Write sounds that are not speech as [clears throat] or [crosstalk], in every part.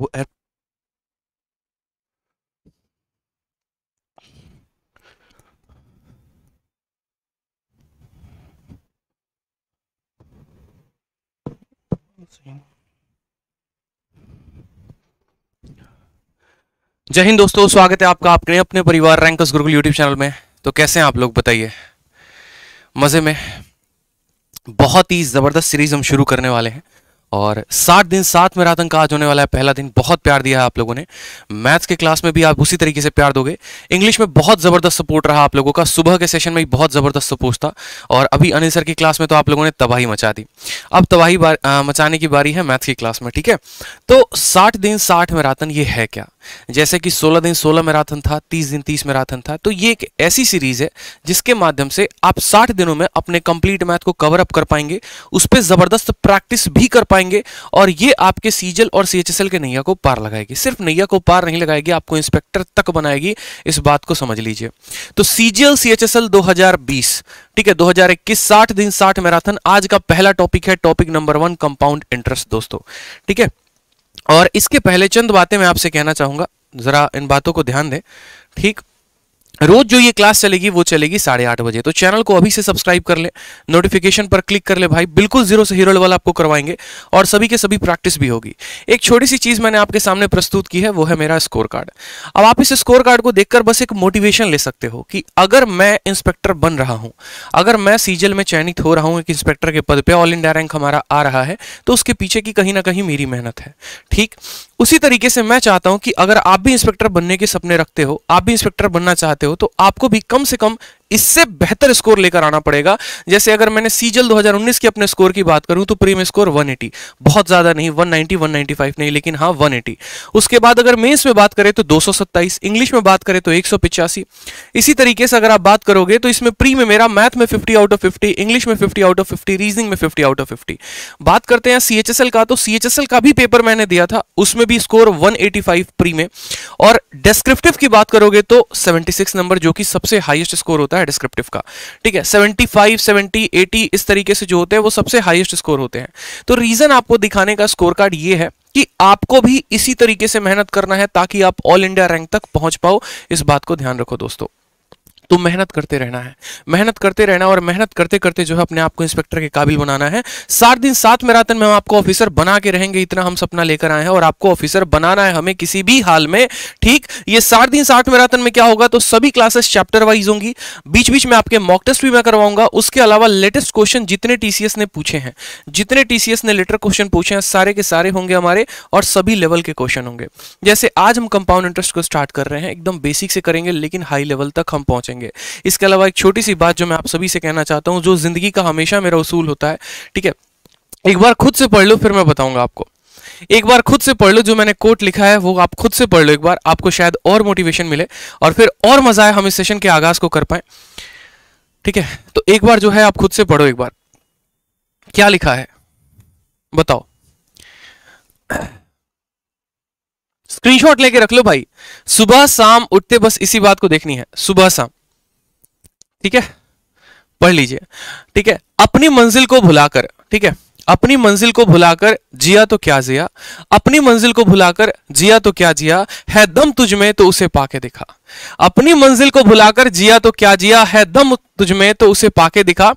वो जय हिंद दोस्तों स्वागत है आपका आपके अपने परिवार रैंकस गुरुकुल यूट्यूब चैनल में तो कैसे हैं आप लोग बताइए मज़े में बहुत ही ज़बरदस्त सीरीज़ हम शुरू करने वाले हैं और साठ दिन साथ में रातंक आज होने वाला है पहला दिन बहुत प्यार दिया है आप लोगों ने मैथ्स के क्लास में भी आप उसी तरीके से प्यार दोगे इंग्लिश में बहुत ज़बरदस्त सपोर्ट रहा आप लोगों का सुबह के सेशन में भी बहुत ज़बरदस्त सपोर्ट था और अभी अनिल सर की क्लास में तो आप लोगों ने तबाही मचा दी अब तबाही मचाने की बारी है मैथ्स की क्लास में ठीक है तो साठ दिन साठ मैराथन ये है क्या जैसे कि 16 दिन 16 मैराथन था 30 दिन 30 मैराथन था तो ये एक ऐसी सीरीज है जिसके माध्यम से आप 60 दिनों में अपने कंप्लीट मैथ को कवर अप कर पाएंगे उस पर जबरदस्त प्रैक्टिस भी कर पाएंगे पाएंगे और ये आपके सीजल और सीएचएसएल के नैया को पार लगाएगी सिर्फ नैया को पार नहीं लगाएगी आपको इंस्पेक्टर तक बनाएगी इस बात को समझ लीजिए तो सीजीएल सीएचएसएल 2020 ठीक है 2021 60 दिन 60 मैराथन आज का पहला टॉपिक है topic number one compound interest दोस्तों ठीक है और इसके पहले चंद बातें मैं आपसे कहना चाहूंगा जरा इन बातों को ध्यान दें ठीक रोज जो ये क्लास चलेगी वो चलेगी साढ़े आठ बजे तो चैनल को अभी से सब्सक्राइब कर ले नोटिफिकेशन पर क्लिक कर ले भाई बिल्कुल जीरो से हीरो लेवल आपको करवाएंगे और सभी के सभी प्रैक्टिस भी होगी एक छोटी सी चीज मैंने आपके सामने प्रस्तुत की है वो है मेरा स्कोर कार्ड अब आप इस स्कोर कार्ड को देखकर बस एक मोटिवेशन ले सकते हो कि अगर मैं इंस्पेक्टर बन रहा हूं अगर मैं सीजल में चयनित हो रहा हूं एक इंस्पेक्टर के पद पर ऑल इंडिया रैंक हमारा आ रहा है तो उसके पीछे की कहीं ना कहीं मेरी मेहनत है ठीक उसी तरीके से मैं चाहता हूं कि अगर आप भी इंस्पेक्टर बनने के सपने रखते हो आप भी इंस्पेक्टर बनना चाहते हो हो तो आपको भी कम से कम इससे बेहतर स्कोर लेकर आना पड़ेगा जैसे अगर मैंने सीजल 2019 के अपने स्कोर की बात करूं तो प्रीम स्कोर 180 बहुत ज़्यादा नहीं 190 195 नहीं लेकिन हाँ 180 उसके बाद अगर मेंस में बात करें तो 227 इंग्लिश में बात करें तो एक इसी तरीके से अगर आप बात करोगे तो इसमें प्री में मेरा मैथ में fifty out of fifty English में fifty out of fifty reasoning में फिफ्टी आउट ऑफ फिफ्टी बात करते हैं सी का तो सी का भी पेपर मैंने दिया था उसमें भी स्कोर वन प्री में और डेस्क्रिप्टिव की बात करोगे तो सेवेंटी नंबर जो कि सबसे हाईएस्ट स्कोर होता है होता है डिस्क्रिप्टिव का ठीक है 75 70 80 इस तरीके से जो होते हैं वो सबसे हाईएस्ट स्कोर होते हैं तो रीजन आपको दिखाने का स्कोर कार्ड ये है कि आपको भी इसी तरीके से मेहनत करना है ताकि आप ऑल इंडिया रैंक तक पहुंच पाओ इस बात को ध्यान रखो दोस्तों तो मेहनत करते रहना है मेहनत करते रहना और मेहनत करते करते जो है अपने आप को इंस्पेक्टर के काबिल बनाना है सात दिन सात मैराथन में हम आपको ऑफिसर बना के रहेंगे इतना हम सपना लेकर आए हैं और आपको ऑफिसर बनाना है हमें किसी भी हाल में ठीक ये सात दिन सात मैराथन में क्या होगा तो सभी क्लासेस चैप्टर वाइज होंगी बीच बीच में आपके मॉक टेस्ट भी मैं करवाऊंगा उसके अलावा लेटेस्ट क्वेश्चन जितने टीसीएस ने पूछे हैं जितने टीसीएस ने लेटर क्वेश्चन पूछे हैं सारे के सारे होंगे हमारे और सभी लेवल के क्वेश्चन होंगे जैसे आज हम कंपाउंड इंटरेस्ट को स्टार्ट कर रहे हैं एकदम बेसिक से करेंगे लेकिन हाई लेवल तक हम पहुंचेंगे करेंगे इसके अलावा एक छोटी सी बात जो मैं आप सभी से कहना चाहता हूँ जो ज़िंदगी का हमेशा मेरा उसूल होता है ठीक है एक बार खुद से पढ़ लो फिर मैं बताऊंगा आपको एक बार खुद से पढ़ लो जो मैंने कोट लिखा है वो आप खुद से पढ़ लो एक बार आपको शायद और मोटिवेशन मिले और फिर और मजा आए हम इस सेशन के आगाज को कर पाए ठीक है तो एक बार जो है आप खुद से पढ़ो एक बार क्या लिखा है बताओ स्क्रीनशॉट लेके रख लो भाई सुबह शाम उठते बस इसी बात को देखनी है सुबह शाम ठीक है पढ़ लीजिए ठीक है अपनी मंजिल को भुलाकर ठीक है अपनी मंजिल को भुलाकर जिया तो क्या जिया अपनी मंजिल को भुलाकर जिया तो क्या जिया है दम तुझ में तो उसे पाके दिखा अपनी मंजिल को भुलाकर जिया तो क्या जिया है दम तुझ में तो उसे पाके दिखा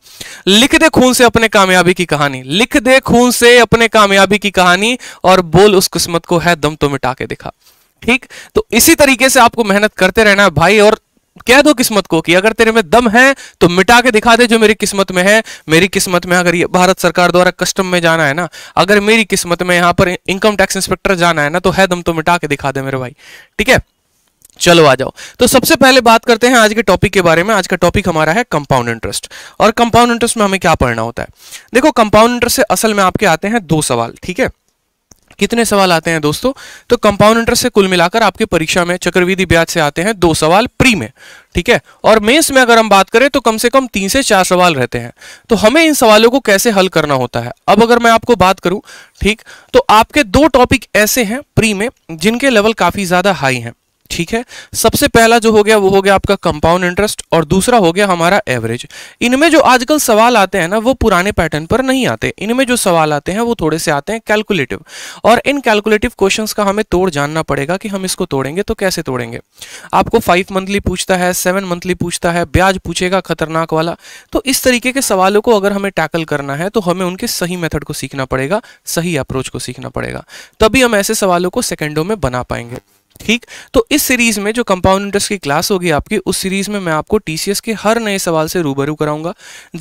लिख दे खून से अपने कामयाबी की कहानी लिख दे खून से अपने कामयाबी की कहानी और बोल उस किस्मत को है दम तो मिटा के दिखा ठीक तो इसी तरीके से आपको मेहनत करते रहना है भाई और कह दो किस्मत को कि अगर तेरे में दम है तो मिटा के दिखा दे जो मेरी किस्मत में है मेरी किस्मत में अगर ये भारत सरकार द्वारा कस्टम में जाना है ना अगर मेरी किस्मत में यहां पर इनकम टैक्स इंस्पेक्टर जाना है ना तो है दम तो मिटा के दिखा दे मेरे भाई ठीक है चलो आ जाओ तो सबसे पहले बात करते हैं आज के टॉपिक के बारे में आज का टॉपिक हमारा है कंपाउंड इंटरेस्ट और कंपाउंड इंटरेस्ट में हमें क्या पढ़ना होता है देखो कंपाउंड इंटरेस्ट से असल में आपके आते हैं दो सवाल ठीक है कितने सवाल आते हैं दोस्तों तो कंपाउंड इंटरेस्ट से कुल मिलाकर आपके परीक्षा में चक्रविधि ब्याज से आते हैं दो सवाल प्री में ठीक है और मेंस में अगर हम बात करें तो कम से कम तीन से चार सवाल रहते हैं तो हमें इन सवालों को कैसे हल करना होता है अब अगर मैं आपको बात करूं ठीक तो आपके दो टॉपिक ऐसे हैं प्री में जिनके लेवल काफी ज्यादा हाई हैं ठीक है सबसे पहला जो हो गया वो हो गया आपका कंपाउंड इंटरेस्ट और दूसरा हो गया हमारा एवरेज इनमें जो आजकल सवाल आते हैं ना वो पुराने पैटर्न पर नहीं आते इनमें जो सवाल आते हैं वो थोड़े से आते हैं कैलकुलेटिव और इन कैलकुलेटिव क्वेश्चन का हमें तोड़ जानना पड़ेगा कि हम इसको तोड़ेंगे तो कैसे तोड़ेंगे आपको फाइव मंथली पूछता है सेवन मंथली पूछता है ब्याज पूछेगा खतरनाक वाला तो इस तरीके के सवालों को अगर हमें टैकल करना है तो हमें उनके सही मेथड को सीखना पड़ेगा सही अप्रोच को सीखना पड़ेगा तभी हम ऐसे सवालों को सेकेंडों में बना पाएंगे ठीक तो इस सीरीज में जो कंपाउंड इंटरेस्ट की क्लास होगी आपकी उस सीरीज में मैं आपको टीसीएस के हर नए सवाल से रूबरू कराऊंगा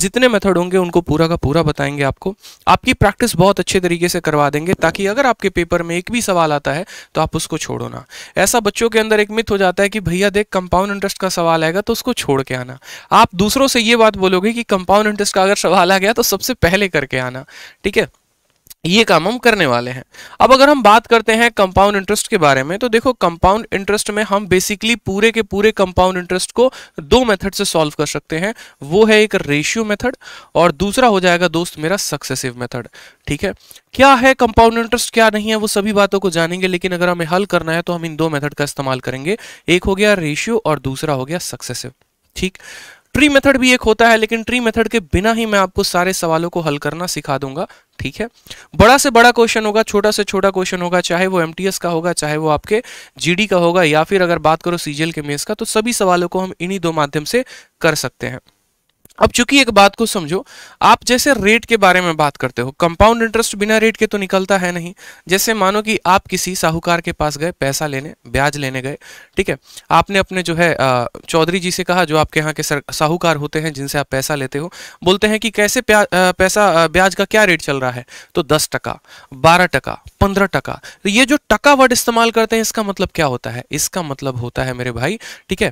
जितने मेथड होंगे उनको पूरा का पूरा बताएंगे आपको आपकी प्रैक्टिस बहुत अच्छे तरीके से करवा देंगे ताकि अगर आपके पेपर में एक भी सवाल आता है तो आप उसको छोड़ो ना ऐसा बच्चों के अंदर एक मिथ हो जाता है कि भैया देख कंपाउंड इंटरेस्ट का सवाल आएगा तो उसको छोड़ के आना आप दूसरों से ये बात बोलोगे कि कंपाउंड इंटरेस्ट का अगर सवाल आ गया तो सबसे पहले करके आना ठीक है ये काम हम करने वाले हैं अब अगर हम बात करते हैं कंपाउंड इंटरेस्ट के बारे में तो देखो कंपाउंड इंटरेस्ट में हम बेसिकली पूरे के पूरे कंपाउंड इंटरेस्ट को दो मेथड से सॉल्व कर सकते हैं वो है एक रेशियो मेथड और दूसरा हो जाएगा दोस्त मेरा सक्सेसिव मेथड ठीक है क्या है कंपाउंड इंटरेस्ट क्या नहीं है वो सभी बातों को जानेंगे लेकिन अगर हमें हल करना है तो हम इन दो मेथड का इस्तेमाल करेंगे एक हो गया रेशियो और दूसरा हो गया सक्सेसिव ठीक ट्री मेथड भी एक होता है लेकिन ट्री मेथड के बिना ही मैं आपको सारे सवालों को हल करना सिखा दूंगा ठीक है बड़ा से बड़ा क्वेश्चन होगा छोटा से छोटा क्वेश्चन होगा चाहे वो एम का होगा चाहे वो आपके जी का होगा या फिर अगर बात करो सीजीएल के मेस का तो सभी सवालों को हम इन्हीं दो माध्यम से कर सकते हैं अब चूंकि एक बात को समझो आप जैसे रेट के बारे में बात करते हो कंपाउंड इंटरेस्ट बिना रेट के तो निकलता है नहीं जैसे मानो कि आप किसी साहूकार के पास गए पैसा लेने ब्याज लेने गए ठीक है आपने अपने जो है चौधरी जी से कहा जो आपके यहाँ के साहूकार होते हैं जिनसे आप पैसा लेते हो बोलते हैं कि कैसे आ, पैसा ब्याज का क्या रेट चल रहा है तो दस टका बारह टका पंद्रह टका तो ये जो टका वर्ड इस्तेमाल करते हैं इसका मतलब क्या होता है इसका मतलब होता है मेरे भाई ठीक है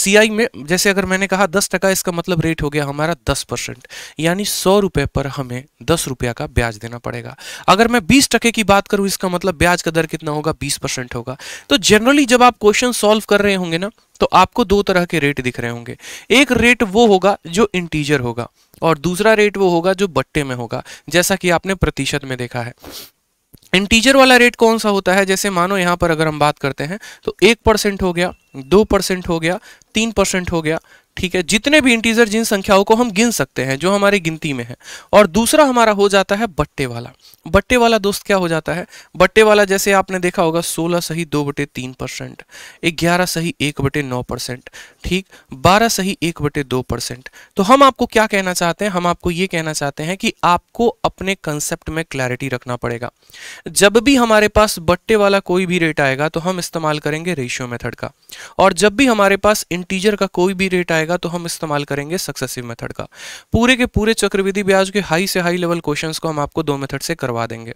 सीआई में जैसे अगर मैंने कहा दस टका इसका मतलब रेट हो गया हमारा दस परसेंट यानी सौ रुपये पर हमें दस रुपया का ब्याज देना पड़ेगा अगर मैं बीस टके की बात करूँ इसका मतलब ब्याज का दर कितना होगा बीस परसेंट होगा तो जनरली जब आप क्वेश्चन सॉल्व कर रहे होंगे ना तो आपको दो तरह के रेट दिख रहे होंगे एक रेट वो होगा जो इंटीजर होगा और दूसरा रेट वो होगा जो बट्टे में होगा जैसा कि आपने प्रतिशत में देखा है इंटीजर वाला रेट कौन सा होता है जैसे मानो यहाँ पर अगर हम बात करते हैं तो एक परसेंट हो गया दो परसेंट हो गया तीन परसेंट हो गया ठीक है जितने भी इंटीजर जिन संख्याओं को हम गिन सकते हैं जो हमारी गिनती में है और दूसरा हमारा हो जाता है बट्टे वाला बट्टे वाला दोस्त क्या हो जाता है बट्टे वाला जैसे आपने देखा होगा 16 सही दो बटे तीन परसेंट ग्यारह सही एक बटे नौ परसेंट ठीक 12 सही एक बटे दो परसेंट तो हम आपको क्या कहना चाहते हैं हम आपको ये कहना चाहते हैं कि आपको अपने कंसेप्ट में क्लैरिटी रखना पड़ेगा जब भी हमारे पास बट्टे वाला कोई भी रेट आएगा तो हम इस्तेमाल करेंगे रेशियो मेथड का और जब भी हमारे पास इंटीजर का कोई भी रेट आएगा तो हम इस्तेमाल करेंगे सक्सेसिव मेथड का पूरे के पूरे चक्रविधि ब्याज के हाई से हाई लेवल क्वेश्चन को हम आपको दो मेथड से कर करवा देंगे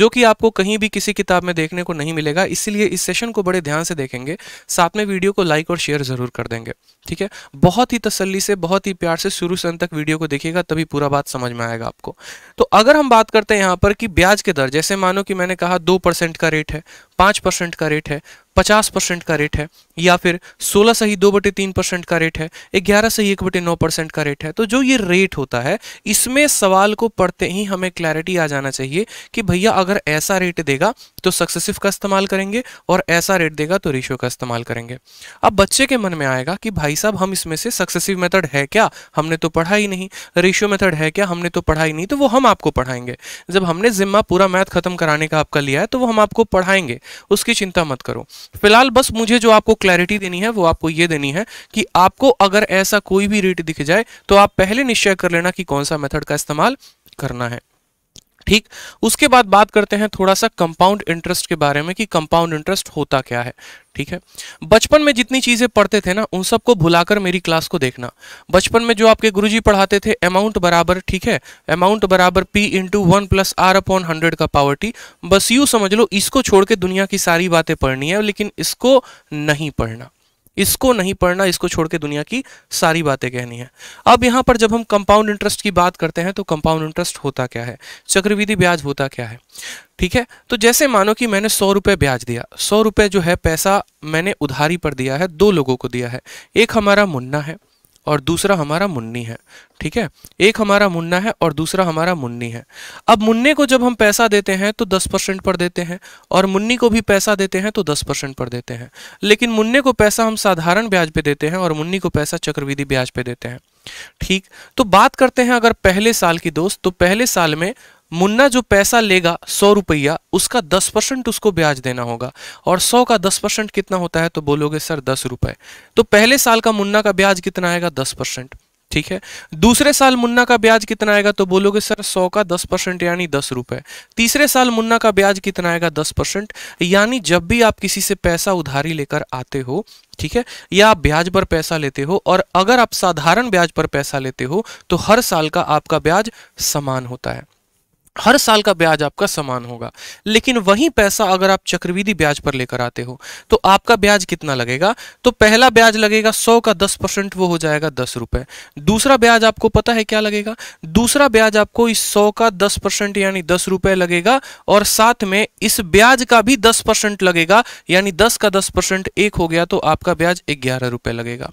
जो कि आपको कहीं भी किसी किताब में देखने को नहीं मिलेगा इसीलिए इस सेशन को बड़े ध्यान से देखेंगे साथ में वीडियो को लाइक और शेयर ज़रूर कर देंगे ठीक है बहुत ही तसल्ली से बहुत ही प्यार से शुरू से अंत तक वीडियो को देखिएगा तभी पूरा बात समझ में आएगा आपको तो अगर हम बात करते हैं यहाँ पर कि ब्याज के दर जैसे मानो कि मैंने कहा दो का रेट है पाँच का रेट है पचास का रेट है या फिर 16 सही दो बटे तीन परसेंट का रेट है ग्यारह सही एक बटे नौ परसेंट का रेट है तो जो ये रेट होता है इसमें सवाल को पढ़ते ही हमें क्लैरिटी आ जाना चाहिए कि भैया अगर ऐसा रेट देगा तो सक्सेसिव का इस्तेमाल करेंगे और ऐसा रेट देगा तो रेशियो का इस्तेमाल करेंगे अब बच्चे के मन में आएगा कि भाई साहब हम इसमें से सक्सेसिव मेथड है क्या हमने तो पढ़ा ही नहीं रेशियो मेथड है क्या हमने तो पढ़ा ही नहीं तो वो हम आपको पढ़ाएंगे जब हमने जिम्मा पूरा मैथ खत्म कराने का आपका लिया है तो वो हम आपको पढ़ाएंगे उसकी चिंता मत करो फिलहाल बस मुझे जो आपको क्लैरिटी देनी है वो आपको ये देनी है कि आपको अगर ऐसा कोई भी रेट दिख जाए तो आप पहले निश्चय कर लेना कि कौन सा मेथड का इस्तेमाल करना है ठीक उसके बाद बात करते हैं थोड़ा सा कंपाउंड इंटरेस्ट के बारे में कि कंपाउंड इंटरेस्ट होता क्या है ठीक है बचपन में जितनी चीज़ें पढ़ते थे ना उन सबको भुलाकर मेरी क्लास को देखना बचपन में जो आपके गुरुजी पढ़ाते थे अमाउंट बराबर ठीक है अमाउंट बराबर P into one plus R upon hundred का पावर टी बस यू समझ लो इसको छोड़ के दुनिया की सारी बातें पढ़नी है लेकिन इसको नहीं पढ़ना इसको नहीं पढ़ना इसको छोड़ के दुनिया की सारी बातें कहनी है अब यहाँ पर जब हम कंपाउंड इंटरेस्ट की बात करते हैं तो कंपाउंड इंटरेस्ट होता क्या है चक्रविधि ब्याज होता क्या है ठीक है तो जैसे मानो कि मैंने सौ रुपये ब्याज दिया सौ रुपये जो है पैसा मैंने उधारी पर दिया है दो लोगों को दिया है एक हमारा मुन्ना है और दूसरा हमारा मुन्नी है ठीक है एक हमारा मुन्ना है और दूसरा हमारा मुन्नी है अब मुन्ने को जब हम पैसा देते हैं तो 10 परसेंट पर देते हैं और मुन्नी को भी पैसा देते हैं तो 10 परसेंट पर देते हैं लेकिन मुन्ने को पैसा हम साधारण ब्याज पे देते हैं और मुन्नी को पैसा चक्रविधि ब्याज पे देते हैं ठीक तो बात करते हैं अगर पहले साल की दोस्त तो पहले साल में मुन्ना जो पैसा लेगा सौ रुपया उसका दस परसेंट उसको ब्याज देना होगा और सौ का दस परसेंट कितना होता है तो बोलोगे सर दस रुपए तो पहले साल का मुन्ना का ब्याज कितना आएगा दस परसेंट ठीक है दूसरे साल मुन्ना का ब्याज कितना आएगा तो बोलोगे सर सौ का दस परसेंट यानी दस रुपए तीसरे साल मुन्ना का ब्याज कितना आएगा दस परसेंट यानी जब भी आप किसी से पैसा उधारी लेकर आते हो ठीक है या आप ब्याज पर पैसा लेते हो और अगर आप साधारण ब्याज पर पैसा लेते हो तो हर साल का आपका ब्याज समान होता है हर साल का ब्याज आपका समान होगा लेकिन वही पैसा अगर आप चक्रविधि ब्याज पर लेकर आते हो तो आपका ब्याज कितना लगेगा तो पहला ब्याज लगेगा सौ का दस परसेंट वो हो जाएगा दस रुपए दूसरा ब्याज आपको पता है क्या लगेगा दूसरा ब्याज आपको इस सौ का दस परसेंट यानी दस रुपए लगेगा और साथ में इस ब्याज का भी दस परसेंट लगेगा यानी दस का दस परसेंट एक हो गया तो आपका ब्याज ग्यारह रुपए लगेगा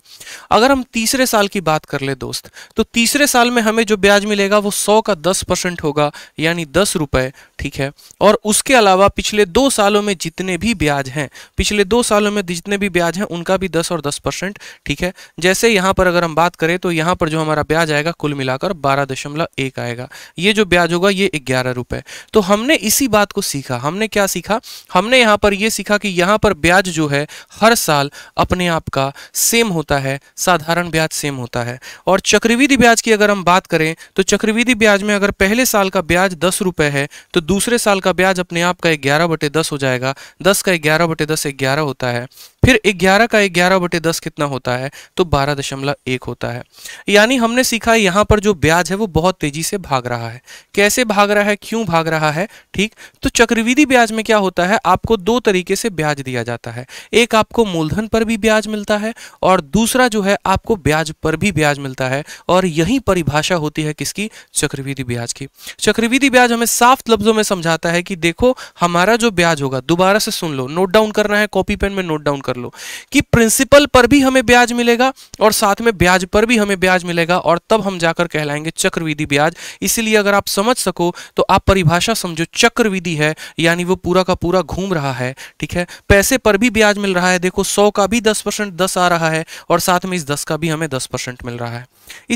अगर हम तीसरे साल की बात कर ले दोस्त तो तीसरे साल में हमें जो ब्याज मिलेगा वो सौ का दस परसेंट होगा यानी यानी दस रुपए ठीक है और उसके अलावा पिछले दो सालों में जितने भी ब्याज हैं पिछले दो सालों में जितने भी ब्याज हैं उनका भी दस और दस परसेंट ठीक है जैसे यहाँ पर अगर हम बात करें तो यहाँ पर जो हमारा ब्याज आएगा कुल मिलाकर बारह दशमलव एक आएगा ये जो ब्याज होगा ये ग्यारह रुपये तो हमने इसी बात को सीखा हमने क्या सीखा हमने यहाँ पर यह सीखा कि यहाँ पर ब्याज जो है हर साल अपने आप का सेम होता है साधारण ब्याज सेम होता है और चक्रविधि ब्याज की अगर हम बात करें तो चक्रविधि ब्याज में अगर पहले साल का ब्याज दस रुपये है तो दूसरे साल का ब्याज अपने आप का ग्यारह बटे दस हो जाएगा दस का ग्यारह बटे दस ग्यारह होता है फिर ग्यारह का ग्यारह बटे दस कितना होता है तो बारह दशमलव एक होता है यानी हमने सीखा यहाँ पर जो ब्याज है वो बहुत तेजी से भाग रहा है कैसे भाग रहा है क्यों भाग रहा है ठीक तो चक्रविधि ब्याज में क्या होता है आपको दो तरीके से ब्याज दिया जाता है एक आपको मूलधन पर भी ब्याज मिलता है और दूसरा जो है आपको ब्याज पर भी ब्याज मिलता है और यही परिभाषा होती है किसकी चक्रविधि ब्याज की चक्रविधि ब्याज हमें साफ लफ्जों में समझाता है कि देखो हमारा जो ब्याज होगा दोबारा से सुन लो नोट डाउन करना है कॉपी पेन में नोट डाउन कर लो कि प्रिंसिपल पर भी हमें ब्याज मिलेगा और साथ में ब्याज पर भी हमें ब्याज मिलेगा और तब हम जाकर कहलाएंगे चक्रविधि ब्याज इसलिए अगर आप समझ सको तो आप परिभाषा समझो चक्रविधि है यानी वो पूरा का पूरा घूम रहा है ठीक है पैसे पर भी ब्याज मिल रहा है देखो सौ का भी दस परसेंट दस आ रहा है और साथ में इस दस का भी हमें दस परसेंट मिल रहा है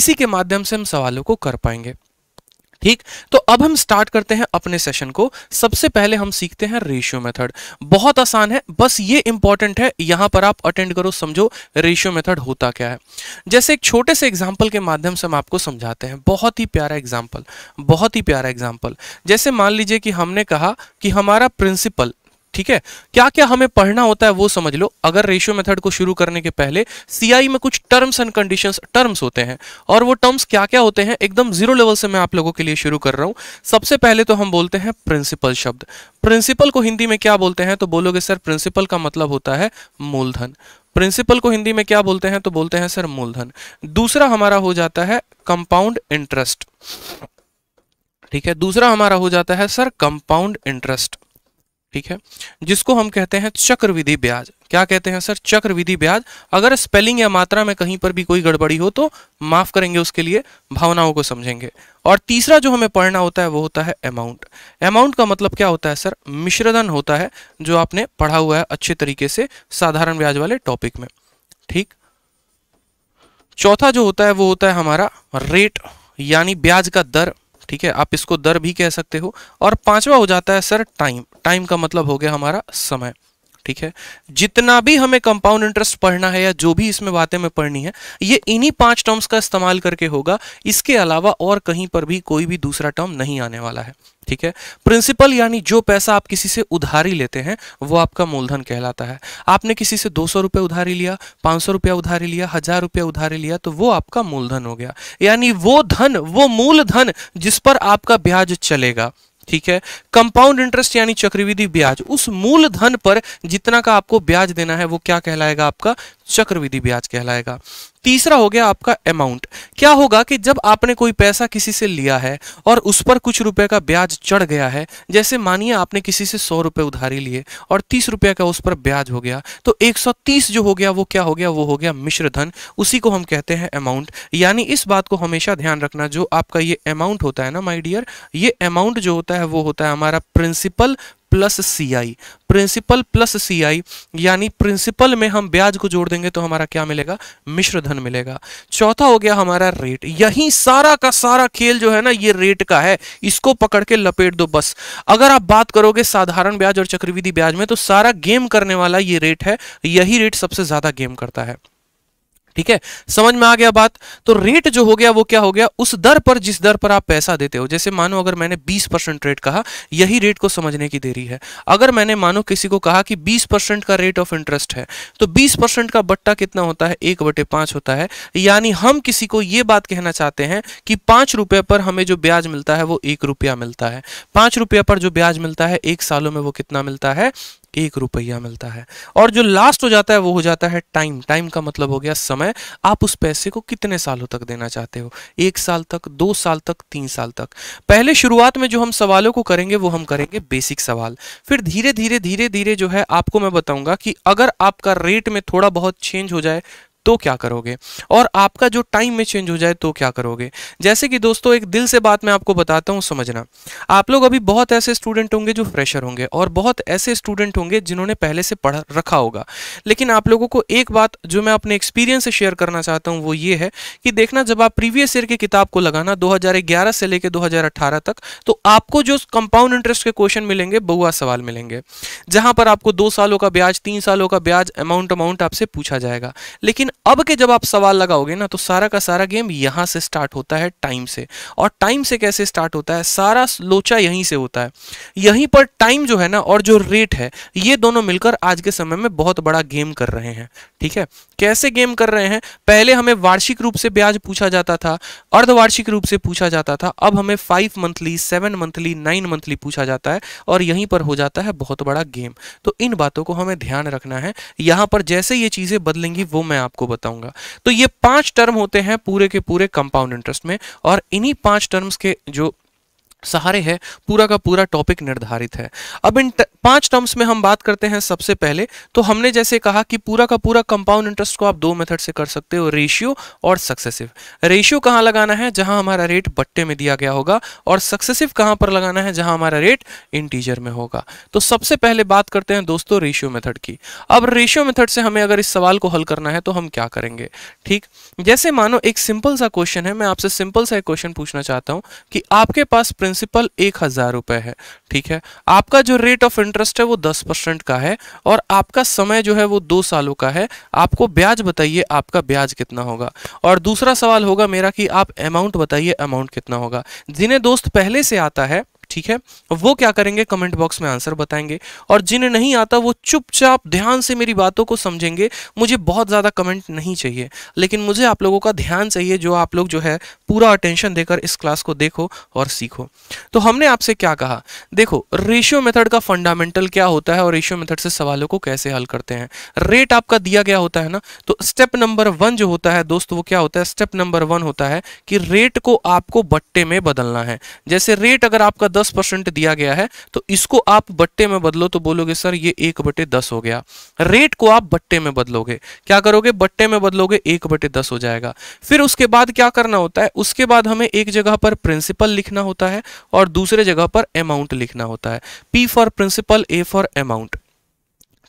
इसी के माध्यम से हम सवालों को कर पाएंगे ठीक तो अब हम स्टार्ट करते हैं अपने सेशन को सबसे पहले हम सीखते हैं रेशियो मेथड बहुत आसान है बस ये इंपॉर्टेंट है यहां पर आप अटेंड करो समझो रेशियो मेथड होता क्या है जैसे एक छोटे से एग्जाम्पल के माध्यम से हम आपको समझाते हैं बहुत ही प्यारा एग्जाम्पल बहुत ही प्यारा एग्जाम्पल जैसे मान लीजिए कि हमने कहा कि हमारा प्रिंसिपल ठीक है क्या क्या हमें पढ़ना होता है वो समझ लो अगर रेशियो मेथड को शुरू करने के पहले सीआई में कुछ टर्म्स एंड कंडीशंस टर्म्स होते हैं और वो टर्म्स क्या क्या होते हैं एकदम जीरो लेवल से मैं आप लोगों के लिए शुरू कर रहा हूं सबसे पहले तो हम बोलते हैं प्रिंसिपल शब्द प्रिंसिपल को हिंदी में क्या बोलते हैं तो बोलोगे सर प्रिंसिपल का मतलब होता है मूलधन प्रिंसिपल को हिंदी में क्या बोलते हैं तो बोलते हैं सर मूलधन दूसरा हमारा हो जाता है कंपाउंड इंटरेस्ट ठीक है दूसरा हमारा हो जाता है सर कंपाउंड इंटरेस्ट ठीक है जिसको हम कहते हैं चक्रविधि ब्याज क्या कहते हैं सर चक्रविधि ब्याज अगर स्पेलिंग या मात्रा में कहीं पर भी कोई गड़बड़ी हो तो माफ करेंगे उसके लिए भावनाओं को समझेंगे और तीसरा जो हमें पढ़ना होता है वो होता है अमाउंट अमाउंट का मतलब क्या होता है सर मिश्रधन होता है जो आपने पढ़ा हुआ है अच्छे तरीके से साधारण ब्याज वाले टॉपिक में ठीक चौथा जो होता है वो होता है हमारा रेट यानी ब्याज का दर ठीक है आप इसको दर भी कह सकते हो और पांचवा हो जाता है सर टाइम टाइम का मतलब हो गया हमारा समय ठीक है जितना भी हमें कंपाउंड इंटरेस्ट पढ़ना है या जो भी इसमें बातें में पढ़नी है ये इन्हीं पांच टर्म्स का इस्तेमाल करके होगा इसके अलावा और कहीं पर भी कोई भी दूसरा टर्म नहीं आने वाला है ठीक है प्रिंसिपल यानी जो पैसा आप किसी से उधारी लेते हैं वो आपका मूलधन कहलाता है आपने किसी से दो सौ रुपया उधारी लिया पांच सौ रुपया उधारी लिया हजार रुपया उधारी लिया तो वो आपका मूलधन हो गया यानी वो धन वो मूलधन जिस पर आपका ब्याज चलेगा ठीक है कंपाउंड इंटरेस्ट यानी चक्रविधि ब्याज उस मूलधन पर जितना का आपको ब्याज देना है वो क्या कहलाएगा आपका चक्रविधि ब्याज कहलाएगा तीसरा हो गया आपका अमाउंट क्या होगा कि जब आपने कोई पैसा किसी से लिया है और उस पर कुछ रुपए का ब्याज चढ़ गया है जैसे मानिए आपने किसी से सौ रुपए उधारी लिए और तीस रुपए का उस पर ब्याज हो गया तो एक सौ तीस जो हो गया वो क्या हो गया वो हो गया मिश्र धन उसी को हम कहते हैं अमाउंट यानी इस बात को हमेशा ध्यान रखना जो आपका ये अमाउंट होता है ना माई डियर ये अमाउंट जो होता है वो होता है हमारा principal plus C I principal plus C यानी प्रिंसिपल में हम ब्याज को जोड़ देंगे तो हमारा क्या मिलेगा मिश्र धन मिलेगा चौथा हो गया हमारा रेट यही सारा का सारा खेल जो है ना ये रेट का है इसको पकड़ के लपेट दो बस अगर आप बात करोगे साधारण ब्याज और चक्रविधि ब्याज में तो सारा गेम करने वाला ये रेट है यही रेट सबसे ज्यादा गेम करता है ठीक है समझ में आ गया बात तो रेट जो हो गया वो क्या हो गया उस दर पर जिस दर पर आप पैसा देते हो जैसे मानो अगर मैंने 20 परसेंट रेट कहा यही रेट को समझने की देरी है अगर मैंने मानो किसी को कहा कि 20 परसेंट का रेट ऑफ इंटरेस्ट है तो 20 परसेंट का बट्टा कितना होता है एक बटे पांच होता है यानी हम किसी को ये बात कहना चाहते हैं कि पांच रुपये पर हमें जो ब्याज मिलता है वो एक रुपया मिलता है पांच रुपये पर जो ब्याज मिलता है एक सालों में वो कितना मिलता है एक रुपया मिलता है और जो लास्ट हो जाता है वो हो जाता है टाइम टाइम का मतलब हो गया समय आप उस पैसे को कितने सालों तक देना चाहते हो एक साल तक दो साल तक तीन साल तक पहले शुरुआत में जो हम सवालों को करेंगे वो हम करेंगे बेसिक सवाल फिर धीरे धीरे धीरे धीरे जो है आपको मैं बताऊंगा कि अगर आपका रेट में थोड़ा बहुत चेंज हो जाए तो क्या करोगे और आपका जो टाइम में चेंज हो जाए तो क्या करोगे जैसे कि दोस्तों एक दिल से बात मैं आपको बताता हूँ समझना आप लोग अभी बहुत ऐसे स्टूडेंट होंगे जो फ्रेशर होंगे और बहुत ऐसे स्टूडेंट होंगे जिन्होंने पहले से पढ़ रखा होगा लेकिन आप लोगों को एक बात जो मैं अपने एक्सपीरियंस से शेयर करना चाहता हूँ वो ये है कि देखना जब आप प्रीवियस ईयर की किताब को लगाना दो से लेकर दो तक तो आपको जो कंपाउंड इंटरेस्ट के क्वेश्चन मिलेंगे बउआ सवाल मिलेंगे जहां पर आपको दो सालों का ब्याज तीन सालों का ब्याज अमाउंट अमाउंट आपसे पूछा जाएगा लेकिन अब के जब आप सवाल लगाओगे ना तो सारा का सारा गेम यहां से स्टार्ट होता है टाइम से और टाइम से कैसे स्टार्ट होता है सारा लोचा यहीं से होता है यहीं पर टाइम जो है ना और जो रेट है ये दोनों मिलकर आज के समय में बहुत बड़ा गेम कर रहे हैं ठीक है कैसे गेम कर रहे हैं पहले हमें वार्षिक रूप से ब्याज पूछा जाता था अर्धवार्षिक रूप से पूछा जाता था अब हमें five monthly seven monthly nine monthly पूछा जाता है और यहीं पर हो जाता है बहुत बड़ा गेम तो इन बातों को हमें ध्यान रखना है यहां पर जैसे ये चीजें बदलेंगी वो मैं आपको आपको बताऊंगा तो ये पांच टर्म होते हैं पूरे के पूरे कंपाउंड इंटरेस्ट में और इन्हीं पांच टर्म्स के जो सहारे है पूरा का पूरा टॉपिक निर्धारित है अब इन पांच टर्म्स में हम बात करते हैं सबसे पहले तो हमने जैसे कहा कि पूरा का पूरा कंपाउंड इंटरेस्ट को आप दो मेथड से कर सकते हो रेशियो और सक्सेसिव रेशियो कहाँ लगाना है जहां हमारा रेट बट्टे में दिया गया होगा और सक्सेसिव कहां पर लगाना है जहां हमारा रेट इंटीजर में होगा तो सबसे पहले बात करते हैं दोस्तों रेशियो मेथड की अब रेशियो मेथड से हमें अगर इस सवाल को हल करना है तो हम क्या करेंगे ठीक जैसे मानो एक सिंपल सा क्वेश्चन है मैं आपसे सिंपल सा क्वेश्चन पूछना चाहता हूँ कि आपके पास प्रिंसिपल एक हज़ार रुपए है ठीक है आपका जो रेट ऑफ इंटरेस्ट है वो दस परसेंट का है और आपका समय जो है वो दो सालों का है आपको ब्याज बताइए आपका ब्याज कितना होगा और दूसरा सवाल होगा मेरा कि आप अमाउंट बताइए अमाउंट कितना होगा जिन्हें दोस्त पहले से आता है ठीक है वो क्या करेंगे कमेंट बॉक्स में आंसर बताएंगे और जिन्हें नहीं आता वो चुपचाप ध्यान से मेरी बातों को समझेंगे मुझे बहुत ज़्यादा कमेंट नहीं चाहिए लेकिन मुझे आप लोगों का ध्यान चाहिए जो आप लोग जो है पूरा अटेंशन देकर इस क्लास को देखो और सीखो तो हमने आपसे क्या कहा देखो रेशियो मेथड का फंडामेंटल क्या होता है और रेशियो मेथड से सवालों को कैसे हल करते हैं रेट आपका दिया गया होता है ना तो स्टेप नंबर वन जो होता है दोस्तों वो क्या होता है स्टेप नंबर वन होता है कि रेट को आपको बट्टे में बदलना है जैसे रेट अगर आपका दस परसेंट दिया गया है तो इसको आप बट्टे में बदलो तो बोलोगे सर ये एक बटे दस हो गया रेट को आप बट्टे में बदलोगे क्या करोगे बट्टे में बदलोगे एक बटे दस हो जाएगा फिर उसके बाद क्या करना होता है उसके बाद हमें एक जगह पर प्रिंसिपल लिखना होता है और दूसरे जगह पर अमाउंट लिखना होता है P for principal A for amount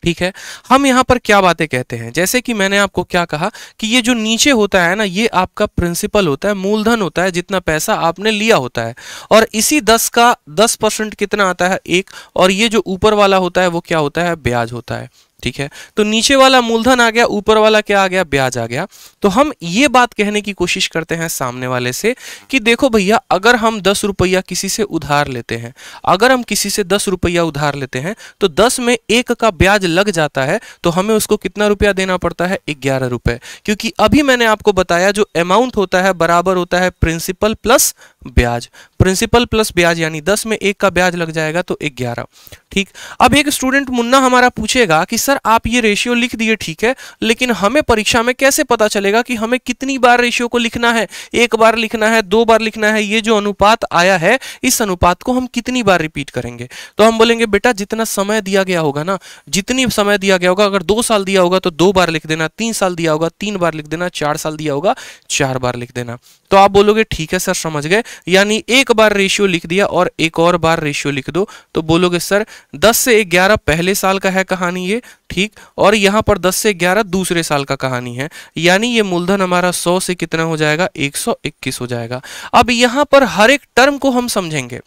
ठीक है हम यहाँ पर क्या बातें कहते हैं जैसे कि मैंने आपको क्या कहा कि ये जो नीचे होता है ना ये आपका प्रिंसिपल होता है मूलधन होता है जितना पैसा आपने लिया होता है और इसी दस का दस परसेंट कितना आता है एक और ये जो ऊपर वाला होता है वो क्या होता है ब्याज होता है ठीक है तो नीचे वाला मूलधन आ गया ऊपर वाला क्या आ गया ब्याज आ गया तो हम ये बात कहने की कोशिश करते हैं सामने वाले से कि देखो भैया अगर हम दस रुपया किसी से उधार लेते हैं अगर हम किसी से दस रुपया उधार लेते हैं तो दस में एक का ब्याज लग जाता है तो हमें उसको कितना रुपया देना पड़ता है ग्यारह रुपये क्योंकि अभी मैंने आपको बताया जो अमाउंट होता है बराबर होता है प्रिंसिपल प्लस ब्याज प्रिंसिपल प्लस ब्याज यानी दस में एक का ब्याज लग जाएगा तो ग्यारह ठीक अब एक स्टूडेंट मुन्ना हमारा पूछेगा कि सर आप ये रेशियो लिख दिए ठीक है लेकिन हमें परीक्षा में कैसे पता चलेगा कि हमें कितनी बार रेशियो को लिखना है एक बार लिखना है दो बार लिखना है ये जो अनुपात आया है इस अनुपात को हम कितनी बार रिपीट करेंगे तो हम बोलेंगे बेटा जितना समय दिया गया होगा ना जितनी समय दिया गया होगा अगर दो साल दिया होगा तो दो बार लिख देना तीन साल दिया होगा तीन बार लिख देना चार साल दिया होगा चार बार लिख देना तो आप बोलोगे ठीक है सर समझ गए यानी एक बार रेशियो लिख दिया और एक और बार रेशियो लिख दो तो बोलोगे सर दस से ग्यारह पहले साल का है कहानी ये ठीक और यहाँ पर 10 से 11 दूसरे साल का कहानी है यानी ये मूलधन हमारा 100 से कितना हो जाएगा 121 हो जाएगा अब यहाँ पर हर एक टर्म को हम समझेंगे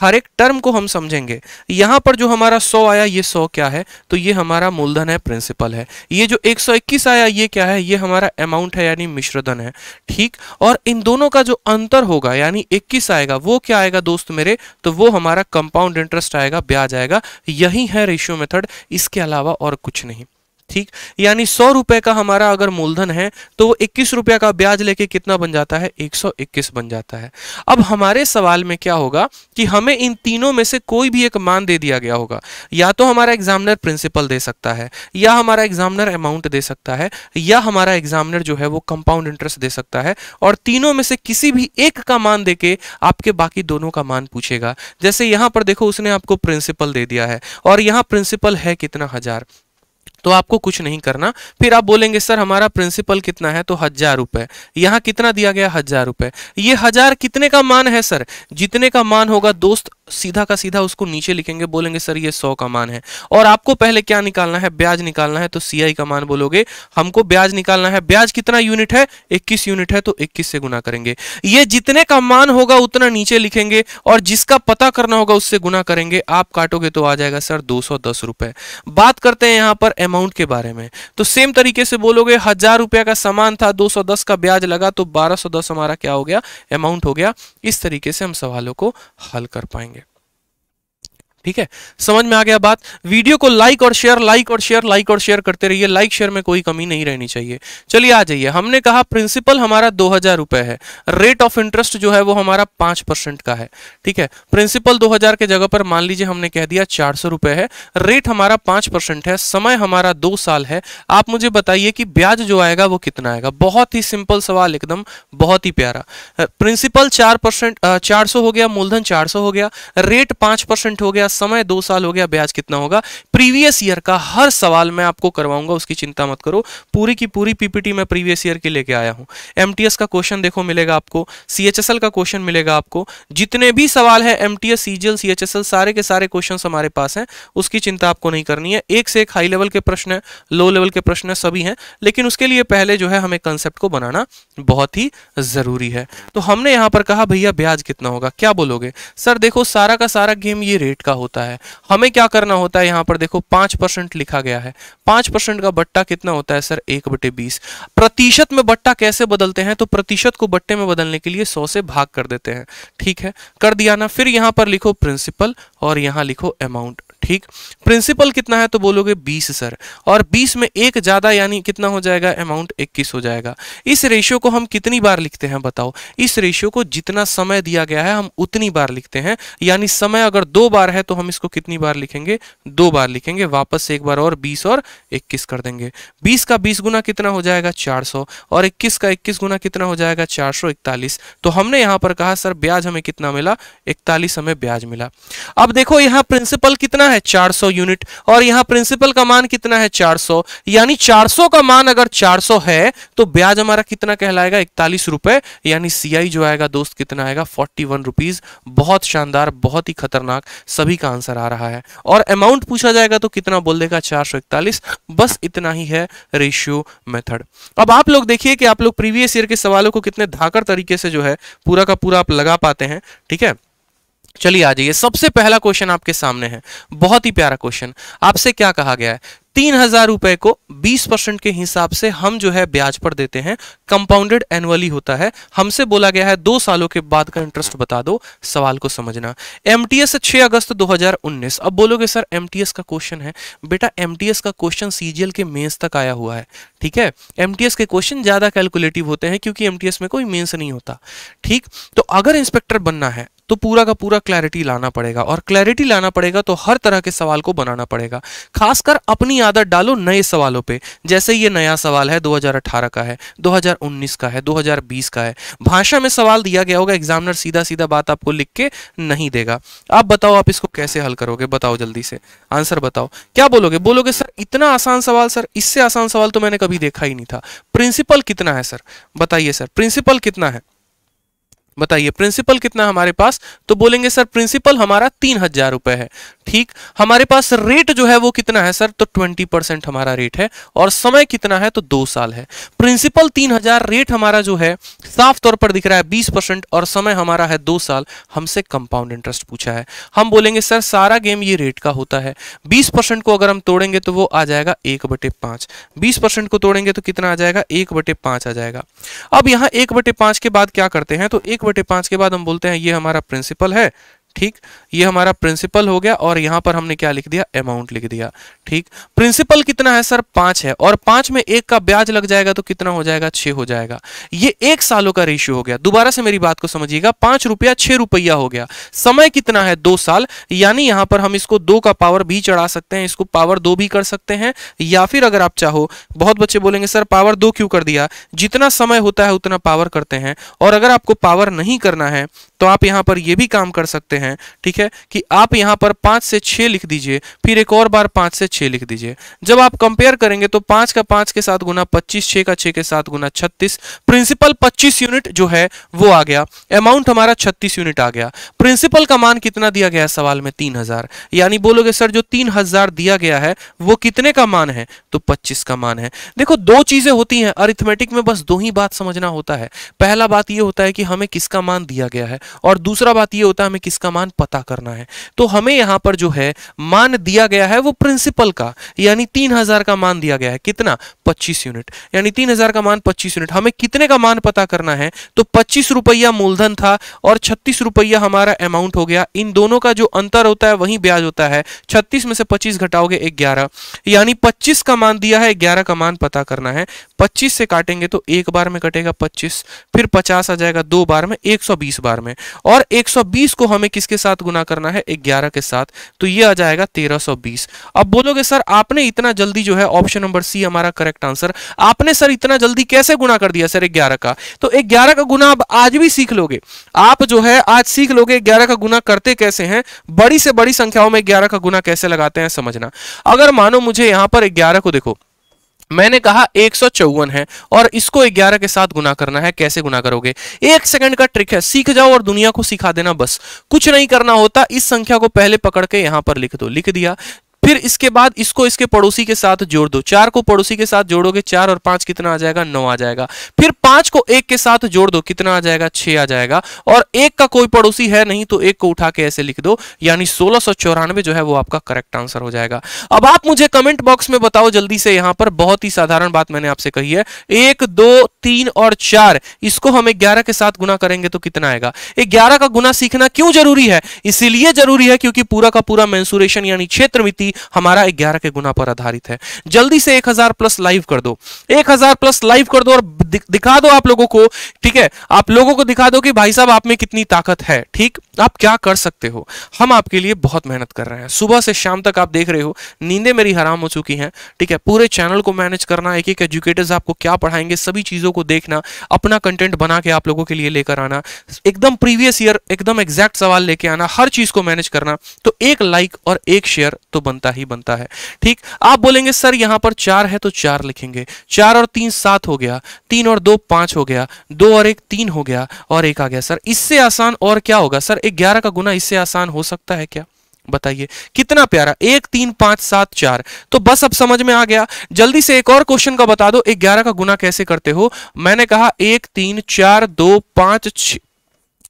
हर एक टर्म को हम समझेंगे यहाँ पर जो हमारा 100 आया ये 100 क्या है तो ये हमारा मूलधन है प्रिंसिपल है ये जो 121 आया ये क्या है ये हमारा अमाउंट है यानी मिश्रधन है ठीक और इन दोनों का जो अंतर होगा यानी इक्कीस आएगा वो क्या आएगा दोस्त मेरे तो वो हमारा कंपाउंड इंटरेस्ट आएगा ब्याज आएगा यही है रेशियो मेथड इसके अलावा और कुछ कुछ नहीं ठीक यानी सौ रुपए का हमारा अगर मूलधन है तो वो इक्कीस रुपया का ब्याज लेके कितना बन जाता है 121 बन जाता है अब हमारे सवाल में क्या होगा कि हमें इन तीनों में से कोई भी एक मान दे दिया गया होगा या तो हमारा एग्जामिनर प्रिंसिपल दे सकता है या हमारा एग्जामिनर अमाउंट दे सकता है या हमारा एग्जामिनर जो है वो कंपाउंड इंटरेस्ट दे सकता है और तीनों में से किसी भी एक का मान दे के आपके बाकी दोनों का मान पूछेगा जैसे यहां पर देखो उसने आपको प्रिंसिपल दे दिया है और यहां प्रिंसिपल है कितना हजार तो आपको कुछ नहीं करना फिर आप बोलेंगे सर हमारा प्रिंसिपल कितना है तो हजार रुपए यहाँ कितना दिया गया हजार रुपए ये हजार कितने का मान है सर जितने का मान होगा दोस्त सीधा का सीधा उसको नीचे लिखेंगे बोलेंगे सर ये सौ का मान है और आपको पहले क्या निकालना है ब्याज निकालना है तो सीआई का मान बोलोगे हमको ब्याज निकालना है ब्याज कितना यूनिट है इक्कीस यूनिट है तो इक्कीस से गुना करेंगे ये जितने का मान होगा उतना नीचे लिखेंगे और जिसका पता करना होगा उससे गुना करेंगे आप काटोगे तो आ जाएगा सर दो सौ बात करते हैं यहां पर एम अमाउंट के बारे में तो सेम तरीके से बोलोगे हजार रुपया का सामान था 210 का ब्याज लगा तो 1210 हमारा क्या हो गया अमाउंट हो गया इस तरीके से हम सवालों को हल कर पाएंगे ठीक है समझ में आ गया बात वीडियो को लाइक और शेयर लाइक और शेयर लाइक और शेयर करते रहिए लाइक शेयर में कोई कमी नहीं रहनी चाहिए चलिए आ जाइए हमने कहा प्रिंसिपल हमारा दो हजार रुपए है रेट ऑफ इंटरेस्ट जो है वो हमारा पांच परसेंट का है ठीक है प्रिंसिपल दो हजार के जगह पर मान लीजिए हमने कह दिया चार सौ रुपए है रेट हमारा पांच परसेंट है समय हमारा दो साल है आप मुझे बताइए कि ब्याज जो आएगा वो कितना आएगा बहुत ही सिंपल सवाल एकदम बहुत ही प्यारा प्रिंसिपल चार परसेंट चार सौ हो गया मूलधन चार सौ हो गया रेट पांच परसेंट हो गया समय दो साल हो गया ब्याज कितना होगा प्रीवियस ईयर का हर सवाल मैं आपको करवाऊंगा उसकी चिंता मत करो पूरी की पूरी पीपीटी मैं प्रीवियस ईयर के लेके आया हूँ एम का क्वेश्चन देखो मिलेगा आपको सी का क्वेश्चन मिलेगा आपको जितने भी सवाल है एम टी एस सारे के सारे क्वेश्चन हमारे पास हैं उसकी चिंता आपको नहीं करनी है एक से एक हाई लेवल के प्रश्न है लो लेवल के प्रश्न है सभी हैं लेकिन उसके लिए पहले जो है हमें कंसेप्ट को बनाना बहुत ही जरूरी है तो हमने यहाँ पर कहा भैया ब्याज कितना होगा क्या बोलोगे सर देखो सारा का सारा गेम ये रेट का होता है हमें क्या करना होता है यहाँ पर देखो देखो पांच परसेंट लिखा गया है पांच परसेंट का बट्टा कितना होता है सर एक बटे बीस प्रतिशत में बट्टा कैसे बदलते हैं तो प्रतिशत को बट्टे में बदलने के लिए सौ से भाग कर देते हैं ठीक है कर दिया ना फिर यहां पर लिखो प्रिंसिपल और यहां लिखो अमाउंट ठीक प्रिंसिपल कितना है तो बोलोगे 20 सर और 20 में एक ज़्यादा यानी कितना हो जाएगा अमाउंट 21 हो जाएगा इस रेशियो को हम कितनी बार लिखते हैं बताओ इस रेशियो को जितना समय दिया गया है हम उतनी बार लिखते हैं यानी समय अगर दो बार है तो हम इसको कितनी बार लिखेंगे दो बार लिखेंगे वापस एक बार और बीस और इक्कीस कर देंगे बीस का बीस गुना कितना हो जाएगा चार और इक्कीस का इक्कीस गुना कितना हो जाएगा चार तो हमने यहां पर कहा सर ब्याज हमें कितना मिला इकतालीस हमें ब्याज मिला अब देखो यहां प्रिंसिपल कितना है 400 यूनिट और यहां प्रिंसिपल का मान कितना है 400 यानी 400 का मान अगर 400 है तो ब्याज हमारा कितना कहलाएगा इकतालीस रुपए यानी सीआई जो आएगा दोस्त कितना आएगा फोर्टी वन रुपीज बहुत शानदार बहुत ही खतरनाक सभी का आंसर आ रहा है और अमाउंट पूछा जाएगा तो कितना बोल देगा चार बस इतना ही है रेशियो मेथड अब आप लोग देखिए कि आप लोग प्रीवियस ईयर के सवालों को कितने धाकर तरीके से जो है पूरा का पूरा आप लगा पाते हैं ठीक है चलिए आ जाइए सबसे पहला क्वेश्चन आपके सामने है बहुत ही प्यारा क्वेश्चन आपसे क्या कहा गया है तीन हजार रुपए को 20 परसेंट के हिसाब से हम जो है ब्याज पर देते हैं कंपाउंडेड एनुअली होता है हमसे बोला गया है दो सालों के बाद का इंटरेस्ट बता दो सवाल को समझना एमटीएस 6 अगस्त 2019 अब बोलोगे सर एमटीएस का क्वेश्चन है बेटा एमटीएस का क्वेश्चन सीजीएल के मेंस तक आया हुआ है ठीक है एस के क्वेश्चन ज्यादा कैलकुलेटिव होते हैं क्योंकि एस में कोई मेंस नहीं होता ठीक तो अगर इंस्पेक्टर बनना है तो पूरा का पूरा क्लैरिटी लाना पड़ेगा और क्लैरिटी लाना पड़ेगा तो हर तरह के सवाल को बनाना पड़ेगा खासकर अपनी आदत डालो नए सवालों पे जैसे ये नया सवाल है 2018 का है 2019 का है 2020 का है भाषा में सवाल दिया गया होगा एग्जामिनर सीधा सीधा बात आपको लिख के नहीं देगा आप बताओ आप इसको कैसे हल करोगे बताओ जल्दी से आंसर बताओ क्या बोलोगे बोलोगे सर इतना आसान सवाल सर इससे आसान सवाल तो मैंने कभी देखा ही नहीं था प्रिंसिपल कितना है सर बताइए सर प्रिंसिपल कितना है बताइए प्रिंसिपल कितना हमारे पास तो बोलेंगे सर प्रिंसिपल हमारा तीन हजार रुपए है ठीक हमारे पास रेट जो है वो कितना है सर तो ट्वेंटी परसेंट हमारा रेट है और समय कितना है तो दो साल है प्रिंसिपल तीन हजार रेट हमारा जो है साफ तौर पर दिख रहा है बीस परसेंट और समय हमारा है दो साल हमसे कंपाउंड इंटरेस्ट पूछा है हम बोलेंगे सर सारा गेम ये रेट का होता है बीस परसेंट को अगर हम तोड़ेंगे तो वो आ जाएगा एक बटे पांच बीस परसेंट को तोड़ेंगे तो कितना आ जाएगा एक बटे आ जाएगा अब यहाँ एक बटे के बाद क्या करते हैं तो एक एक बटे पांच के बाद हम बोलते हैं ये हमारा प्रिंसिपल है ठीक ये हमारा प्रिंसिपल हो गया और यहां पर हमने क्या लिख दिया अमाउंट लिख दिया ठीक प्रिंसिपल कितना है सर पांच है और पांच में एक का ब्याज लग जाएगा तो कितना हो जाएगा छः हो जाएगा ये एक सालों का रेशियो हो गया दोबारा से मेरी बात को समझिएगा पांच रुपया छह रुपया हो गया समय कितना है दो साल यानी यहां पर हम इसको दो का पावर भी चढ़ा सकते हैं इसको पावर दो भी कर सकते हैं या फिर अगर आप चाहो बहुत बच्चे बोलेंगे सर पावर दो क्यों कर दिया जितना समय होता है उतना पावर करते हैं और अगर आपको पावर नहीं करना है तो आप यहां पर यह भी काम कर सकते हैं हैं ठीक है कि आप यहां पर पांच से छह लिख दीजिए फिर एक और बार पांच से छह लिख दीजिए जब आप कंपेयर करेंगे तो पांच का पांच के साथ गुना पच्चीस छह का छह के साथ गुना छत्तीस प्रिंसिपल पच्चीस यूनिट जो है वो आ गया अमाउंट हमारा छत्तीस यूनिट आ गया प्रिंसिपल का मान कितना दिया गया सवाल में तीन यानी बोलोगे सर जो तीन दिया गया है वो कितने का मान है तो पच्चीस का मान है देखो दो चीजें होती हैं अरिथमेटिक में बस दो ही बात समझना होता है पहला बात यह होता है कि हमें किसका मान दिया गया है और दूसरा बात यह होता है हमें किसका का मान पता करना है तो हमें यहां पर जो है मान दिया गया है वो प्रिंसिपल का यानी तीन हजार का मान दिया गया है कितना पच्चीस यूनिट यानी तीन हजार का मान पच्चीस यूनिट हमें कितने का मान पता करना है तो पच्चीस रुपया मूलधन था और छत्तीस रुपया हमारा अमाउंट हो गया इन दोनों का जो अंतर होता है वही ब्याज होता है छत्तीस में से पच्चीस घटाओगे ग्यारह यानी पच्चीस का मान दिया है ग्यारह का मान पता करना है पच्चीस से काटेंगे तो एक बार में कटेगा पच्चीस फिर पचास आ जाएगा दो बार में एक सौ बीस बार में और एक सौ बीस को हमें किसके साथ गुना करना है ग्यारह के साथ तो ये आ जाएगा 1320 अब बोलोगे सर आपने इतना जल्दी जो है ऑप्शन नंबर सी हमारा करेक्ट आंसर आपने सर इतना जल्दी कैसे गुना कर दिया सर ग्यारह का तो ग्यारह का गुना आप आज भी सीख लोगे आप जो है आज सीख लोगे ग्यारह का गुना करते कैसे हैं बड़ी से बड़ी संख्याओं में ग्यारह का गुना कैसे लगाते हैं समझना अगर मानो मुझे यहां पर ग्यारह को देखो मैंने कहा एक है और इसको ग्यारह के साथ गुना करना है कैसे गुना करोगे एक सेकंड का ट्रिक है सीख जाओ और दुनिया को सिखा देना बस कुछ नहीं करना होता इस संख्या को पहले पकड़ के यहां पर लिख दो लिख दिया फिर इसके बाद इसको इसके पड़ोसी के साथ जोड़ दो चार को पड़ोसी के साथ जोड़ोगे चार और पांच कितना आ जाएगा नौ आ जाएगा फिर पांच को एक के साथ जोड़ दो कितना आ जाएगा छह आ जाएगा और एक का कोई पड़ोसी है नहीं तो एक को उठा के ऐसे लिख दो यानी सोलह जो है वो आपका करेक्ट आंसर हो जाएगा अब आप मुझे कमेंट बॉक्स में बताओ जल्दी से यहां पर बहुत ही साधारण बात मैंने आपसे कही है एक दो तीन और चार इसको हम ग्यारह के साथ गुना करेंगे तो कितना आएगा ग्यारह का गुना सीखना क्यों जरूरी है इसीलिए जरूरी है क्योंकि पूरा का पूरा मैंसुरेशन यानी क्षेत्रमिति भी हमारा ग्यारह के गुना पर आधारित है जल्दी से एक हजार प्लस लाइव कर दो एक हजार प्लस लाइव कर दो और दिखा दो आप लोगों को ठीक है आप लोगों को दिखा दो कि भाई साहब आप में कितनी ताकत है ठीक आप क्या कर सकते हो हम आपके लिए बहुत मेहनत कर रहे हैं सुबह से शाम तक आप देख रहे हो नींदे मेरी हराम हो चुकी हैं ठीक है पूरे चैनल को मैनेज करना एक एक एजुकेटर्स आपको क्या पढ़ाएंगे सभी चीज़ों को देखना अपना कंटेंट बना के आप लोगों के लिए लेकर आना एकदम प्रीवियस ईयर एकदम एग्जैक्ट सवाल लेके आना हर चीज़ को मैनेज करना तो एक लाइक और एक शेयर तो बनता बनता ही बनता है ठीक आप बोलेंगे सर यहां पर चार है तो चार लिखेंगे चार और तीन सात हो गया तीन और दो पांच हो गया दो और एक तीन हो गया और एक आ गया सर इससे आसान और क्या होगा सर ग्यारह का गुना इससे आसान हो सकता है क्या बताइए कितना प्यारा एक तीन पांच सात चार तो बस अब समझ में आ गया जल्दी से एक और क्वेश्चन का बता दो ग्यारह का गुना कैसे करते हो मैंने कहा एक तीन चार दो पांच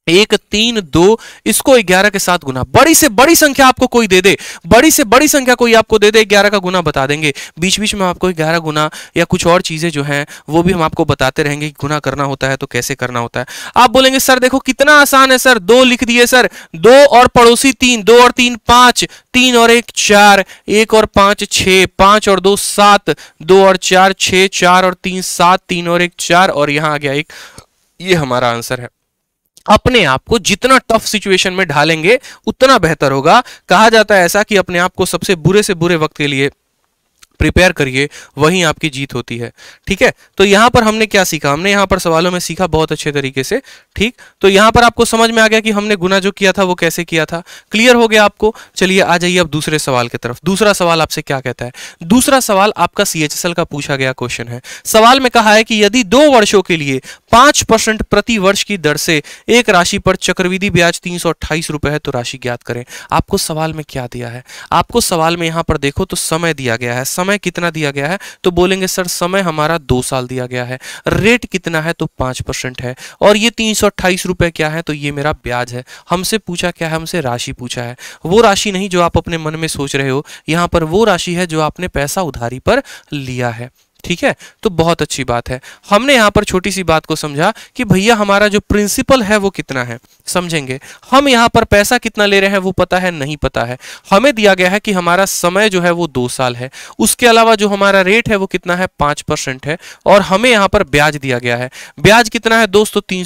एक तीन दो इसको ग्यारह के साथ गुना बड़ी से बड़ी संख्या आपको कोई दे दे बड़ी से बड़ी संख्या कोई आपको दे दे ग्यारह का गुना बता देंगे बीच बीच में आपको ग्यारह गुना या कुछ और चीजें जो हैं वो भी हम आपको बताते रहेंगे कि गुना करना होता है तो कैसे करना होता है आप बोलेंगे सर देखो कितना आसान है सर दो लिख दिए सर दो और पड़ोसी तीन दो और तीन पांच तीन और एक चार एक और पांच छ पांच और दो सात दो और चार छ चार और तीन सात तीन और एक चार और यहां आ गया एक ये हमारा आंसर है अपने आप को जितना टफ सिचुएशन में ढालेंगे उतना बेहतर होगा कहा जाता है ऐसा कि अपने आप को सबसे बुरे से बुरे वक्त के लिए प्रिपेयर करिए वहीं आपकी जीत होती है ठीक है तो यहां पर हमने क्या सीखा हमने यहां पर सवालों में सीखा बहुत अच्छे तरीके से ठीक तो यहां पर आपको समझ में आ गया कि हमने गुना जो किया था वो कैसे किया था क्लियर हो गया आपको चलिए आ जाइए अब दूसरे सवाल की तरफ दूसरा सवाल आपसे क्या कहता है दूसरा सवाल आपका सी का पूछा गया क्वेश्चन है सवाल में कहा है कि यदि दो वर्षों के लिए पांच परसेंट प्रति वर्ष की दर से एक राशि पर चक्रविधि ब्याज तीन सौ अट्ठाईस रुपए है तो राशि ज्ञात करें आपको सवाल में क्या दिया है आपको सवाल में यहां पर देखो तो समय दिया गया है समय कितना दिया गया है तो बोलेंगे सर समय हमारा दो साल दिया गया है रेट कितना है तो पांच परसेंट है और ये तीन सौ अट्ठाईस रुपए क्या है तो ये मेरा ब्याज है हमसे पूछा क्या है हमसे राशि पूछा है वो राशि नहीं जो आप अपने मन में सोच रहे हो यहां पर वो राशि है जो आपने पैसा उधारी पर लिया है ठीक है तो बहुत अच्छी बात है हमने यहाँ पर छोटी सी बात को समझा कि भैया हमारा जो प्रिंसिपल है वो कितना है समझेंगे हम यहाँ पर पैसा कितना ले रहे हैं वो पता है नहीं पता है हमें दिया गया है कि हमारा समय जो है वो दो साल है उसके अलावा जो हमारा रेट है वो कितना है पांच परसेंट है और हमें यहाँ पर ब्याज दिया गया है ब्याज कितना है दोस्तों तीन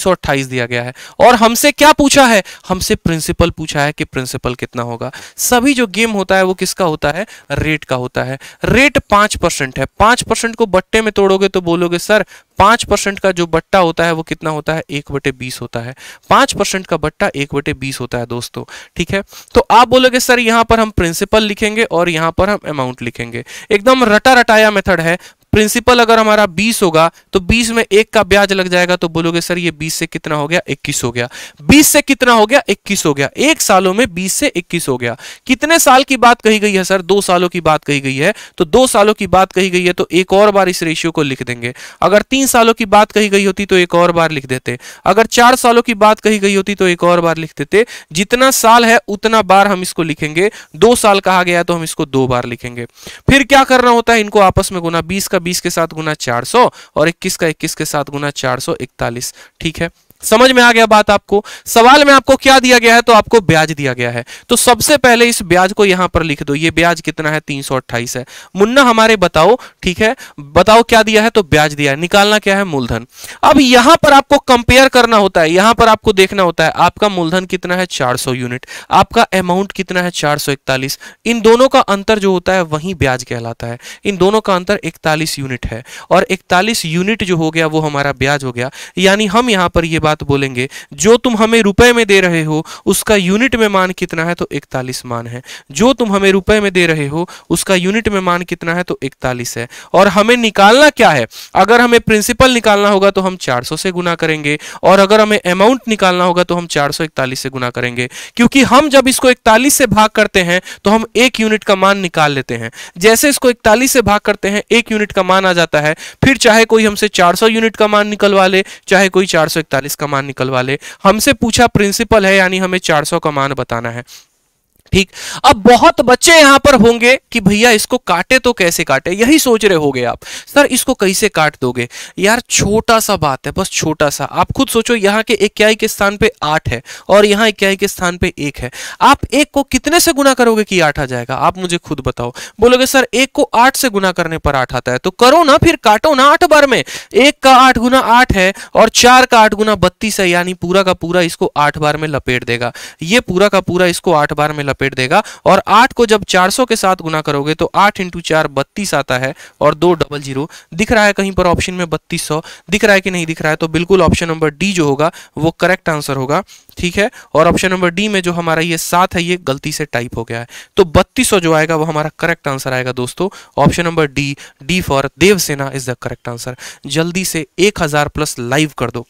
दिया गया है और हमसे क्या पूछा है हमसे प्रिंसिपल पूछा है कि प्रिंसिपल कितना होगा सभी जो गेम होता है वो किसका होता है रेट का होता है रेट पांच है पांच को बट्टे में तोड़ोगे तो बोलोगे सर पांच परसेंट का जो बट्टा होता है वो कितना होता है एक बटे बीस होता है पांच परसेंट का बट्टा एक बटे बीस होता है दोस्तों ठीक है तो आप बोलोगे सर यहां पर हम प्रिंसिपल लिखेंगे और यहां पर हम अमाउंट लिखेंगे एकदम रटा रटाया मेथड है प्रिंसिपल अगर हमारा 20 होगा तो 20 में एक का ब्याज लग जाएगा तो बोलोगे सर ये 20 से कितना हो गया 21 हो गया 20 से कितना हो गया 21 हो गया एक सालों में 20 से 21 हो गया कितने साल की बात कही गई है सर दो सालों की बात कही गई है तो दो सालों की बात कही गई है तो एक और बार इस रेशियो को लिख देंगे अगर तीन सालों की बात कही गई होती तो एक और बार लिख देते अगर चार सालों की बात कही गई होती तो एक और बार लिख देते जितना साल है उतना बार हम इसको लिखेंगे दो साल कहा गया तो हम इसको दो बार लिखेंगे फिर क्या करना होता है इनको आपस में गुना बीस का 120 के साथ गुना चार सौ और इक्कीस का इक्कीस के साथ गुना चार सौ इकतालीस ठीक है समझ में आ गया बात आपको सवाल में आपको क्या दिया गया है तो आपको ब्याज दिया गया है तो सबसे पहले इस ब्याज को यहां पर लिख दो ये ब्याज कितना है तीन है मुन्ना हमारे बताओ ठीक है बताओ क्या दिया है तो ब्याज दिया है निकालना क्या है मूलधन अब यहां पर आपको कंपेयर करना होता है यहां पर आपको देखना होता है आपका मूलधन कितना है सौ यूनिट आपका अमाउंट कितना है इकतालीस इन दोनों का अंतर जो होता है वही ब्याज कहलाता है इन दोनों का अंतर इकतालीस यूनिट है और इकतालीस यूनिट जो हो गया वो हमारा ब्याज हो गया यानी हम यहां पर यह बात बोलेंगे जो तुम हमें रुपए में दे रहे हो उसका यूनिट में मान कितना है तो इकतालीस मान है जो तुम हमें रुपए में दे रहे हो उसका यूनिट में मान कितना है तो इकतालीस है और हमें निकालना क्या है अगर हमें प्रिंसिपल निकालना होगा तो हम चार से गुना करेंगे और अगर हमें अमाउंट निकालना होगा तो हम चार से गुना करेंगे क्योंकि हम जब इसको इकतालीस से भाग करते हैं तो हम एक यूनिट का मान निकाल लेते हैं जैसे इसको इकतालीस से भाग करते हैं एक यूनिट का मान आ जाता है फिर चाहे कोई हमसे 400 यूनिट का मान निकलवा ले चाहे कोई 441 कमान निकलवा ले हमसे पूछा प्रिंसिपल है यानी हमें 400 का मान बताना है ठीक अब बहुत बच्चे यहां पर होंगे कि भैया इसको काटे तो कैसे काटे यही सोच रहे होंगे आप सर इसको कैसे काट दोगे यार छोटा सा बात है बस छोटा सा आप खुद सोचो यहाँ के इक्याई के स्थान पे आठ है और यहाँ इक्याई के स्थान पे एक है आप एक को कितने से गुना करोगे कि आठ आ जाएगा आप मुझे खुद बताओ बोलोगे सर एक को आठ से गुना करने पर आठ आता है तो करो ना फिर काटो ना आठ बार में एक का आठ गुना आठ है और चार का आठ गुना बत्तीस है यानी पूरा का पूरा इसको आठ बार में लपेट देगा ये पूरा का पूरा इसको आठ बार में लपेट देगा और आठ को जब चार के साथ गुना करोगे तो आठ इंटू चार आता है और दो डबल जीरो दिख रहा है कहीं पर ऑप्शन में बत्तीस सौ दिख रहा है कि नहीं दिख रहा है तो बिल्कुल ऑप्शन नंबर डी जो होगा वो करेक्ट आंसर होगा ठीक है और ऑप्शन नंबर डी में जो हमारा ये सात है ये गलती से टाइप हो गया है तो बत्तीस जो आएगा वो हमारा करेक्ट आंसर आएगा दोस्तों option number D D for Devsena is the correct answer जल्दी से एक हजार प्लस लाइव कर दो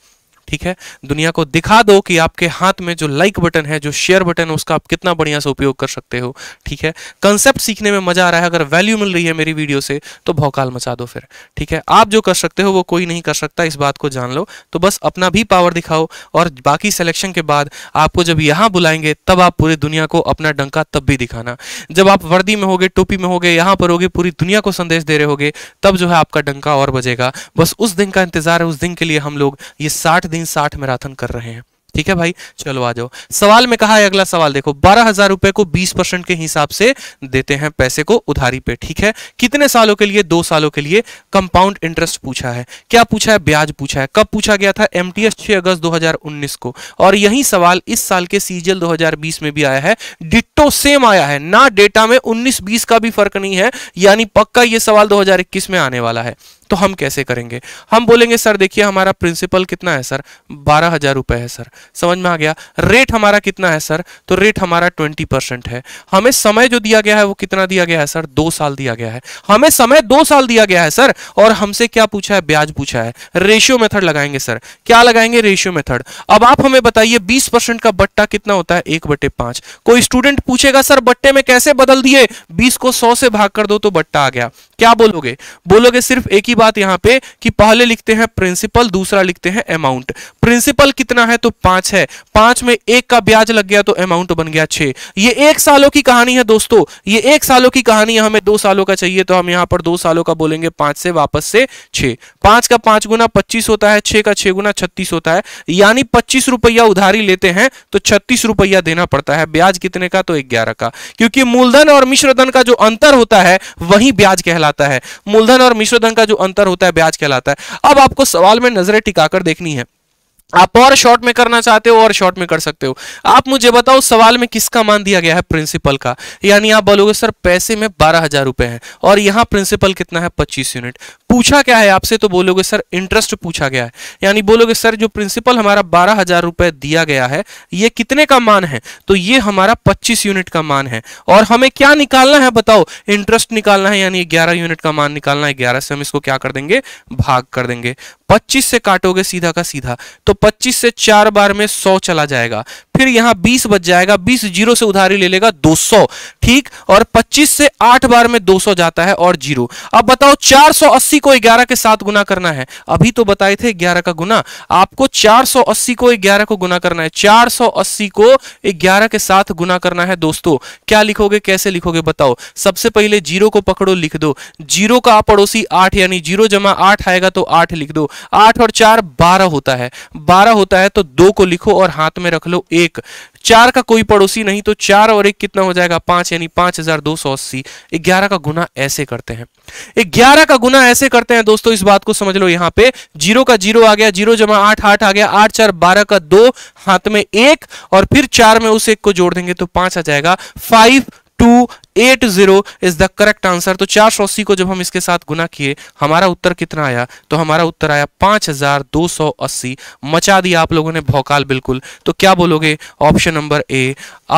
ठीक है दुनिया को दिखा दो कि आपके हाथ में जो लाइक बटन है जो शेयर बटन है उसका आप कितना बढ़िया से उपयोग कर सकते हो ठीक है कंसेप्ट सीखने में मजा आ रहा है अगर वैल्यू मिल रही है मेरी वीडियो से तो भौकाल मचा दो फिर ठीक है आप जो कर सकते हो वो कोई नहीं कर सकता इस बात को जान लो तो बस अपना भी पावर दिखाओ और बाकी सिलेक्शन के बाद आपको जब यहां बुलाएंगे तब आप पूरी दुनिया को अपना डंका तब भी दिखाना जब आप वर्दी में हो टोपी में गए यहां पर होगे पूरी दुनिया को संदेश दे रहे होगे तब जो है आपका डंका और बजेगा बस उस दिन का इंतजार है उस दिन के लिए हम लोग ये साठ दिन साठ मैराथन कर रहे हैं ठीक है भाई चलो आ जाओ सवाल में कहा है अगला सवाल देखो बारह हजार रुपए को बीस परसेंट के हिसाब से देते हैं पैसे को उधारी पे ठीक है कितने सालों के लिए दो सालों के लिए कंपाउंड इंटरेस्ट पूछा है क्या पूछा है ब्याज पूछा है कब पूछा गया था एम टी अगस्त 2019 को और यही सवाल इस साल के सीजल 2020 में भी आया है डिट्टो सेम आया है ना डेटा में उन्नीस बीस का भी फर्क नहीं है यानी पक्का यह सवाल दो में आने वाला है तो हम कैसे करेंगे हम बोलेंगे सर देखिए हमारा प्रिंसिपल कितना है सर बारह हजार रुपए है सर समझ में आ गया रेट हमारा कितना है सर तो रेट हमारा ट्वेंटी परसेंट है हमें समय जो दिया गया है वो कितना दिया गया है सर दो साल दिया गया है हमें समय दो साल दिया गया है सर और हमसे क्या पूछा है ब्याज पूछा है रेशियो मेथड लगाएंगे सर क्या लगाएंगे रेशियो मेथड अब आप हमें बताइए बीस परसेंट का बट्टा कितना होता है एक बटे पांच कोई स्टूडेंट पूछेगा सर बट्टे में कैसे बदल दिए बीस को सौ से भाग कर दो तो बट्टा आ गया क्या बोलोगे बोलोगे सिर्फ एक ही बात यहां पे कि पहले लिखते हैं प्रिंसिपल दूसरा लिखते हैं अमाउंट प्रिंसिपल कितना है तो पांच है पांच में एक का ब्याज लग गया तो अमाउंट बन गया छह ये एक सालों की कहानी है दोस्तों ये एक सालों की कहानी हमें दो सालों का चाहिए तो हम यहां पर दो सालों का बोलेंगे पांच से वापस से छह पांच का पांच गुना पच्चीस होता है छह का छह गुना छत्तीस होता है यानी पच्चीस रुपया उधारी लेते हैं तो छत्तीस रुपया देना पड़ता है ब्याज कितने का तो ग्यारह का क्योंकि मूलधन और मिश्रधन का जो अंतर होता है वही ब्याज कहलाता है मूलधन और मिश्रधन का जो अंतर होता है ब्याज कहलाता है अब आपको सवाल में नजरें टिकाकर देखनी है आप और शॉर्ट में करना चाहते हो और शॉर्ट में कर सकते हो आप मुझे बताओ सवाल में किसका मान दिया गया है प्रिंसिपल का यानी आप बोलोगे सर पैसे में बारह हजार रुपए है और यहाँ प्रिंसिपल कितना है पच्चीस यूनिट पूछा क्या है आपसे तो बोलोगे सर इंटरेस्ट पूछा गया है यानी बोलोगे सर जो प्रिंसिपल हमारा बारह हजार रुपए दिया गया है ये कितने का मान है तो ये हमारा पच्चीस यूनिट का मान है और हमें क्या निकालना है बताओ इंटरेस्ट निकालना है यानी ग्यारह यूनिट का मान निकालना है ग्यारह से हम इसको क्या कर देंगे भाग कर देंगे 25 से काटोगे सीधा का सीधा तो 25 से चार बार में 100 चला जाएगा फिर यहां 20 बच जाएगा 20 जीरो से उधारी ले लेगा 200 ठीक और 25 से 8 बार में 200 जाता है और जीरो अब बताओ 480 को 11 के साथ गुना करना है अभी तो बताए थे 11 का गुना आपको 480 को 11 को गुना करना है 480 को 11 के साथ गुना करना है दोस्तों क्या लिखोगे कैसे लिखोगे बताओ सबसे पहले जीरो को पकड़ो लिख दो जीरो का पड़ोसी आठ यानी जीरो जमा आठ आएगा तो आठ लिख दो आठ और चार बारह होता है बारह होता है तो दो को लिखो और हाथ में रख लो एक एक चार का कोई पड़ोसी नहीं तो चार और एक कितना हो जाएगा पांच यानी पांच हजार दो सौ अस्सी ग्यारह का गुना ऐसे करते हैं ग्यारह का गुना ऐसे करते हैं दोस्तों इस बात को समझ लो यहाँ पे जीरो का जीरो आ गया जीरो जमा आठ आठ आ गया आठ चार बारह का दो हाथ में एक और फिर चार में उस एक को जोड़ देंगे तो पांच आ जाएगा five two eight zero is the correct answer तो चार सौ अस्सी को जब हम इसके साथ गुना किए हमारा उत्तर कितना आया तो हमारा उत्तर आया पांच हजार दो सौ अस्सी मचा दिया आप लोगों ने भौकाल बिल्कुल तो क्या बोलोगे ऑप्शन नंबर ए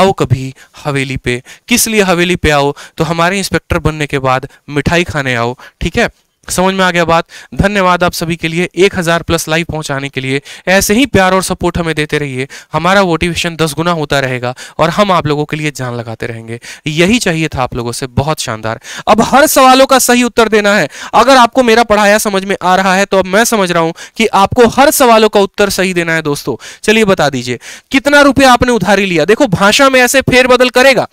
आओ कभी हवेली पे किस लिए हवेली पे आओ तो हमारे इंस्पेक्टर बनने के बाद मिठाई खाने आओ ठीक है समझ में आ गया बात धन्यवाद आप सभी के लिए 1000 प्लस लाइव पहुंचाने के लिए ऐसे ही प्यार और सपोर्ट हमें देते रहिए हमारा मोटिवेशन दस गुना होता रहेगा और हम आप लोगों के लिए जान लगाते रहेंगे यही चाहिए था आप लोगों से बहुत शानदार अब हर सवालों का सही उत्तर देना है अगर आपको मेरा पढ़ाया समझ में आ रहा है तो अब मैं समझ रहा हूं कि आपको हर सवालों का उत्तर सही देना है दोस्तों चलिए बता दीजिए कितना रुपया आपने उधारी लिया देखो भाषा में ऐसे फेरबदल करेगा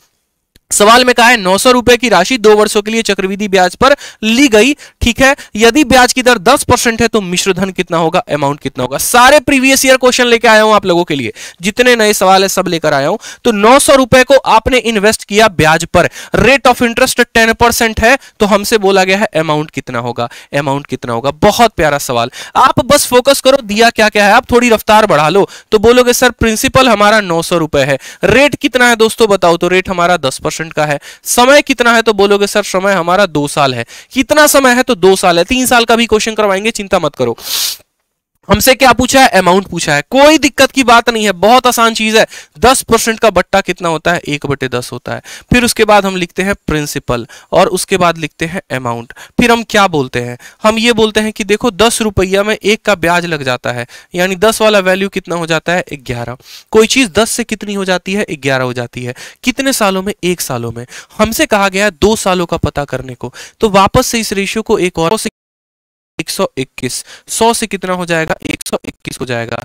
सवाल में कहा है नौ सौ रुपए की राशि दो वर्षों के लिए चक्रविधि ब्याज पर ली गई ठीक है यदि ब्याज की दर 10 परसेंट है तो मिश्र धन कितना होगा अमाउंट कितना होगा सारे प्रीवियस ईयर क्वेश्चन लेकर आया हूं आप लोगों के लिए जितने नए सवाल है सब लेकर आया हूं तो नौ रुपए को आपने इन्वेस्ट किया ब्याज पर rate of interest ten percent है तो हमसे बोला गया है अमाउंट कितना होगा अमाउंट कितना होगा बहुत प्यारा सवाल आप बस फोकस करो दिया क्या क्या है आप थोड़ी रफ्तार बढ़ा लो तो बोलोगे सर प्रिंसिपल हमारा नौ रुपए है रेट कितना है दोस्तों बताओ तो रेट हमारा दस का है समय कितना है तो बोलोगे सर समय हमारा दो साल है कितना समय है तो दो साल है तीन साल का भी क्वेश्चन करवाएंगे चिंता मत करो हमसे क्या पूछा है अमाउंट पूछा है कोई दिक्कत की बात नहीं है बहुत आसान चीज है दस परसेंट का बट्टा कितना होता है एक बटे दस होता है फिर उसके बाद हम लिखते हैं प्रिंसिपल और उसके बाद लिखते हैं अमाउंट फिर हम क्या बोलते हैं हम ये बोलते हैं कि देखो दस रुपया में एक का ब्याज लग जाता है यानी दस वाला वैल्यू कितना हो जाता है ग्यारह कोई चीज दस से कितनी हो जाती है ग्यारह हो जाती है कितने सालों में एक सालों में हमसे कहा गया है दो सालों का पता करने को तो वापस से इस रेशियो को एक और सौ इक्कीस सौ से कितना हो जाएगा एक सौ इक्कीस हो जाएगा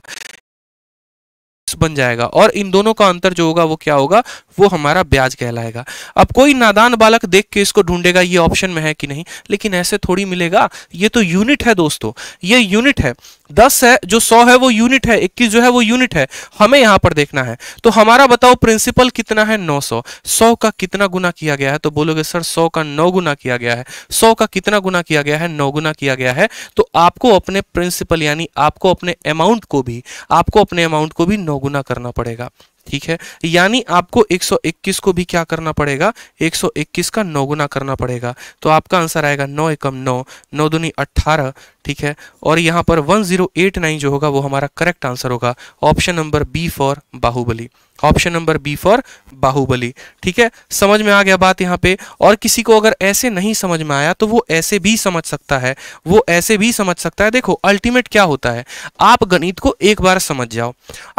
बन जाएगा और इन दोनों का अंतर जो होगा वो क्या होगा वो हमारा ब्याज कहलाएगा अब कोई नादान बालक देख के इसको ढूंढेगा ये ऑप्शन में है कि नहीं लेकिन ऐसे थोड़ी मिलेगा ये तो यूनिट है दोस्तों ये यूनिट है दस है जो सौ है वो यूनिट है इक्कीस जो है वो यूनिट है हमें यहां पर देखना है तो हमारा बताओ प्रिंसिपल कितना है नौ सौ सौ का कितना गुना किया गया है तो बोलोगे सर सौ का नौ गुना किया गया है सौ का कितना गुना किया गया है नौ गुना किया गया है तो आपको अपने प्रिंसिपल यानी आपको अपने अमाउंट को भी आपको अपने अमाउंट को भी नौ गुना करना पड़ेगा ठीक है यानी आपको 121 को भी क्या करना पड़ेगा 121 का नौ गुना करना पड़ेगा तो आपका आंसर आएगा नौ एकम नौ नौ दुनी अट्ठारह ठीक है और यहां पर 1089 जो होगा वो हमारा करेक्ट आंसर होगा option number B for Baahubali option number B for Baahubali ठीक है समझ में आ गया बात यहाँ पे और किसी को अगर ऐसे नहीं समझ में आया तो वो ऐसे भी समझ सकता है वो ऐसे भी समझ सकता है देखो अल्टीमेट क्या होता है आप गणित को एक बार समझ जाओ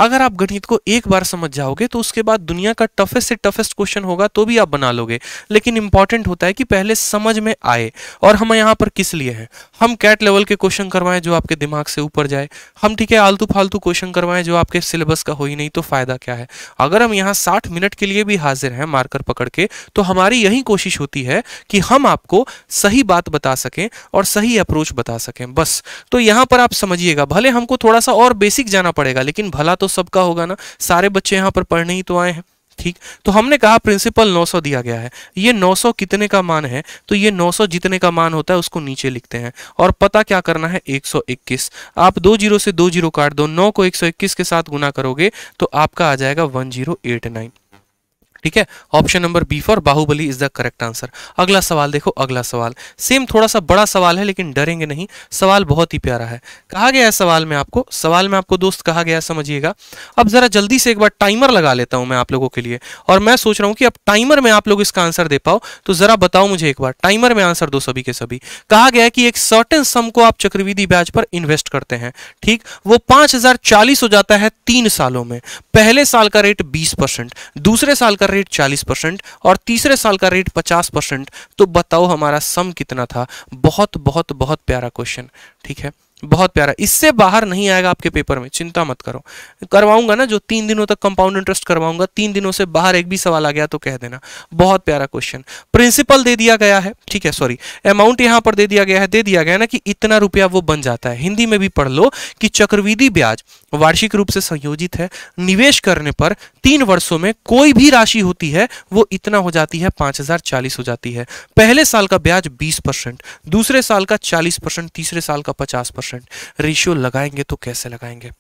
अगर आप गणित को एक बार समझ जाओगे तो उसके बाद दुनिया का टफेस्ट से टफेस्ट क्वेश्चन होगा तो भी आप बना लोगे लेकिन इंपॉर्टेंट होता है कि पहले समझ में आए और हम यहाँ पर किस लिए हैं हम कैट लेवल के क्वेश्चन करवाएं जो आपके दिमाग से ऊपर जाए हम ठीक है आलतू फालतू क्वेश्चन करवाएं जो आपके सिलेबस का हो ही नहीं तो फायदा क्या है अगर हम यहाँ साठ मिनट के लिए भी हाजिर हैं मार्कर पकड़ के तो हमारी यही कोशिश होती है कि हम आपको सही बात बता सकें और सही अप्रोच बता सकें बस तो यहाँ पर आप समझिएगा भले हमको थोड़ा सा और बेसिक जाना पड़ेगा लेकिन भला तो सबका होगा ना सारे बच्चे यहाँ पर पढ़ने ही तो आए हैं ठीक तो हमने कहा प्रिंसिपल 900 दिया गया है ये 900 कितने का मान है तो ये 900 जितने का मान होता है उसको नीचे लिखते हैं और पता क्या करना है 121 आप दो जीरो से दो जीरो काट दो नौ को 121 के साथ गुना करोगे तो आपका आ जाएगा 1089 ठीक है option number B for Baahubali is the correct answer अगला सवाल देखो अगला सवाल सेम थोड़ा सा बड़ा सवाल है लेकिन डरेंगे नहीं सवाल बहुत ही प्यारा है कहा गया है सवाल में आपको सवाल में आपको दोस्त कहा गया समझिएगा अब जरा जल्दी से एक बार टाइमर लगा लेता हूं मैं आप लोगों के लिए और मैं सोच रहा हूं कि अब टाइमर में आप लोग इसका आंसर दे पाओ तो जरा बताओ मुझे एक बार टाइमर में आंसर दो सभी के सभी कहा गया है कि एक सर्टन सम को आप चक्रविधि ब्याज पर इन्वेस्ट करते हैं ठीक वो पांच हो जाता है तीन सालों में पहले साल का रेट बीस दूसरे साल का रेट 40 परसेंट और तीसरे साल का रेट 50 परसेंट तो बताओ हमारा सम कितना था बहुत बहुत बहुत प्यारा क्वेश्चन ठीक है बहुत प्यारा इससे बाहर नहीं आएगा आपके पेपर में चिंता मत करो करवाऊंगा ना जो तीन दिनों तक कंपाउंड इंटरेस्ट करवाऊंगा तीन दिनों से बाहर एक भी सवाल आ गया तो कह देना बहुत प्यारा क्वेश्चन प्रिंसिपल दे दिया गया है ठीक है सॉरी अमाउंट यहां पर दे दिया गया है दे दिया गया ना कि इतना रुपया वो बन जाता है हिंदी में भी पढ़ लो कि चक्रविधि ब्याज वार्षिक रूप से संयोजित है निवेश करने पर तीन वर्षों में कोई भी राशि होती है वो इतना हो जाती है पांच हजार चालीस हो जाती है पहले साल का ब्याज बीस परसेंट दूसरे साल का चालीस परसेंट तीसरे साल का पचास परसेंट परसेंट रेशियो लगाएंगे तो कैसे लगाएंगे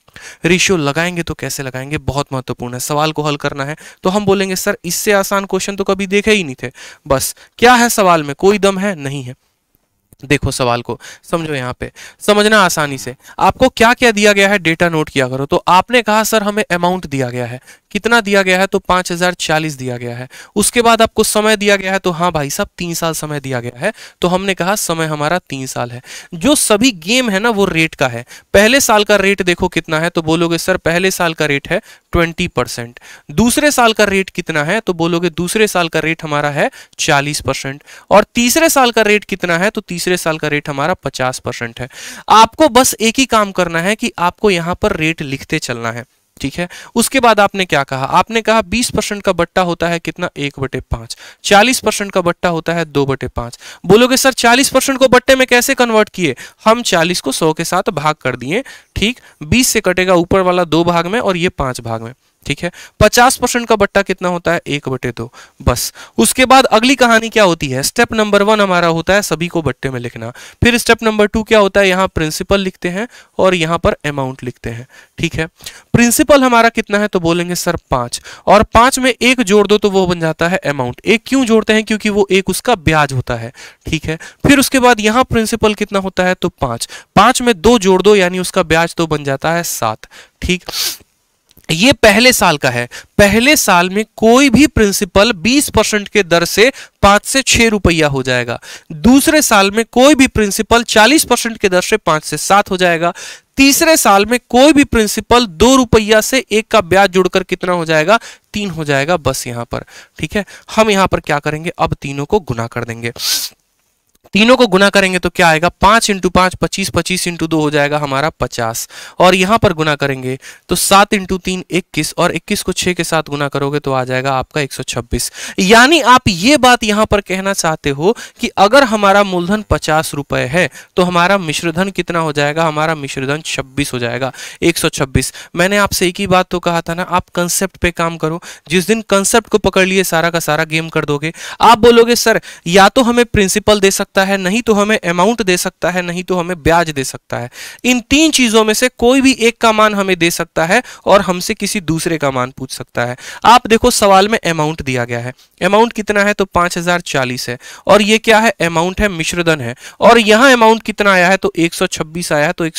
रेशियो लगाएंगे तो कैसे लगाएंगे बहुत महत्वपूर्ण है सवाल को हल करना है तो हम बोलेंगे सर इससे आसान क्वेश्चन तो कभी देखे ही नहीं थे बस क्या है सवाल में कोई दम है नहीं है देखो सवाल को समझो यहाँ पे समझना आसानी से आपको क्या क्या दिया गया है डेटा नोट किया करो तो आपने कहा सर हमें अमाउंट दिया गया है कितना दिया गया है तो पांच हजार चालीस दिया गया है उसके बाद आपको समय दिया गया है तो हाँ भाई साहब तीन साल समय दिया गया है तो हमने कहा समय हमारा तीन साल है जो सभी गेम है ना वो रेट का है पहले साल का रेट देखो कितना है तो बोलोगे सर पहले साल का रेट है ट्वेंटी परसेंट दूसरे साल का रेट कितना है तो बोलोगे दूसरे साल का रेट हमारा है चालीस परसेंट और तीसरे साल का रेट कितना है तो तीसरे तीसरे साल का रेट हमारा पचास परसेंट है आपको बस एक ही काम करना है कि आपको यहां पर रेट लिखते चलना है ठीक है उसके बाद आपने क्या कहा आपने कहा 20 परसेंट का बट्टा होता है कितना एक बटे पांच चालीस परसेंट का बट्टा होता है दो बटे पांच बोलोगे सर 40 परसेंट को बट्टे में कैसे कन्वर्ट किए हम 40 को 100 के साथ भाग कर दिए ठीक 20 से कटेगा ऊपर वाला दो भाग में और ये पांच भाग में ठीक है पचास परसेंट का बट्टा कितना होता है एक बटे दो बस उसके बाद अगली कहानी क्या होती है स्टेप नंबर वन हमारा होता है सभी को बट्टे में लिखना फिर स्टेप नंबर टू क्या होता है यहाँ प्रिंसिपल लिखते हैं और यहाँ पर अमाउंट लिखते हैं ठीक है प्रिंसिपल हमारा कितना है तो बोलेंगे सर पांच और पांच में एक जोड़ दो तो वो बन जाता है अमाउंट एक क्यों जोड़ते हैं क्योंकि वो एक उसका ब्याज होता है ठीक है फिर उसके बाद यहाँ प्रिंसिपल कितना होता है तो पांच पांच में दो जोड़ दो यानी उसका ब्याज तो बन जाता है सात ठीक ये पहले साल का है पहले साल में कोई भी प्रिंसिपल 20 परसेंट के दर से पांच से छह रुपया हो जाएगा दूसरे साल में कोई भी प्रिंसिपल 40 परसेंट के दर से पांच से सात हो जाएगा तीसरे साल में कोई भी प्रिंसिपल दो रुपया से एक का ब्याज जुड़कर कितना हो जाएगा तीन हो जाएगा बस यहां पर ठीक है हम यहां पर क्या करेंगे अब तीनों को गुना कर देंगे तीनों को गुना करेंगे तो क्या आएगा पांच इंटू पांच पच्चीस पच्चीस इंटू दो हो जाएगा हमारा पचास और यहां पर गुना करेंगे तो सात इंटू तीन इक्कीस और इक्कीस को छह के साथ गुना करोगे तो आ जाएगा आपका एक सौ छब्बीस यानी आप ये बात यहां पर कहना चाहते हो कि अगर हमारा मूलधन पचास रुपए है तो हमारा मिश्रधन कितना हो जाएगा हमारा मिश्रधन छब्बीस हो जाएगा एक सौ छब्बीस मैंने आपसे एक ही बात तो कहा था ना आप कंसेप्ट पे काम करो जिस दिन कंसेप्ट को पकड़ लिए सारा का सारा गेम कर दोगे आप बोलोगे सर या तो हमें प्रिंसिपल दे सकते सकता है नहीं तो हमें अमाउंट दे सकता है नहीं तो हमें ब्याज दे सकता है इन तीन चीज़ों में से कोई भी एक का मान हमें दे सकता है और हमसे किसी दूसरे का मान पूछ सकता है आप देखो सवाल में अमाउंट दिया गया है अमाउंट कितना है तो पाँच है और ये क्या है अमाउंट है मिश्रधन है और यहां अमाउंट कितना आया है तो एक आया है तो एक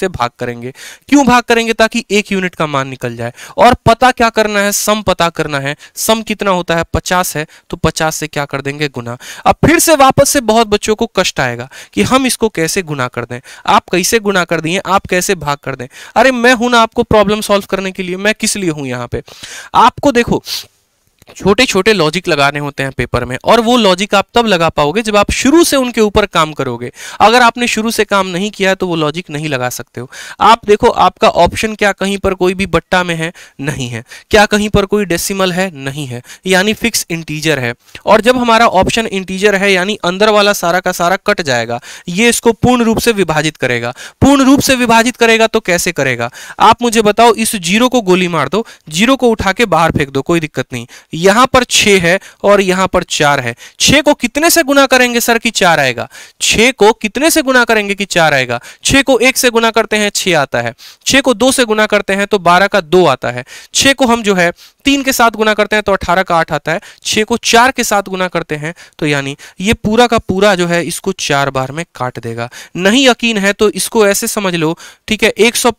से भाग करेंगे क्यों भाग करेंगे ताकि एक यूनिट का मान निकल जाए और पता क्या करना है सम पता करना है सम कितना होता है पचास है तो पचास से क्या कर देंगे गुना अब फिर से वापस से बहुत बच्चों को कष्ट आएगा कि हम इसको कैसे गुना कर दें आप कैसे गुना कर दिए आप कैसे भाग कर दें अरे मैं हूं ना आपको प्रॉब्लम सॉल्व करने के लिए मैं किस लिए हूं यहां पे आपको देखो छोटे छोटे लॉजिक लगाने होते हैं पेपर में और वो लॉजिक आप तब लगा पाओगे जब आप शुरू से उनके ऊपर काम करोगे अगर आपने शुरू से काम नहीं किया तो वो लॉजिक नहीं लगा सकते हो आप देखो आपका ऑप्शन क्या कहीं पर कोई भी बट्टा में है नहीं है क्या कहीं पर कोई डेसिमल है नहीं है यानी फिक्स इंटीजर है और जब हमारा ऑप्शन इंटीजर है यानी अंदर वाला सारा का सारा कट जाएगा ये इसको पूर्ण रूप से विभाजित करेगा पूर्ण रूप से विभाजित करेगा तो कैसे करेगा आप मुझे बताओ इस जीरो को गोली मार दो जीरो को उठा के बाहर फेंक दो कोई दिक्कत नहीं यहां पर छ है और यहां पर चार है छह को कितने से गुना करेंगे सर कि चार आएगा छह को कितने से गुना करेंगे कि चार आएगा छह को एक से गुना करते हैं छह आता है छह को दो से गुना करते हैं तो बारह का दो आता है छह को हम जो है तीन के साथ गुना करते हैं तो अठारह का आठ आता है छह को चार के साथ गुना करते हैं तो यानी ये पूरा का पूरा जो है इसको चार बार में काट देगा नहीं यकीन है तो इसको ऐसे समझ लो ठीक है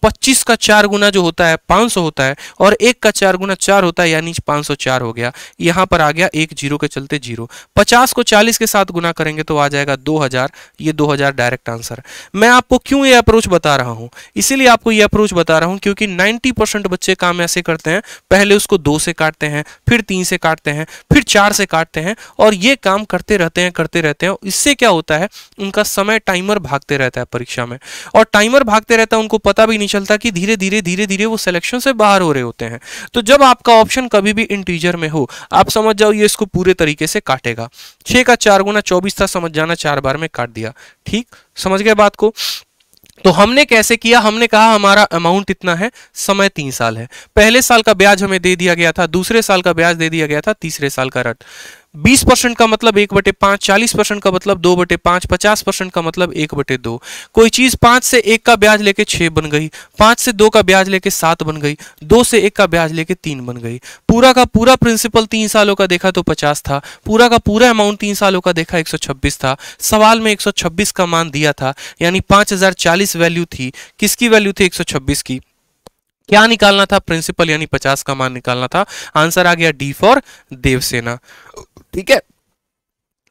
पच्चीस का चार गुना जो होता है सौ होता है और एक का चार गुना चार होता है यानी चार हो गया गया यहां पर आ गया एक जीरो के चलते जीरो पचास को चालीस के साथ गुना करेंगे तो आ जाएगा दो हजार ये दो हजार डायरेक्ट आंसर मैं आपको क्यों ये अप्रोच बता रहा हूं इसीलिए आपको ये अप्रोच बता रहा हूं क्योंकि नाइन्टी परसेंट बच्चे काम ऐसे करते हैं पहले उसको दो से काटते हैं फिर तीन से काटते हैं फिर चार से काटते हैं और ये काम करते रहते हैं करते रहते हैं इससे क्या होता है उनका समय टाइमर भागते रहता है परीक्षा में और टाइमर भागते रहता है उनको पता भी नहीं चलता कि धीरे धीरे धीरे धीरे वो सिलेक्शन से बाहर हो रहे होते हैं तो जब आपका ऑप्शन कभी भी इंटीजर में हो आप समझ जाओ ये इसको पूरे तरीके से काटेगा छः का चार गुना चौबीस था समझ जाना चार बार में काट दिया ठीक समझ गया बात को तो हमने कैसे किया हमने कहा हमारा अमाउंट इतना है समय तीन साल है पहले साल का ब्याज हमें दे दिया गया था दूसरे साल का ब्याज दे दिया गया था तीसरे साल का रट बीस परसेंट का मतलब एक बटे पांच चालीस परसेंट का मतलब दो बटे पांच पचास परसेंट का मतलब एक बटे दो कोई चीज पांच से एक का ब्याज लेके छह बन गई पांच से दो का ब्याज लेके सात बन गई दो से एक का ब्याज लेके तीन बन गई पूरा का पूरा प्रिंसिपल तीन सालों का देखा तो पचास था पूरा का पूरा अमाउंट तीन सालों का देखा एक सौ छब्बीस था सवाल में एक सौ छब्बीस का मान दिया था यानी पांच हजार चालीस वैल्यू थी किसकी वैल्यू थी एक सौ छब्बीस की क्या निकालना था प्रिंसिपल यानी पचास का मान निकालना था आंसर आ गया डी फॉर देवसेना ठीक है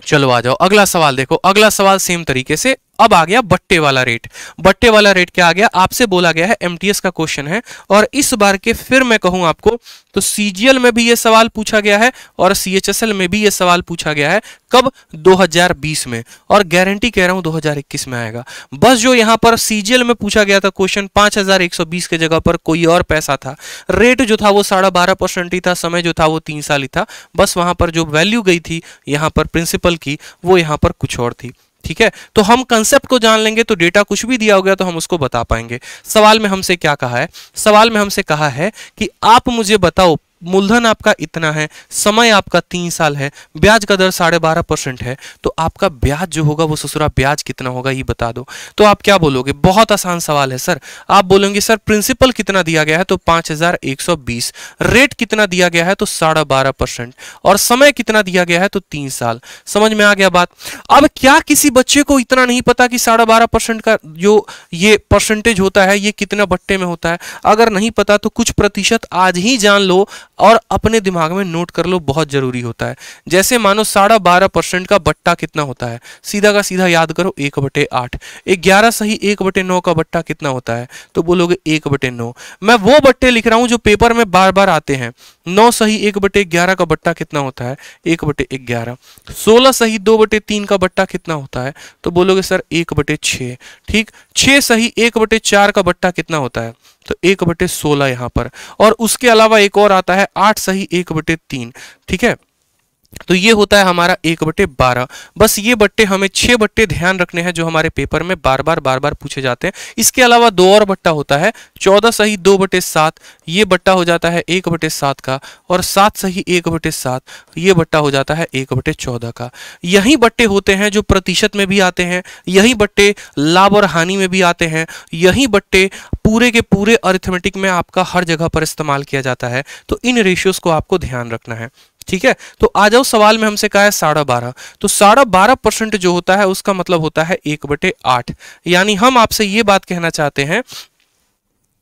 चलो आ जाओ अगला सवाल देखो अगला सवाल सेम तरीके से अब आ गया बट्टे वाला रेट बट्टे वाला रेट क्या आ गया आपसे बोला गया है एमटीएस का क्वेश्चन है और इस बार के फिर मैं कहूं आपको तो सीजीएल में भी यह सवाल पूछा गया है और सीएचएसएल में भी यह सवाल पूछा गया है कब 2020 में और गारंटी कह रहा हूं 2021 में आएगा बस जो यहां पर सीजीएल में पूछा गया था क्वेश्चन 5120 के जगह पर कोई और पैसा था रेट जो था वो साढ़े बारह परसेंट ही था समय जो था वो तीन साल ही था बस वहां पर जो वैल्यू गई थी यहां पर प्रिंसिपल की वो यहां पर कुछ और थी ठीक है तो हम कंसेप्ट को जान लेंगे तो डेटा कुछ भी दिया हो गया तो हम उसको बता पाएंगे सवाल में हमसे क्या कहा है सवाल में हमसे कहा है कि आप मुझे बताओ मूलधन आपका इतना है समय आपका तीन साल है ब्याज का दर साढ़े बारह परसेंट है तो आपका ब्याज जो होगा वो ससुरा ब्याज कितना होगा ये बता दो तो आप क्या बोलोगे बहुत आसान सवाल है सर आप बोलेंगे सर प्रिंसिपल कितना दिया गया है तो पांच हजार एक सौ बीस रेट कितना दिया गया है तो साढ़े बारह परसेंट और समय कितना दिया गया है तो तीन साल समझ में आ गया बात अब क्या किसी बच्चे को इतना नहीं पता कि साढ़े बारह परसेंट का जो ये परसेंटेज होता है ये कितना बट्टे में होता है अगर नहीं पता तो कुछ प्रतिशत आज ही जान लो और अपने दिमाग में नोट कर लो बहुत ज़रूरी होता है जैसे मानो साढ़ा बारह परसेंट का बट्टा कितना होता है सीधा का सीधा याद करो एक बटे आठ ग्यारह सही एक बटे नौ का बट्टा कितना होता है तो बोलोगे एक बटे नौ मैं वो बट्टे लिख रहा हूँ जो पेपर में बार बार आते हैं नौ सही एक बटे ग्यारह का बट्टा कितना होता है एक बटे ग्यारह सोलह सही दो बटे तीन का बट्टा कितना होता है तो बोलोगे सर एक बटे छः ठीक छः सही एक बटे चार का बट्टा कितना होता है तो एक बटे सोलह यहां पर और उसके अलावा एक और आता है आठ सही एक बटे तीन ठीक है तो ये होता है हमारा एक बट्टे बारह बस ये बट्टे हमें छह बट्टे ध्यान रखने हैं जो हमारे पेपर में बार बार बार बार पूछे जाते हैं इसके अलावा दो और बट्टा होता है चौदह सही दो बटे सात ये बट्टा हो जाता है एक बटे सात का और सात सही एक बटे सात ये बट्टा हो जाता है एक बटे चौदह का यही बट्टे होते हैं जो प्रतिशत में भी आते हैं यही बट्टे लाभ और हानि में भी आते हैं यही बट्टे पूरे के पूरे अरिथमेटिक में आपका हर जगह पर इस्तेमाल किया जाता है तो इन रेशियोज को आपको ध्यान रखना है ठीक है तो आ जाओ सवाल में हमसे कहा है साढ़ा बारह तो साढ़ा बारह परसेंट जो होता है उसका मतलब होता है एक बटे आठ यानी हम आपसे ये बात कहना चाहते हैं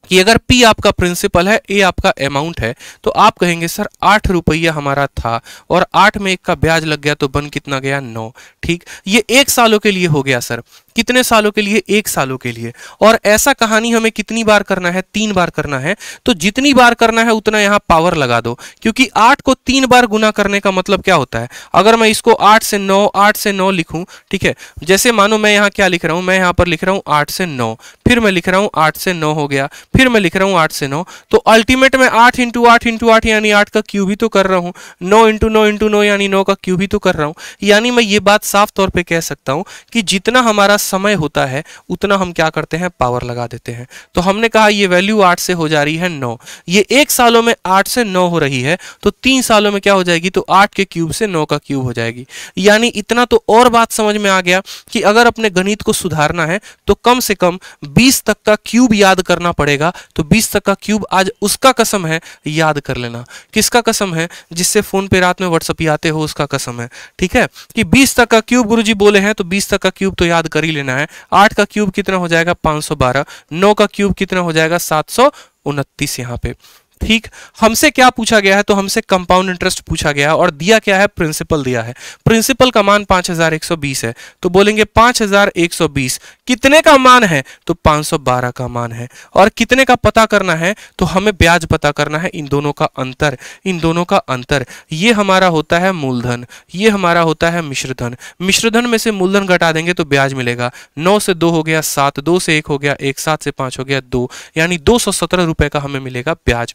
कि अगर P आपका प्रिंसिपल है A आपका अमाउंट है तो आप कहेंगे सर आठ रुपया हमारा था और आठ में एक का ब्याज लग गया तो बन कितना गया नौ ठीक ये एक सालों के लिए हो गया सर कितने सालों के लिए एक सालों के लिए और ऐसा कहानी हमें कितनी बार करना है तीन बार करना है तो जितनी बार करना है उतना यहाँ पावर लगा दो क्योंकि आठ को तीन बार गुना करने का मतलब क्या होता है अगर मैं इसको आठ से नौ आठ से नौ लिखूं ठीक है जैसे मानो मैं यहाँ क्या लिख रहा हूं मैं यहाँ पर लिख रहा हूं आठ से नौ फिर मैं लिख रहा हूं आठ से नौ हो गया फिर मैं लिख रहा हूं आठ से नौ तो अल्टीमेट मैं आठ इंटू आठ इंटू आठ यानी आठ का क्यू भी तो कर रहा हूं नौ इंटू नौ इंटू नौ यानी नौ का क्यू भी तो कर रहा हूं यानी मैं ये बात साफ तौर पर कह सकता हूं कि जितना हमारा समय होता है उतना हम क्या करते हैं पावर लगा देते हैं तो हमने कहा ये वैल्यू आठ से हो जा रही है नौ ये एक सालों में आठ से नौ हो रही है तो तीन सालों में क्या हो जाएगी तो आठ के क्यूब से नौ का क्यूब हो जाएगी यानी इतना तो और बात समझ में आ गया कि अगर अपने गणित को सुधारना है तो कम से कम बीस तक का क्यूब याद करना पड़ेगा तो बीस तक का क्यूब आज उसका कसम है याद कर लेना किसका कसम है जिससे फोन पे रात में व्हाट्सअप आते हो उसका कसम है ठीक है कि बीस तक का क्यूब गुरु बोले हैं तो बीस तक का क्यूब तो याद करिए ही लेना है आठ का क्यूब कितना हो जाएगा पांच सौ बारह नौ का क्यूब कितना हो जाएगा सात सौ उनतीस यहाँ पे ठीक हमसे क्या पूछा गया है तो हमसे कंपाउंड इंटरेस्ट पूछा गया है और दिया क्या है प्रिंसिपल दिया है प्रिंसिपल का मान 5120 है तो बोलेंगे 5120 कितने का मान है तो 512 का मान है और कितने का पता करना है तो हमें ब्याज पता करना है इन दोनों का अंतर इन दोनों का अंतर ये हमारा होता है मूलधन ये हमारा होता है मिश्रधन मिश्रधन में से मूलधन घटा देंगे तो ब्याज मिलेगा नौ से दो हो गया सात दो से एक हो गया एक सात से पांच हो गया दो यानी दो सौ सत्रह रुपए का हमें मिलेगा ब्याज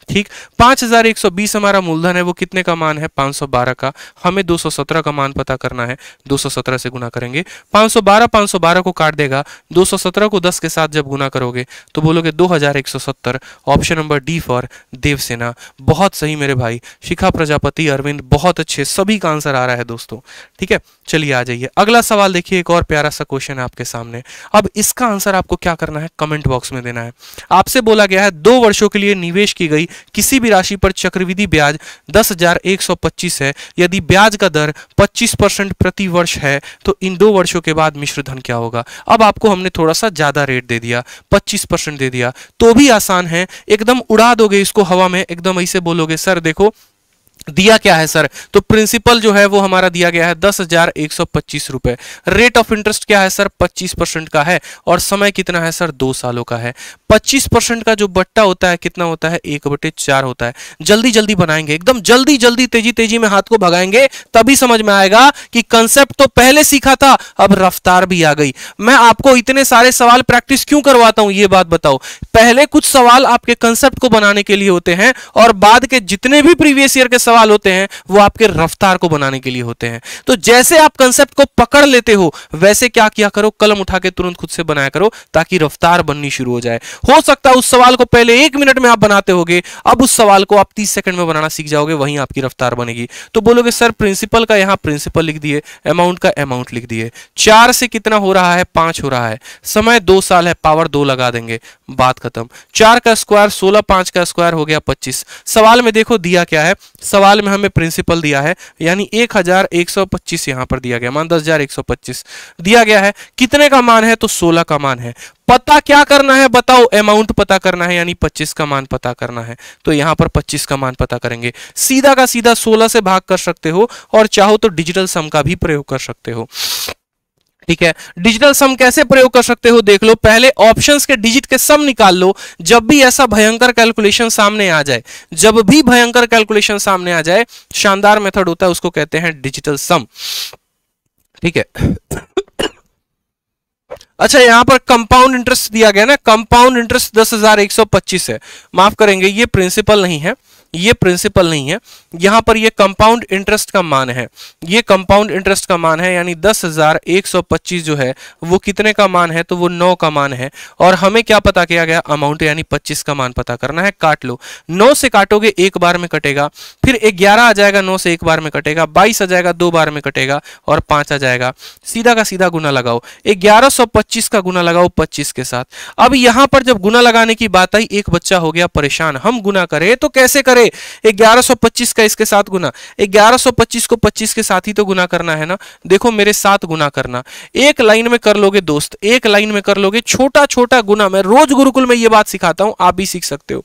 ठीक 5120 हमारा मूलधन है वो कितने का मान है 512 का हमें 217 का मान पता करना है 217 से गुना करेंगे 512 512 को काट देगा 217 को 10 के साथ जब गुना करोगे तो बोलोगे 2170 option number D for Devsena बहुत सही मेरे भाई शिखा प्रजापति अरविंद बहुत अच्छे सभी का आंसर आ रहा है दोस्तों ठीक है चलिए आ जाइए अगला सवाल देखिए एक और प्यारा सा क्वेश्चन है आपके सामने अब इसका आंसर आपको क्या करना है कमेंट बॉक्स में देना है आपसे बोला गया है दो वर्षों के लिए निवेश की गई किसी भी राशि पर चक्रविधि ब्याज दस है यदि ब्याज का दर 25 परसेंट प्रति वर्ष है तो इन दो वर्षों के बाद मिश्र धन क्या होगा अब आपको हमने थोड़ा सा ज्यादा रेट दे दिया 25 परसेंट दे दिया तो भी आसान है एकदम उड़ा दोगे इसको हवा में एकदम ऐसे बोलोगे सर देखो दिया क्या है सर तो प्रिंसिपल जो है वो हमारा दिया गया है दस हजार एक सौ पच्चीस रुपए रेट ऑफ इंटरेस्ट क्या है सर पच्चीस परसेंट का है और समय कितना है सर दो सालों का है 25 परसेंट का जो बट्टा होता है कितना होता है एक बटे चार होता है जल्दी जल्दी बनाएंगे एकदम जल्दी जल्दी तेजी तेजी में हाथ को भगाएंगे तभी समझ में आएगा कि कंसेप्ट तो पहले सीखा था अब रफ्तार भी आ गई मैं आपको इतने सारे सवाल प्रैक्टिस क्यों करवाता हूं ये बात बताओ पहले कुछ सवाल आपके कंसेप्ट को बनाने के लिए होते हैं और बाद के जितने भी प्रीवियस ईयर के सवाल होते हैं वो आपके रफ्तार को बनाने के लिए होते हैं तो जैसे आप कंसेप्ट को पकड़ लेते हो वैसे क्या किया करो कलम उठा के तुरंत खुद से बनाया करो ताकि रफ्तार बननी शुरू हो जाए हो सकता है उस सवाल को पहले एक मिनट में आप बनाते होगे अब उस सवाल को आप तीस सेकंड में बनाना सीख जाओगे वहीं आपकी रफ्तार बनेगी तो बोलोगे सर प्रिंसिपल का यहां प्रिंसिपल लिख दिए अमाउंट का अमाउंट लिख दिए चार से कितना हो रहा है पांच हो रहा है समय दो साल है पावर दो लगा देंगे बात खत्म चार का स्क्वायर सोलह पांच का स्क्वायर हो गया पच्चीस सवाल में देखो दिया क्या है सवाल में हमें प्रिंसिपल दिया है यानी एक हजार एक सौ पच्चीस यहाँ पर दिया गया मान दस हजार एक सौ पच्चीस दिया गया है कितने का मान है तो सोलह का मान है पता क्या करना है बताओ अमाउंट पता करना है यानी 25 का मान पता करना है तो यहां पर 25 का मान पता करेंगे सीधा का सीधा 16 से भाग कर सकते हो और चाहो तो डिजिटल सम का भी प्रयोग कर सकते हो ठीक है डिजिटल सम कैसे प्रयोग कर सकते हो देख लो पहले ऑप्शंस के डिजिट के सम निकाल लो जब भी ऐसा भयंकर कैलकुलेशन सामने आ जाए जब भी भयंकर कैलकुलेशन सामने आ जाए शानदार मेथड होता है उसको कहते हैं डिजिटल सम ठीक है अच्छा यहां पर कंपाउंड इंटरेस्ट दिया गया ना कंपाउंड इंटरेस्ट दस हजार एक सौ पच्चीस है माफ करेंगे ये प्रिंसिपल नहीं है ये प्रिंसिपल नहीं है यहां पर ये कंपाउंड इंटरेस्ट का मान है ये कंपाउंड इंटरेस्ट का मान है यानी दस हजार एक सौ पच्चीस जो है वो कितने का मान है तो वो नौ का मान है और हमें क्या पता किया गया अमाउंट यानी पच्चीस का मान पता करना है काट लो नौ से काटोगे एक बार में कटेगा फिर ग्यारह आ जाएगा नौ से एक बार में कटेगा बाईस आ जाएगा दो बार में कटेगा और पांच आ जाएगा सीधा का सीधा गुना लगाओ ग्यारह सौ पच्चीस का गुना लगाओ पच्चीस के साथ अब यहां पर जब गुना लगाने की बात आई एक बच्चा हो गया परेशान हम गुना करें तो कैसे करें करे 1125 का इसके साथ गुना 1125 को 25 के साथ ही तो गुना करना है ना देखो मेरे साथ गुना करना एक लाइन में कर लोगे दोस्त एक लाइन में कर लोगे छोटा छोटा गुना मैं रोज गुरुकुल में ये बात सिखाता हूं आप भी सीख सकते हो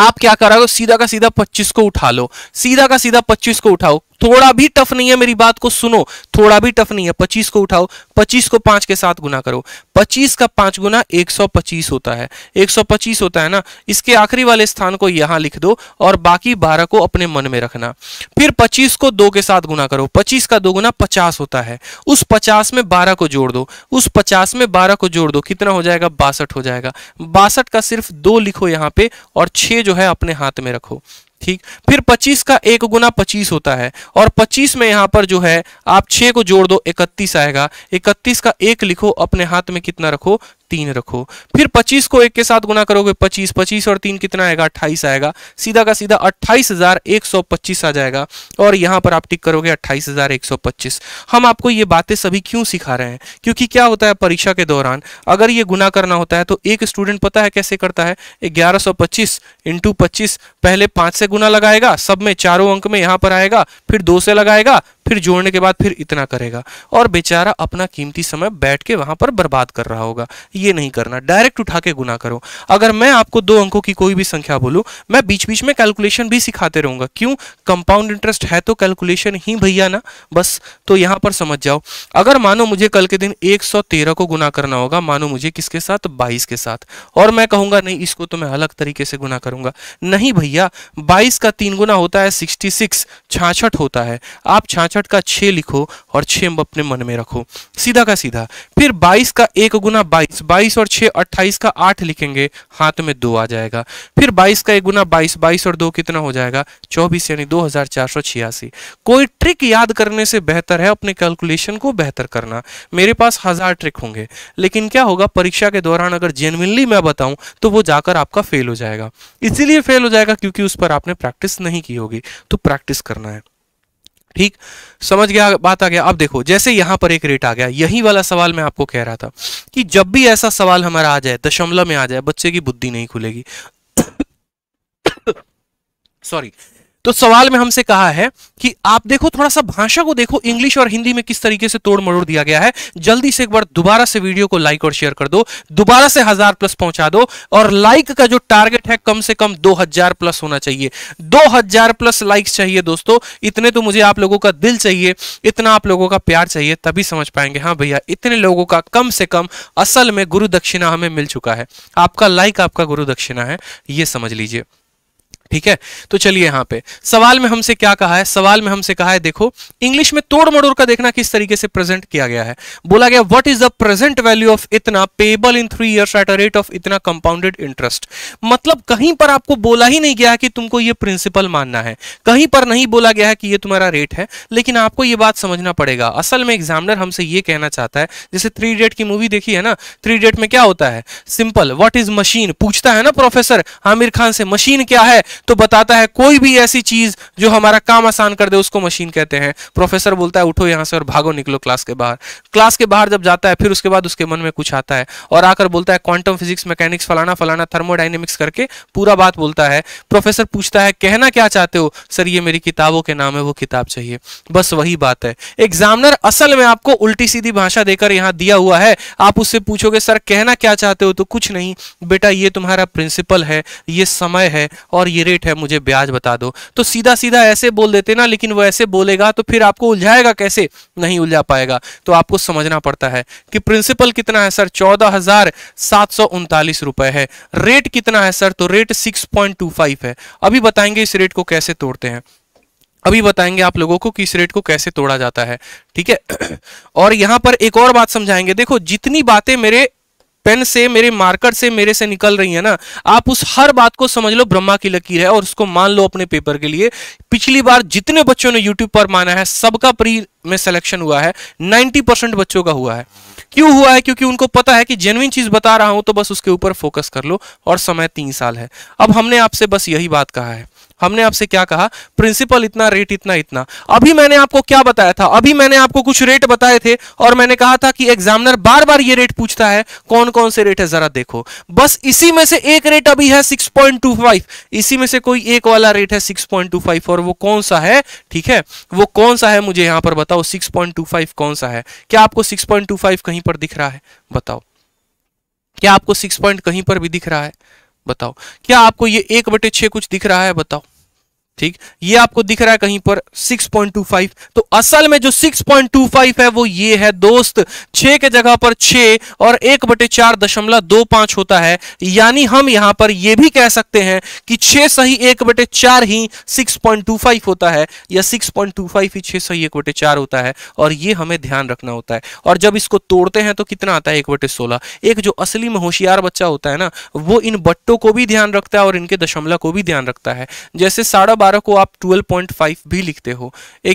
आप क्या करा सीधा का सीधा 25 को उठा लो सीधा का सीधा 25 को उठाओ थोड़ा भी टफ नहीं है मेरी बात को सुनो थोड़ा भी टफ नहीं है पच्चीस को उठाओ पच्चीस को पांच के साथ गुना करो पच्चीस का पांच गुना एक सौ पच्चीस होता है एक सौ पच्चीस होता है ना इसके आखिरी वाले स्थान को यहां लिख दो और बाकी बारह को अपने मन में रखना फिर पच्चीस को दो के साथ गुना करो पच्चीस का दो गुना पचास होता है उस पचास में बारह को जोड़ दो उस पचास में बारह को जोड़ दो कितना हो जाएगा बासठ हो जाएगा बासठ का सिर्फ दो लिखो यहाँ पे और छह जो है अपने हाथ में रखो ठीक फिर 25 का एक गुना 25 होता है और 25 में यहाँ पर जो है आप 6 को जोड़ दो 31 आएगा 31 का एक लिखो अपने हाथ में कितना रखो तीन रखो फिर पच्चीस को एक के साथ गुना करोगे पच्चीस पच्चीस और तीन कितना आएगा अट्ठाईस आएगा सीधा का सीधा अट्ठाईस हजार एक सौ पच्चीस आ जाएगा और यहाँ पर आप टिक करोगे अट्ठाईस हजार एक सौ पच्चीस हम आपको ये बातें सभी क्यों सिखा रहे हैं क्योंकि क्या होता है परीक्षा के दौरान अगर ये गुना करना होता है तो एक स्टूडेंट पता है कैसे करता है ग्यारह सौ पच्चीस इंटू पच्चीस पहले पांच से गुना लगाएगा सब में चारों अंक में यहाँ पर आएगा फिर दो से लगाएगा फिर जोड़ने के बाद फिर इतना करेगा और बेचारा अपना कीमती समय बैठ के वहां पर बर्बाद कर रहा होगा ये नहीं करना डायरेक्ट उठा के गुना करो अगर मैं आपको दो अंकों की कोई भी संख्या बोलूं मैं बीच बीच में कैलकुलेशन भी सिखाते रहूंगा क्यों कंपाउंड इंटरेस्ट है तो कैलकुलेशन ही भैया ना बस तो यहां पर समझ जाओ अगर मानो मुझे कल के दिन तेरह को गुना करना होगा मानो मुझे किसके साथ बाईस के साथ और मैं कहूंगा नहीं इसको तो मैं अलग तरीके से गुना करूंगा नहीं भैया बाईस का तीन गुना होता है सिक्स छाछठ होता है आप छाछ छाछठ का छ लिखो और छः अपने मन में रखो सीधा का सीधा फिर बाईस का एक गुना बाईस बाईस और छः अट्ठाईस का आठ लिखेंगे हाथ में दो आ जाएगा फिर बाईस का एक गुना बाईस बाईस और दो कितना हो जाएगा चौबीस यानी दो हजार चार सौ छियासी कोई ट्रिक याद करने से बेहतर है अपने कैलकुलेशन को बेहतर करना मेरे पास हजार ट्रिक होंगे लेकिन क्या होगा परीक्षा के दौरान अगर जेनविनली मैं बताऊं तो वो जाकर आपका फेल हो जाएगा इसीलिए फेल हो जाएगा क्योंकि उस पर आपने प्रैक्टिस नहीं की होगी तो प्रैक्टिस करना है ठीक समझ गया बात आ गया अब देखो जैसे यहां पर एक रेट आ गया यही वाला सवाल मैं आपको कह रहा था कि जब भी ऐसा सवाल हमारा आ जाए दशमलव में आ जाए बच्चे की बुद्धि नहीं खुलेगी सॉरी [coughs] [coughs] तो सवाल में हमसे कहा है कि आप देखो थोड़ा सा भाषा को देखो इंग्लिश और हिंदी में किस तरीके से तोड़ मरोड़ दिया गया है जल्दी से एक बार दोबारा से वीडियो को लाइक और शेयर कर दो दोबारा से हजार प्लस पहुंचा दो और लाइक का जो टारगेट है कम से कम दो हजार प्लस होना चाहिए दो हजार प्लस लाइक्स चाहिए दोस्तों इतने तो मुझे आप लोगों का दिल चाहिए इतना आप लोगों का प्यार चाहिए तभी समझ पाएंगे हाँ भैया इतने लोगों का कम से कम असल में गुरु दक्षिणा हमें मिल चुका है आपका लाइक आपका गुरु दक्षिणा है ये समझ लीजिए ठीक है तो चलिए यहां पे सवाल में हमसे क्या कहा है सवाल में हमसे कहा है देखो इंग्लिश में तोड़ मड़ोड़ का देखना किस तरीके से प्रेजेंट किया गया है बोला गया what is the present value of इतना payable in three years at a rate of इतना कंपाउंडेड इंटरेस्ट मतलब कहीं पर आपको बोला ही नहीं गया कि तुमको ये प्रिंसिपल मानना है कहीं पर नहीं बोला गया है कि यह तुम्हारा रेट है लेकिन आपको यह बात समझना पड़ेगा असल में एग्जामिनर हमसे ये कहना चाहता है जैसे थ्री डेट की मूवी देखी है ना थ्री डेट में क्या होता है सिंपल वट इज मशीन पूछता है ना प्रोफेसर आमिर खान से मशीन क्या है तो बताता है कोई भी ऐसी चीज जो हमारा काम आसान कर दे उसको मशीन कहते हैं प्रोफेसर बोलता है उठो यहां से और भागो निकलो क्लास के बाहर क्लास के बाहर जब जाता है फिर उसके बाद उसके मन में कुछ आता है और आकर बोलता है क्वांटम फिजिक्स मैकेनिक्स फलाना फलाना थर्मोडाइनेमिक्स करके पूरा बात बोलता है प्रोफेसर पूछता है कहना क्या चाहते हो सर ये मेरी किताबों के नाम है वो किताब चाहिए बस वही बात है एग्जामिनर असल में आपको उल्टी सीधी भाषा देकर यहां दिया हुआ है आप उससे पूछोगे सर कहना क्या चाहते हो तो कुछ नहीं बेटा ये तुम्हारा प्रिंसिपल है ये समय है और ये रेट है मुझे ब्याज बता दो तो सीधा सीधा ऐसे बोल देते ना लेकिन वो ऐसे बोलेगा तो फिर आपको उलझाएगा कैसे नहीं उलझा पाएगा तो आपको समझना पड़ता है कि प्रिंसिपल कितना है सर चौदह रुपए है रेट कितना है सर तो रेट 6.25 है अभी बताएंगे इस रेट को कैसे तोड़ते हैं अभी बताएंगे आप लोगों को कि इस रेट को कैसे तोड़ा जाता है ठीक है [clears throat] और यहां पर एक और बात समझाएंगे देखो जितनी बातें मेरे पेन से मेरे मार्कर से मेरे से निकल रही है ना आप उस हर बात को समझ लो ब्रह्मा की लकीर है और उसको मान लो अपने पेपर के लिए पिछली बार जितने बच्चों ने यूट्यूब पर माना है सबका प्री में सिलेक्शन हुआ है 90 परसेंट बच्चों का हुआ है क्यों हुआ है क्योंकि उनको पता है कि जेनविन चीज बता रहा हूं तो बस उसके ऊपर फोकस कर लो और समय तीन साल है अब हमने आपसे बस यही बात कहा है हमने आपसे क्या कहा प्रिंसिपल इतना रेट इतना इतना अभी मैंने आपको क्या बताया था अभी मैंने आपको कुछ रेट बताए थे और मैंने कहा था कि एग्जामिनर बार बार ये रेट पूछता है कौन कौन से रेट है जरा देखो बस इसी में से एक रेट अभी है 6.25 इसी में से कोई एक वाला रेट है 6.25 और वो कौन सा है ठीक है वो कौन सा है मुझे यहां पर बताओ फाइव कौन सा है क्या आपको फाइव कहीं पर दिख रहा है बताओ क्या आपको सिक्स पॉइंट कहीं पर भी दिख रहा है बताओ क्या आपको ये एक बटे छः कुछ दिख रहा है बताओ ठीक ये आपको दिख रहा है कहीं पर 6.25 तो असल में जो 6.25 है वो ये है दोस्त छ के जगह पर छ और एक बटे चार दशमलव दो पांच होता है यानी हम यहां पर ये भी कह सकते हैं कि छ सही एक बटे चार ही 6.25 होता है या 6.25 ही छ सही एक बटे चार होता है और ये हमें ध्यान रखना होता है और जब इसको तोड़ते हैं तो कितना आता है एक बटे सोलह एक जो असली में होशियार बच्चा होता है ना वो इन बट्टों को भी ध्यान रखता है और इनके दशमलव को भी ध्यान रखता है जैसे साढ़ा 12 को आप 12.5 भी लिखते हो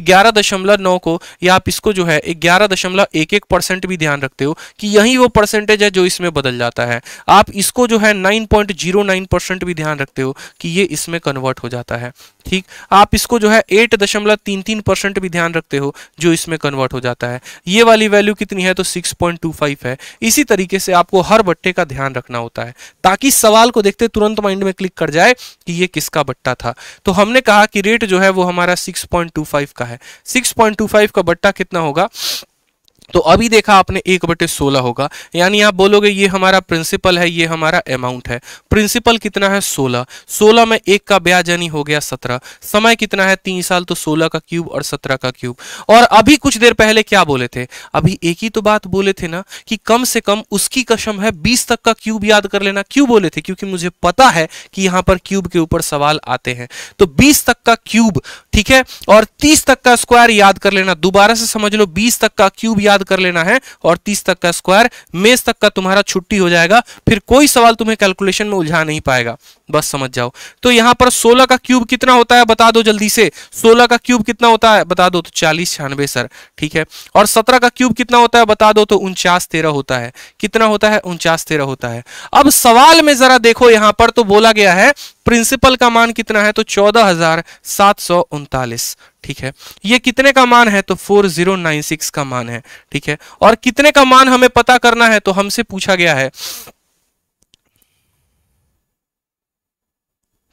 ग्यारह दशमलव नौ को या आप इसको जो है ग्यारह दशमलव एक एक परसेंट भी ध्यान रखते हो कि यही वो परसेंटेज है जो इसमें बदल जाता है आप इसको जो है nine point zero nine percent भी ध्यान रखते हो कि ये इसमें कन्वर्ट हो जाता है ठीक आप इसको जो है एट दशमलव तीन तीन परसेंट भी ध्यान रखते हो जो इसमें कन्वर्ट हो जाता है ये वाली वैल्यू कितनी है तो सिक्स पॉइंट टू फाइव है इसी तरीके से आपको हर बट्टे का ध्यान रखना होता है ताकि सवाल को देखते तुरंत माइंड में क्लिक कर जाए कि ये किसका बट्टा था तो हमने हमने कहा कि रेट जो है वो हमारा 6.25 का है 6.25 का बट्टा कितना होगा तो अभी देखा आपने एक बटे सोलह होगा यानी आप बोलोगे ये हमारा प्रिंसिपल है ये हमारा अमाउंट है प्रिंसिपल कितना है सोलह सोलह में एक का ब्याज यानी हो गया सत्रह समय कितना है तीन साल तो सोलह का क्यूब और सत्रह का क्यूब और अभी कुछ देर पहले क्या बोले थे अभी एक ही तो बात बोले थे ना कि कम से कम उसकी कसम है बीस तक का क्यूब याद कर लेना क्यों बोले थे क्योंकि मुझे पता है कि यहाँ पर क्यूब के ऊपर सवाल आते हैं तो बीस तक का क्यूब ठीक है और तीस तक का स्क्वायर याद कर लेना दोबारा से समझ लो बीस तक का क्यूब याद कर लेना है और तीस तक का स्क्वायर मेज तक का तुम्हारा छुट्टी हो जाएगा फिर कोई सवाल तुम्हें कैलकुलेशन में उलझा नहीं पाएगा बस समझ जाओ तो यहाँ पर 16 का क्यूब कितना होता है बता दो जल्दी से 16 का क्यूब कितना होता है बता दो तो चालीस छियानवे सर ठीक है और 17 का क्यूब कितना होता है बता दो तो उनचास तेरह होता है कितना होता है उनचास तेरह होता है अब सवाल में जरा देखो यहां पर तो बोला गया है प्रिंसिपल का मान कितना है तो चौदह हजार सात सौ उनतालीस ठीक है ये कितने का मान है तो 4096 का मान है ठीक है और कितने का मान हमें पता करना है तो हमसे पूछा गया है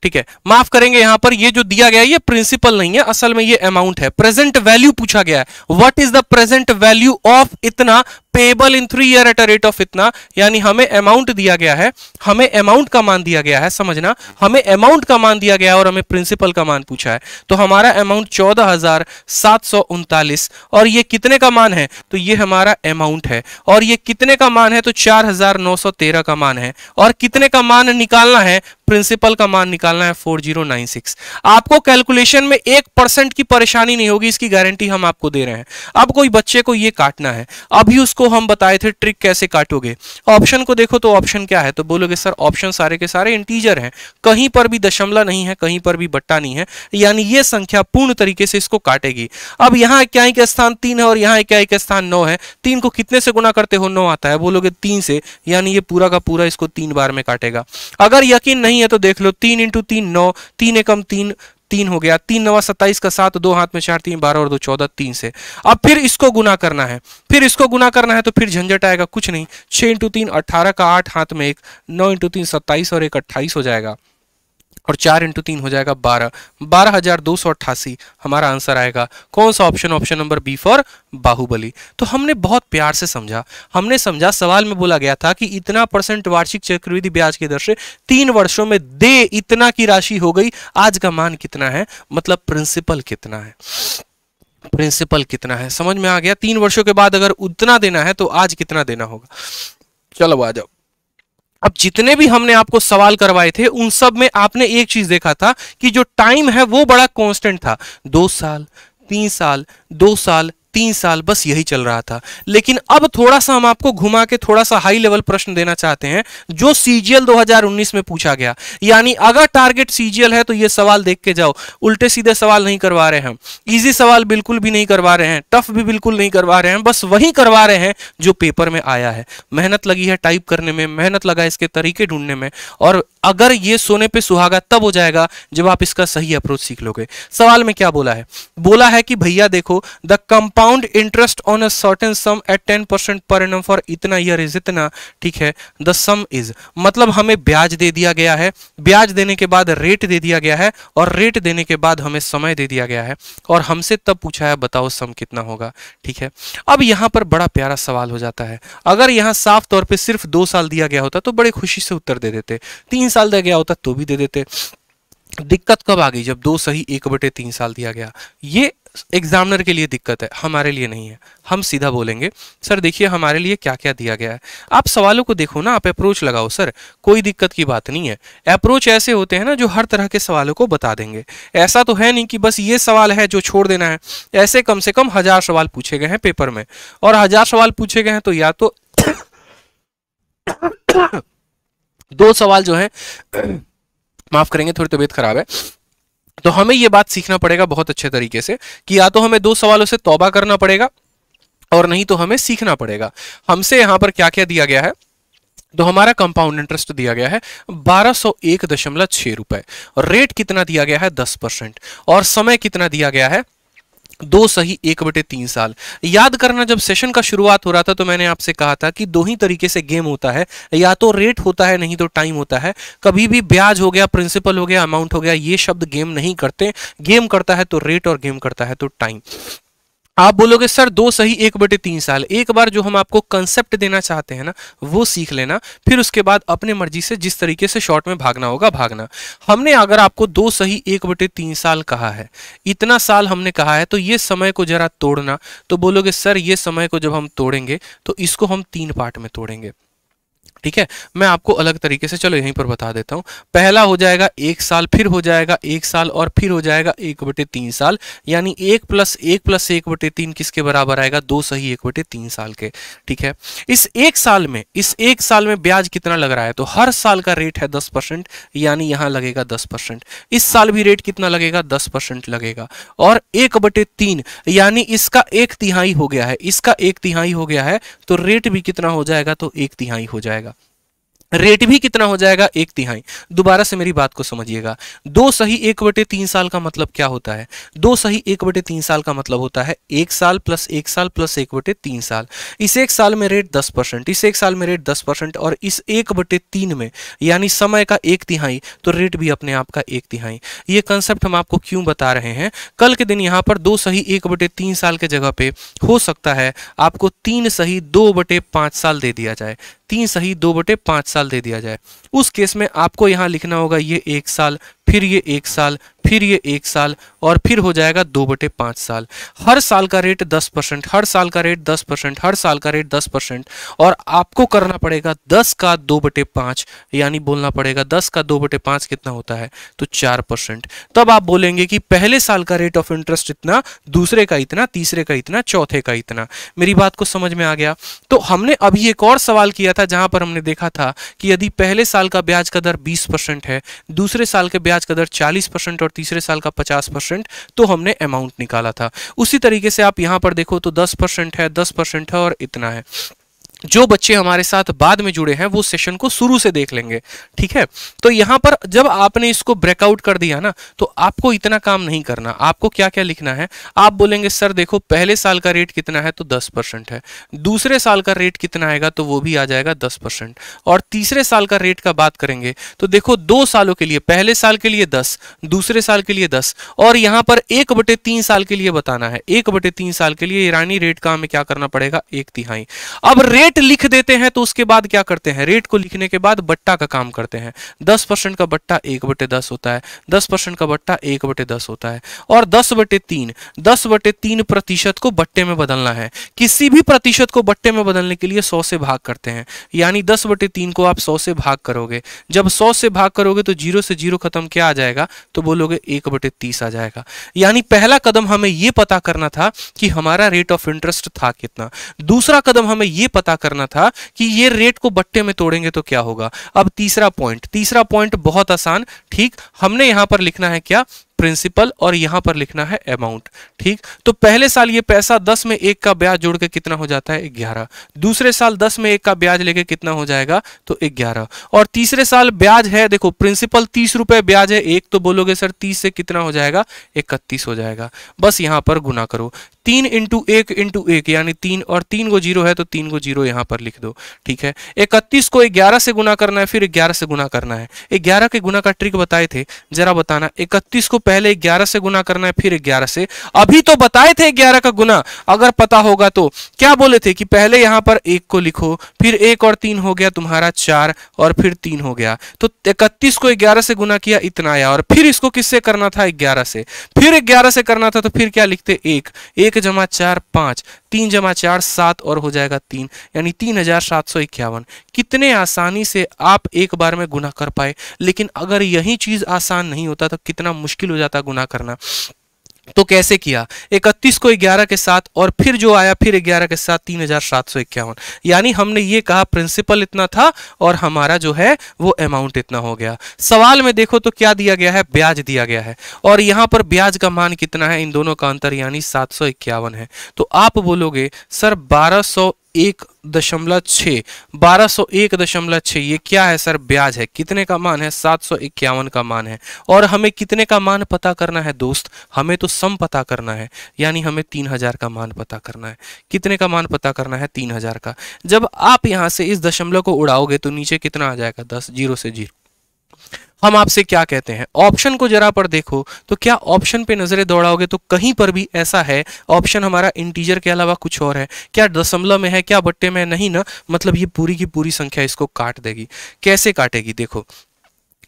ठीक है माफ करेंगे यहां पर ये जो दिया गया ये प्रिंसिपल नहीं है असल में ये अमाउंट है प्रेजेंट वैल्यू पूछा गया है what is the present value of इतना payable in three year at a rate of इतना यानी हमें अमाउंट दिया गया है हमें अमाउंट का मान दिया गया है समझना हमें अमाउंट का मान दिया गया है और हमें प्रिंसिपल का मान पूछा है तो हमारा अमाउंट चौदह हजार सात सौ उनतालीस और ये कितने का मान है तो ये हमारा अमाउंट है और ये कितने का मान है तो चार हजार नौ सौ तेरह का मान है और कितने का मान निकालना है प्रिंसिपल का मान निकालना है 4096 आपको कैलकुलेशन में एक परसेंट की परेशानी नहीं होगी इसकी गारंटी हम आपको दे रहे हैं अब कोई बच्चे को ये काटना है अभी उसको आपको हम बताए थे ट्रिक कैसे काटोगे ऑप्शन को देखो तो ऑप्शन क्या है तो बोलोगे सर ऑप्शन सारे के सारे इंटीजर हैं कहीं पर भी दशमला नहीं है कहीं पर भी बट्टा नहीं है यानी ये संख्या पूर्ण तरीके से इसको काटेगी अब यहाँ इक्याई का स्थान तीन है और यहाँ इक्याई का स्थान नौ है तीन को कितने से गुना करते हो नौ आता है बोलोगे तीन से यानी ये पूरा का पूरा इसको तीन बार में काटेगा अगर यकीन नहीं है तो देख लो तीन इंटू तीन नौ तीन एकम तीन तीन हो गया तीन नवा सत्ताईस का सात दो हाथ में चार तीन बारह और दो चौदह तीन से अब फिर इसको गुना करना है फिर इसको गुना करना है तो फिर झंझट आएगा कुछ नहीं छह इंटू तीन अट्ठारह का आठ हाथ में एक नौ इंटू तीन सत्ताईस और एक अट्ठाईस हो जाएगा और चार इंटू तीन हो जाएगा बारह बारह हजार दो सौ अट्ठासी हमारा आंसर आएगा कौन सा option option number B for Baahubali तो हमने बहुत प्यार से समझा हमने समझा सवाल में बोला गया था कि इतना परसेंट वार्षिक चक्रवृद्धि ब्याज के दर से तीन वर्षों में दे इतना की राशि हो गई आज का मान कितना है मतलब प्रिंसिपल कितना है प्रिंसिपल कितना है समझ में आ गया तीन वर्षों के बाद अगर उतना देना है तो आज कितना देना होगा चलो आ जाओ अब जितने भी हमने आपको सवाल करवाए थे उन सब में आपने एक चीज देखा था कि जो टाइम है वो बड़ा कांस्टेंट था दो साल तीन साल दो साल तीन साल बस यही चल रहा था लेकिन अब थोड़ा सा हम आपको घुमा के थोड़ा सा हाई लेवल प्रश्न देना चाहते हैं जो सीजीएल 2019 में पूछा गया यानी अगर टारगेट सीजीएल है तो ये सवाल देख के जाओ उल्टे सीधे सवाल नहीं करवा रहे हैं इजी सवाल बिल्कुल भी नहीं करवा रहे हैं टफ भी बिल्कुल नहीं करवा रहे हैं बस वही करवा रहे हैं जो पेपर में आया है मेहनत लगी है टाइप करने में मेहनत लगा इसके तरीके ढूंढने में और अगर ये सोने पर सुहागा तब हो जाएगा जब आप इसका सही अप्रोच सीख लोगे सवाल में क्या बोला है बोला है कि भैया देखो the compound compound interest on a certain sum at ten percent पर एनम फॉर इतना ईयर इज इतना ठीक है द सम इज मतलब हमें ब्याज दे दिया गया है ब्याज देने के बाद रेट दे दिया गया है और रेट देने के बाद हमें समय दे दिया गया है और हमसे तब पूछा है बताओ सम कितना होगा ठीक है अब यहाँ पर बड़ा प्यारा सवाल हो जाता है अगर यहाँ साफ तौर पर सिर्फ दो साल दिया गया होता तो बड़े खुशी से उत्तर दे देते तीन साल दिया गया होता तो भी दे देते दिक्कत कब आ गई जब दो सही एक बटे तीन साल दिया गया ये एग्जामिनर के लिए दिक्कत है हमारे लिए नहीं है हम सीधा बोलेंगे सर देखिए हमारे लिए क्या क्या दिया गया है आप सवालों को देखो ना आप अप्रोच लगाओ सर कोई दिक्कत की बात नहीं है अप्रोच ऐसे होते हैं ना जो हर तरह के सवालों को बता देंगे ऐसा तो है नहीं कि बस ये सवाल है जो छोड़ देना है ऐसे कम से कम हजार सवाल पूछे गए हैं पेपर में और हजार सवाल पूछे गए हैं तो या तो [coughs] दो सवाल जो है माफ करेंगे थोड़ी तबीयत खराब है तो हमें यह बात सीखना पड़ेगा बहुत अच्छे तरीके से कि या तो हमें दो सवालों से तौबा करना पड़ेगा और नहीं तो हमें सीखना पड़ेगा हमसे यहां पर क्या क्या दिया गया है तो हमारा कंपाउंड इंटरेस्ट दिया गया है बारह सौ एक दशमलव छह रुपए रेट कितना दिया गया है दस परसेंट और समय कितना दिया गया है दो सही एक बटे तीन साल याद करना जब सेशन का शुरुआत हो रहा था तो मैंने आपसे कहा था कि दो ही तरीके से गेम होता है या तो रेट होता है नहीं तो टाइम होता है कभी भी ब्याज हो गया प्रिंसिपल हो गया अमाउंट हो गया ये शब्द गेम नहीं करते गेम करता है तो रेट और गेम करता है तो टाइम आप बोलोगे सर दो सही एक बटे तीन साल एक बार जो हम आपको कंसेप्ट देना चाहते हैं ना वो सीख लेना फिर उसके बाद अपने मर्जी से जिस तरीके से शॉर्ट में भागना होगा भागना हमने अगर आपको दो सही एक बटे तीन साल कहा है इतना साल हमने कहा है तो ये समय को जरा तोड़ना तो बोलोगे सर ये समय को जब हम तोड़ेंगे तो इसको हम तीन पार्ट में तोड़ेंगे ठीक है मैं आपको अलग तरीके से चलो यहीं पर बता देता हूं पहला हो जाएगा एक साल फिर हो जाएगा एक साल और फिर हो जाएगा एक बटे तीन साल यानी एक प्लस एक प्लस एक बटे तीन किसके बराबर आएगा दो सही एक बटे तीन साल के ठीक है इस एक साल में इस एक साल में ब्याज कितना लग रहा है तो हर साल का रेट है दस परसेंट यानी यहां लगेगा दस परसेंट इस साल भी रेट कितना लगेगा दस परसेंट लगेगा और एक बटे तीन यानी इसका एक तिहाई हो गया है इसका एक तिहाई हो गया है तो रेट भी कितना हो जाएगा तो एक तिहाई हो जाएगा रेट भी कितना हो जाएगा एक तिहाई दोबारा से मेरी बात को समझिएगा दो सही एक बटे तीन साल का मतलब क्या होता है दो सही एक बटे तीन साल का मतलब होता है एक साल प्लस एक साल प्लस एक बटे तीन साल इस एक साल में रेट दस परसेंट इस एक साल में रेट दस परसेंट और इस एक बटे तीन में यानी समय का एक तिहाई तो रेट भी अपने आप का एक तिहाई ये कंसेप्ट हम आपको क्यों बता रहे हैं कल के दिन यहाँ पर दो सही एक बटे साल के जगह पे हो सकता है आपको तीन सही दो बटे साल दे दिया जाए तीन सही दो बटे पाँच साल दे दिया जाए उस केस में आपको यहाँ लिखना होगा ये एक साल फिर ये एक साल फिर ये एक साल और फिर हो जाएगा दो बटे पाँच साल हर साल का रेट दस परसेंट हर साल का रेट दस परसेंट हर साल का रेट दस परसेंट और आपको करना पड़ेगा दस का दो बटे पाँच यानी बोलना पड़ेगा दस का दो बटे पाँच कितना होता है तो चार परसेंट तब आप बोलेंगे कि पहले साल का रेट ऑफ इंटरेस्ट इतना दूसरे का इतना तीसरे का इतना चौथे का इतना मेरी बात को समझ में आ गया तो हमने अभी एक और सवाल किया था जहां पर हमने देखा था कि यदि पहले साल का ब्याज का दर बीस है दूसरे साल के ब्याज ब्याज का दर 40 परसेंट और तीसरे साल का 50 परसेंट तो हमने अमाउंट निकाला था उसी तरीके से आप यहां पर देखो तो 10 परसेंट है 10 परसेंट है और इतना है जो बच्चे हमारे साथ बाद में जुड़े हैं वो सेशन को शुरू से देख लेंगे ठीक है तो यहां पर जब आपने इसको ब्रेकआउट कर दिया ना तो आपको इतना काम नहीं करना आपको क्या क्या लिखना है आप बोलेंगे सर देखो पहले साल का रेट कितना है तो दस परसेंट है दूसरे साल का रेट कितना आएगा तो वो भी आ जाएगा दस परसेंट और तीसरे साल का रेट का बात करेंगे तो देखो दो सालों के लिए पहले साल के लिए दस दूसरे साल के लिए दस और यहाँ पर एक बटे तीन साल के लिए बताना है एक बटे तीन साल के लिए ईरानी रेट का हमें क्या करना पड़ेगा एक तिहाई अब रेट रेट लिख देते हैं तो उसके बाद क्या करते हैं रेट को लिखने के बाद बट्टा का काम करते हैं दस परसेंट का बट्टा एक बटे दस होता है दस परसेंट का बट्टा एक बटे दस होता है और दस बटे तीन दस बटे तीन प्रतिशत को बट्टे में बदलना है किसी भी प्रतिशत को बट्टे में बदलने के लिए सौ से भाग करते हैं यानी दस बटे तीन को आप सौ से भाग करोगे जब सौ से भाग करोगे तो जीरो से जीरो खत्म क्या आ जाएगा तो बोलोगे एक बटे तीस आ जाएगा यानी पहला कदम हमें यह पता करना था कि हमारा रेट ऑफ इंटरेस्ट था कितना दूसरा कदम हमें यह पता पता करना था कि ये रेट को बट्टे में तोड़ेंगे तो क्या होगा अब तीसरा पॉइंट तीसरा पॉइंट बहुत आसान ठीक हमने यहां पर लिखना है क्या प्रिंसिपल और यहां पर लिखना है अमाउंट ठीक तो पहले साल ये पैसा दस में एक का ब्याज जोड़ के कितना हो जाता है ग्यारह दूसरे साल दस में एक का ब्याज लेके कितना हो जाएगा तो ग्यारह और तीसरे साल ब्याज है देखो प्रिंसिपल तीस रुपए ब्याज है एक तो बोलोगे सर तीस से कितना हो जाएगा इकतीस हो जाएगा बस यहां पर गुना करो तीन इंटू एक इंटू एक यानी तीन और तीन को जीरो है तो तीन को जीरो यहां पर लिख दो ठीक है इकतीस को ग्यारह से गुना करना है फिर ग्यारह से गुना करना है ग्यारह के गुना का ट्रिक बताए थे जरा बताना इकतीस को पहले ग्यारह से गुना करना है फिर ग्यारह से अभी तो बताए थे ग्यारह का गुना अगर पता होगा तो क्या बोले थे कि पहले यहां पर एक को लिखो फिर एक और तीन हो गया तुम्हारा चार और फिर तीन हो गया तो इकतीस को ग्यारह से गुना किया इतना आया और फिर इसको किससे करना था ग्यारह से फिर ग्यारह से करना था तो फिर क्या लिखते एक एक एक जमा चार पाँच तीन जमा चार सात और हो जाएगा तीन यानी तीन हजार सात सौ इक्यावन कितने आसानी से आप एक बार में गुना कर पाए लेकिन अगर यही चीज़ आसान नहीं होता तो कितना मुश्किल हो जाता गुना करना तो कैसे किया इकतीस को ग्यारह के साथ और फिर जो आया फिर ग्यारह के साथ तीन हजार सात सौ इक्यावन यानी हमने ये कहा प्रिंसिपल इतना था और हमारा जो है वो अमाउंट इतना हो गया सवाल में देखो तो क्या दिया गया है ब्याज दिया गया है और यहाँ पर ब्याज का मान कितना है इन दोनों का अंतर यानी सात सौ इक्यावन है तो आप बोलोगे सर बारह सौ एक दशमलव छः बारह सौ एक दशमलव छः ये क्या है सर ब्याज है कितने का मान है सात सौ इक्यावन का मान है और हमें कितने का मान पता करना है दोस्त हमें तो सम पता करना है यानी हमें तीन हजार का मान पता करना है कितने का मान पता करना है तीन हजार का जब आप यहाँ से इस दशमलव को उड़ाओगे तो नीचे कितना आ जाएगा दस जीरो से जीरो हम आपसे क्या कहते हैं ऑप्शन को जरा पर देखो तो क्या ऑप्शन पे नजरें दौड़ाओगे तो कहीं पर भी ऐसा है ऑप्शन हमारा इंटीजर के अलावा कुछ और है क्या दशमलव में है क्या बट्टे में नहीं ना मतलब ये पूरी की पूरी संख्या इसको काट देगी कैसे काटेगी देखो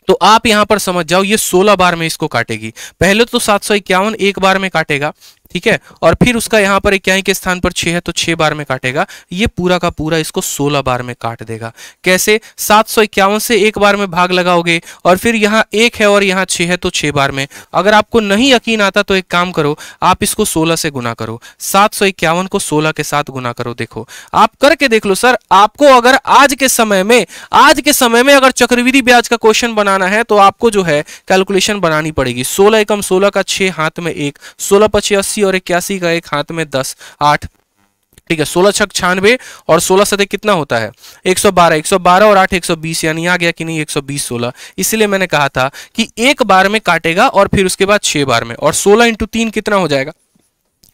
तो आप यहां पर समझ जाओ ये 16 बार में इसको काटेगी पहले तो सात एक बार में काटेगा ठीक है और फिर उसका यहाँ पर इक्याई के स्थान पर छह है तो छह बार में काटेगा ये पूरा का पूरा इसको सोलह बार में काट देगा कैसे सात सौ इक्यावन से एक बार में भाग लगाओगे और फिर यहां एक है और यहाँ छह है तो छह बार में अगर आपको नहीं यकीन आता तो एक काम करो आप इसको सोलह से गुना करो सात सौ इक्यावन को सोलह के साथ गुना करो देखो आप करके देख लो सर आपको अगर आज के समय में आज के समय में अगर चक्रविधि ब्याज का क्वेश्चन बनाना है तो आपको जो है कैलकुलेशन बनानी पड़ेगी सोलह एकम सोलह का छह हाथ में एक सोलह पचे अस्सी अस्सी और इक्यासी का एक हाथ में दस आठ ठीक है सोलह छक छियानवे और सोलह सतह कितना होता है 112 112 और 8 120 यानी आ गया कि नहीं 120 सोलह इसलिए मैंने कहा था कि एक बार में काटेगा और फिर उसके बाद छह बार में और सोलह इंटू तीन कितना हो जाएगा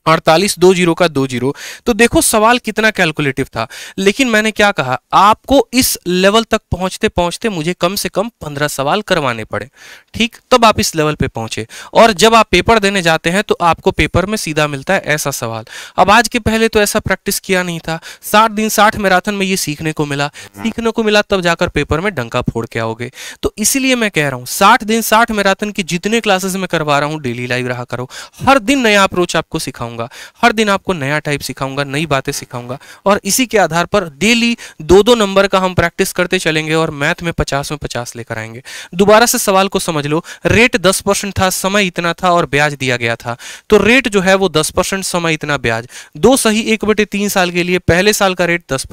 अड़तालीस दो जीरो का दो जीरो तो देखो सवाल कितना कैलकुलेटिव था लेकिन मैंने क्या कहा आपको इस लेवल तक पहुंचते पहुंचते मुझे कम से कम पंद्रह सवाल करवाने पड़े ठीक तब आप इस लेवल पे पहुंचे और जब आप पेपर देने जाते हैं तो आपको पेपर में सीधा मिलता है ऐसा सवाल अब आज के पहले तो ऐसा प्रैक्टिस किया नहीं था साठ दिन साठ मैराथन में ये सीखने को मिला सीखने को मिला तब जाकर पेपर में डंका फोड़ के आओगे तो इसीलिए मैं कह रहा हूँ साठ दिन साठ मैराथन की जितने क्लासेस में करवा रहा हूँ डेली लाइव रहा करो हर दिन नया अप्रोच आपको सिखाऊंगा सिखाऊंगा हर दिन आपको नया टाइप सिखाऊंगा नई बातें सिखाऊंगा और इसी के आधार पर डेली दो दो नंबर का हम प्रैक्टिस करते चलेंगे और मैथ में पचास में पचास लेकर आएंगे दोबारा से सवाल को समझ लो रेट दस था समय इतना था और ब्याज दिया गया था तो रेट जो है वो दस समय इतना ब्याज दो सही एक बटे साल के लिए पहले साल का रेट दस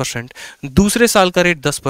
दूसरे साल का रेट दस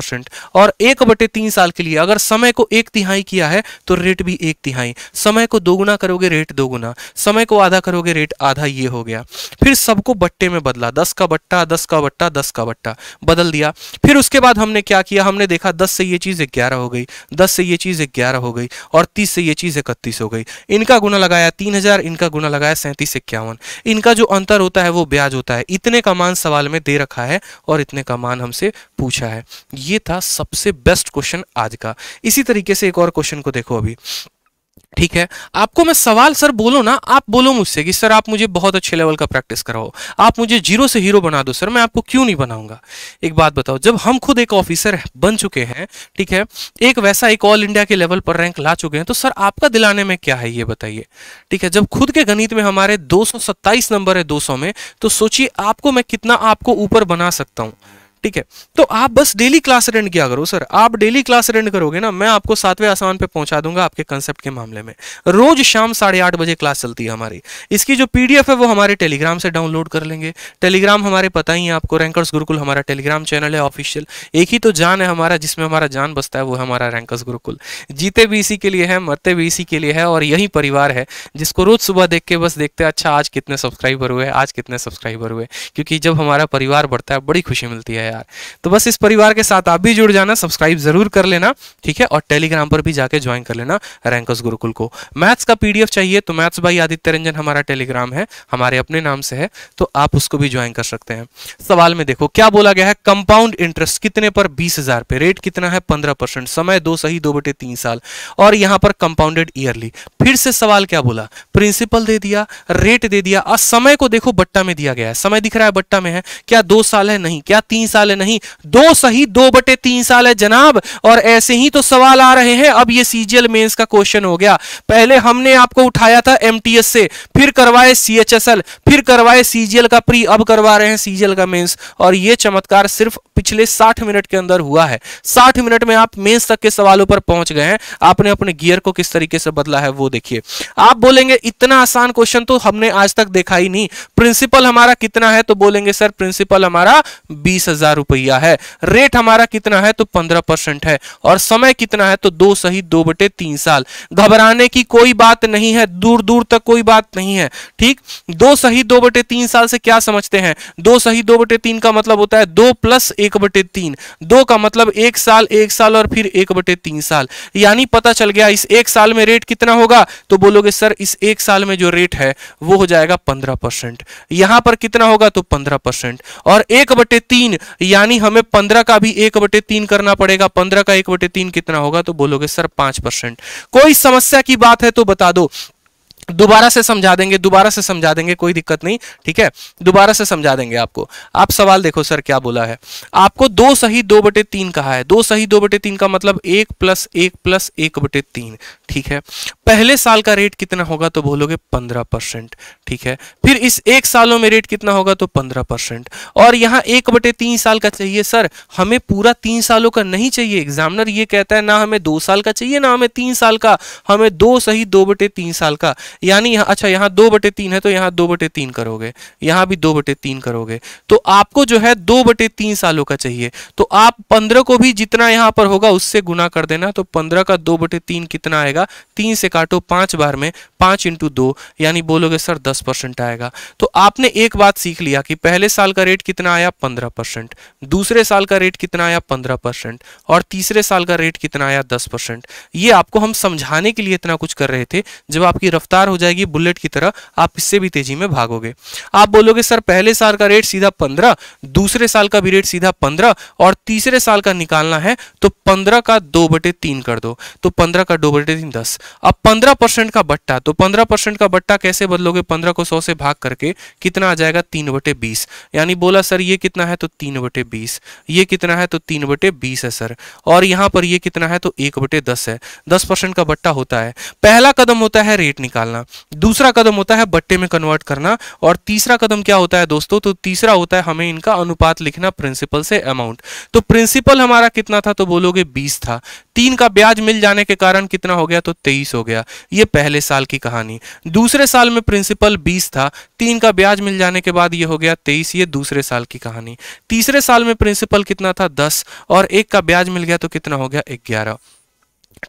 और एक बटे साल के लिए अगर समय को एक तिहाई किया है तो रेट भी एक तिहाई समय को दोगुना करोगे रेट दोगुना समय को आधा करोगे रेट आधा ये हो हो गया फिर सबको बट्टे में बदला दस का बट्टा दस का बट्टा दस का बट्टा बदल दिया फिर उसके बाद हमने क्या किया हमने देखा दस से ये चीज़ ग्यारह हो गई दस से ये चीज़ ग्यारह हो गई और तीस से ये चीज़ इकतीस हो गई इनका गुना लगाया तीन हजार इनका गुना लगाया सैंतीस इक्यावन इनका जो अंतर होता है वो ब्याज होता है इतने का मान सवाल में दे रखा है और इतने का मान हमसे पूछा है ये था सबसे बेस्ट क्वेश्चन आज का इसी तरीके से एक और क्वेश्चन को देखो अभी ठीक है आपको मैं सवाल सर बोलो ना आप बोलो मुझसे कि सर आप मुझे बहुत अच्छे लेवल का प्रैक्टिस कराओ आप मुझे जीरो से हीरो बना दो सर मैं आपको क्यों नहीं बनाऊंगा एक बात बताओ जब हम खुद एक ऑफिसर बन चुके हैं ठीक है एक वैसा एक ऑल इंडिया के लेवल पर रैंक ला चुके हैं तो सर आपका दिलाने में क्या है ये बताइए ठीक है जब खुद के गणित में हमारे दो नंबर है दो में तो सोचिए आपको मैं कितना आपको ऊपर बना सकता हूँ ठीक है तो आप बस डेली क्लास अटेंड किया करो सर आप डेली क्लास अटेंड करोगे ना मैं आपको सातवें आसमान पे पहुंचा दूंगा आपके कंसेप्ट के मामले में रोज शाम साढ़े आठ बजे क्लास चलती है हमारी इसकी जो पीडीएफ है वो हमारे टेलीग्राम से डाउनलोड कर लेंगे टेलीग्राम हमारे पता ही है आपको रैंकर्स गुरुकुल हमारा टेलीग्राम चैनल है ऑफिशियल एक ही तो जान है हमारा जिसमें हमारा जान बसता है वो हमारा रैंकर्स गुरुकुल जीते भी इसी के लिए है मरते भी इसी के लिए है और यही परिवार है जिसको रोज सुबह देख के बस देखते हैं अच्छा आज कितने सब्सक्राइबर हुए आज कितने सब्सक्राइबर हुए क्योंकि जब हमारा परिवार बढ़ता है बड़ी खुशी मिलती है यार तो बस इस परिवार के साथ आप भी जुड़ जाना सब्सक्राइब जरूर कर लेना ठीक है और टेलीग्राम पर भी जाके ज्वाइन कर लेना रैंकस गुरुकुल को मैथ्स का पीडीएफ चाहिए तो मैथ्स भाई आदित्य रंजन हमारा टेलीग्राम है हमारे अपने नाम से है तो आप उसको भी ज्वाइन कर सकते हैं सवाल में देखो क्या बोला गया है कंपाउंड इंटरेस्ट कितने पर बीस पे रेट कितना है पंद्रह समय दो सही दो बटे साल और यहां पर कंपाउंडेड ईयरली फिर से सवाल क्या बोला प्रिंसिपल दे दिया रेट दे दिया और समय को देखो बट्टा में दिया गया है समय दिख रहा है बट्टा में है क्या दो साल है नहीं क्या तीन साल साल है नहीं दो सही दो बटे तीन साल है जनाब और ऐसे ही तो सवाल आ रहे हैं अब ये सीजीएल मेंस का क्वेश्चन हो गया पहले हमने आपको उठाया था एमटीएस से फिर करवाए सीएचएसएल फिर करवाए सीजीएल का प्री अब करवा रहे हैं सीजीएल का मेंस और ये चमत्कार सिर्फ पिछले साठ मिनट के अंदर हुआ है साठ मिनट में आप मेन्स तक के सवालों पर पहुंच गए हैं आपने अपने गियर को किस तरीके से बदला है वो देखिए आप बोलेंगे इतना आसान क्वेश्चन तो हमने आज तक देखा ही नहीं प्रिंसिपल हमारा कितना है तो बोलेंगे सर प्रिंसिपल हमारा बीस हजार हजार रुपया है रेट हमारा कितना है तो पंद्रह परसेंट है और समय कितना है तो दो सही दो बटे तीन साल घबराने की कोई बात नहीं है दूर दूर तक कोई बात नहीं है ठीक दो सही दो बटे तीन साल से क्या समझते हैं दो सही दो बटे तीन का मतलब होता है दो प्लस एक बटे तीन दो का मतलब एक साल एक साल और फिर एक बटे तीन साल यानी पता चल गया इस एक साल में रेट कितना होगा तो बोलोगे सर इस एक साल में जो रेट है वो हो जाएगा पंद्रह परसेंट यहां पर कितना होगा तो पंद्रह परसेंट और एक बटे तीन यानी हमें पंद्रह का भी एक बटे तीन करना पड़ेगा पंद्रह का एक बटे तीन कितना होगा तो बोलोगे सर पांच परसेंट कोई समस्या की बात है तो बता दो दोबारा से समझा देंगे दोबारा से समझा देंगे कोई दिक्कत नहीं ठीक है दोबारा से समझा देंगे आपको आप सवाल देखो सर क्या बोला है आपको दो सही दो बटे तीन कहा है दो सही दो बटे तीन का मतलब एक प्लस एक प्लस एक बटे तीन ठीक है पहले साल का रेट कितना होगा तो बोलोगे पंद्रह परसेंट ठीक है फिर इस एक सालों में रेट कितना होगा तो पंद्रह परसेंट और यहाँ एक बटे तीन साल का चाहिए सर हमें पूरा तीन सालों का नहीं चाहिए एग्जामिनर ये कहता है ना हमें दो साल का चाहिए ना हमें तीन साल का हमें दो सही दो बटे तीन साल का यानी यहाँ अच्छा यहाँ दो बटे तीन है तो यहाँ दो बटे तीन करोगे यहाँ भी दो बटे तीन करोगे तो आपको जो है दो बटे तीन सालों का चाहिए तो आप पंद्रह को भी जितना यहाँ पर होगा उससे गुना कर देना तो पंद्रह का दो बटे तीन कितना आएगा तीन से काटो पांच बार में पांच इंटू दो यानी बोलोगे सर दस परसेंट आएगा तो आपने एक बात सीख लिया कि पहले साल का रेट कितना आया पंद्रह परसेंट दूसरे साल का रेट कितना आया पंद्रह परसेंट और तीसरे साल का रेट कितना आया दस परसेंट ये आपको हम समझाने के लिए इतना कुछ कर रहे थे जब आपकी रफ्तार हो जाएगी बुलेट की तरह आप इससे भी तेजी में भागोगे आप बोलोगे सर पहले साल का रेट सीधा पंद्रह दूसरे साल का भी रेट सीधा पंद्रह और तीसरे साल का निकालना है तो पंद्रह का दो बटे कर दो तो पंद्रह का दो बटे तीन दस अब पंद्रह का बट्टा तो तो पंद्रह परसेंट का बट्टा कैसे बदलोगे पंद्रह को सौ से भाग करके कितना आ जाएगा तीन बटे बीस यानी बोला सर ये कितना है तो तीन बटे बीस ये कितना है तो तीन बटे बीस है सर और यहाँ पर ये कितना है तो एक बटे दस है दस परसेंट का बट्टा होता है पहला कदम होता है रेट निकालना दूसरा कदम होता है बट्टे में कन्वर्ट करना और तीसरा कदम क्या होता है दोस्तों तो तीसरा होता है हमें इनका अनुपात लिखना प्रिंसिपल से अमाउंट तो प्रिंसिपल हमारा कितना था तो बोलोगे बीस था तीन का ब्याज मिल जाने के कारण कितना हो गया तो तेईस हो गया ये पहले साल की की कहानी दूसरे साल में प्रिंसिपल बीस था तीन का ब्याज मिल जाने के बाद ये हो गया तेईस ये दूसरे साल की कहानी तीसरे साल में प्रिंसिपल कितना था दस और एक का ब्याज मिल गया तो कितना हो गया ग्यारह